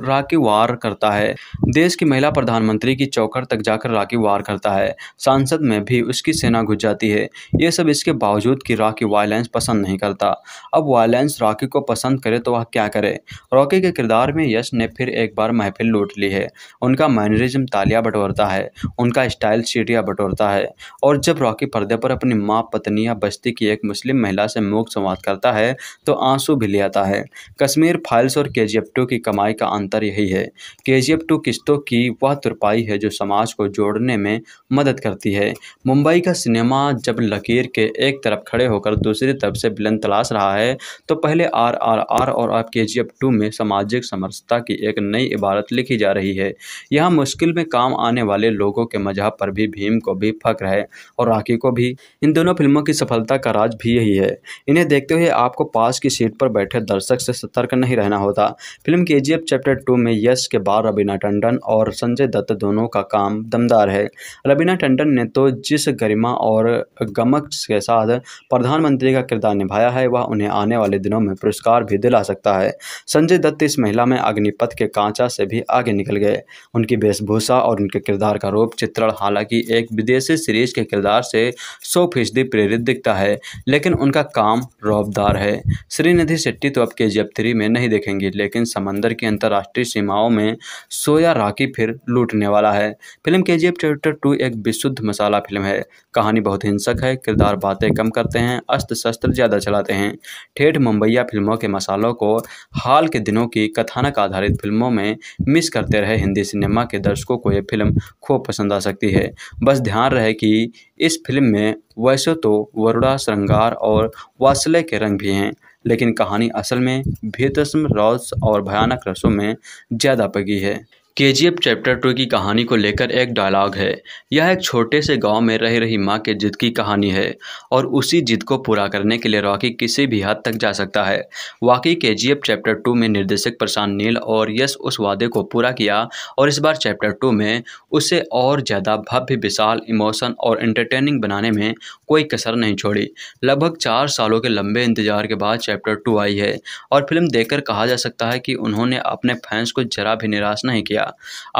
राखी वार करता है देश की महिला प्रधानमंत्री की चौखट तक जाकर राखी वार करता है सांसद में भी उसकी सेना घुस जाती है ये सब इसके बावजूद कि राखी वायलेंस पसंद नहीं करता अब वायलेंस राखी को पसंद करे तो वह क्या करे रॉकी के किरदार में यश ने फिर एक बार महफिल लूट ली है उनका मैनरिज्म तालिया बटोरता है उनका स्टाइल सीटिया बटोरता है और जब रॉकी पर्दे पर अपनी माँ पत्नी या बस्ती की एक मुस्लिम महिला से मूक संवाद करता है तो आंसू भी ले आता है कश्मीर फाइल्स और के जी की कमाई का अंतर यही है के किस्तों की वह तुरपाई है जो समाज को जोड़ने में मदद करती है मुंबई का सिनेमा जब लकीर के एक तरफ खड़े होकर दूसरी तरफ से बिलन तलाश रहा है तो पहले आर आर आर और अब के जी में सामाजिक समरसता की एक नई इबारत लिखी जा रही है यहाँ मुश्किल में काम आने वाले लोगों के मजहब पर भी भीम को भी फक्र है और राखी को भी इन दोनों फिल्मों की सफलता का राज भी यही है इन्हें देखते हुए आपको पास की सीट पर बैठे दर्शक से सतर्क नहीं रहना होता फिल्म के जी चैप्टर टू में यश के बाद रबीना टंडन और संजय दत्त दोनों का काम दमदार है रबीना टंडन ने तो जिस गरिमा और गमक के साथ प्रधानमंत्री का किरदार निभाया है वह उन्हें आने वाले दिनों में पुरस्कार भी दिला सकता है संजय दत्त इस महिला में अग्निपथ के कांचा से भी आगे निकल गए उनकी वेशभूषा और उनके किरदार का रूप चित्रण हालांकि एक विदेशी सीरीज के किरदार से सौ फीसदी प्रेरित दिखता है लेकिन उनका काम रौबदार है श्रीनिधि से शेट्टी तो अब के जी थ्री में नहीं देखेंगी लेकिन समंदर की अंतर्राष्ट्रीय सीमाओं में सोया राखी फिर लूटने वाला है फिल्म के जी चैप्टर टू एक विशुद्ध मसाला फिल्म है कहानी बहुत हिंसक है किरदार बातें कम करते हैं अस्त्र शस्त्र ज़्यादा चलाते हैं ठेठ मुंबईया फिल्मों के मसालों को हाल के दिनों की कथानक आधारित फिल्मों में मिस करते रहे हिंदी सिनेमा के दर्शकों को यह फिल्म खूब पसंद आ सकती है बस ध्यान रहे कि इस फिल्म में वैसे तो वरुणा श्रृंगार और वासले के रंग भी हैं लेकिन कहानी असल में बेतस्म रौस और भयानक रसों में ज़्यादा पगी है के जी एफ चैप्टर टू की कहानी को लेकर एक डायलॉग है यह एक छोटे से गांव में रह रही माँ के जिद की कहानी है और उसी जिद को पूरा करने के लिए रॉकी किसी भी हद तक जा सकता है वाकई के जी एफ चैप्टर टू में निर्देशक प्रशांत नील और यश उस वादे को पूरा किया और इस बार चैप्टर टू में उसे और ज़्यादा भव्य विशाल इमोशन और एंटरटेनिंग बनाने में कोई कसर नहीं छोड़ी लगभग चार सालों के लंबे इंतजार के बाद चैप्टर टू आई है और फिल्म देखकर कहा जा सकता है कि उन्होंने अपने फैंस को जरा भी निराश नहीं किया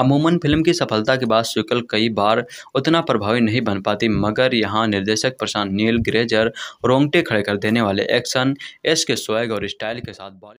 अमूमन फिल्म की सफलता के बाद स्विकल कई बार उतना प्रभावी नहीं बन पाती मगर यहाँ निर्देशक प्रशांत नील ग्रेजर रोंगटे खड़े कर देने वाले एक्शन एस के स्वैग और स्टाइल के साथ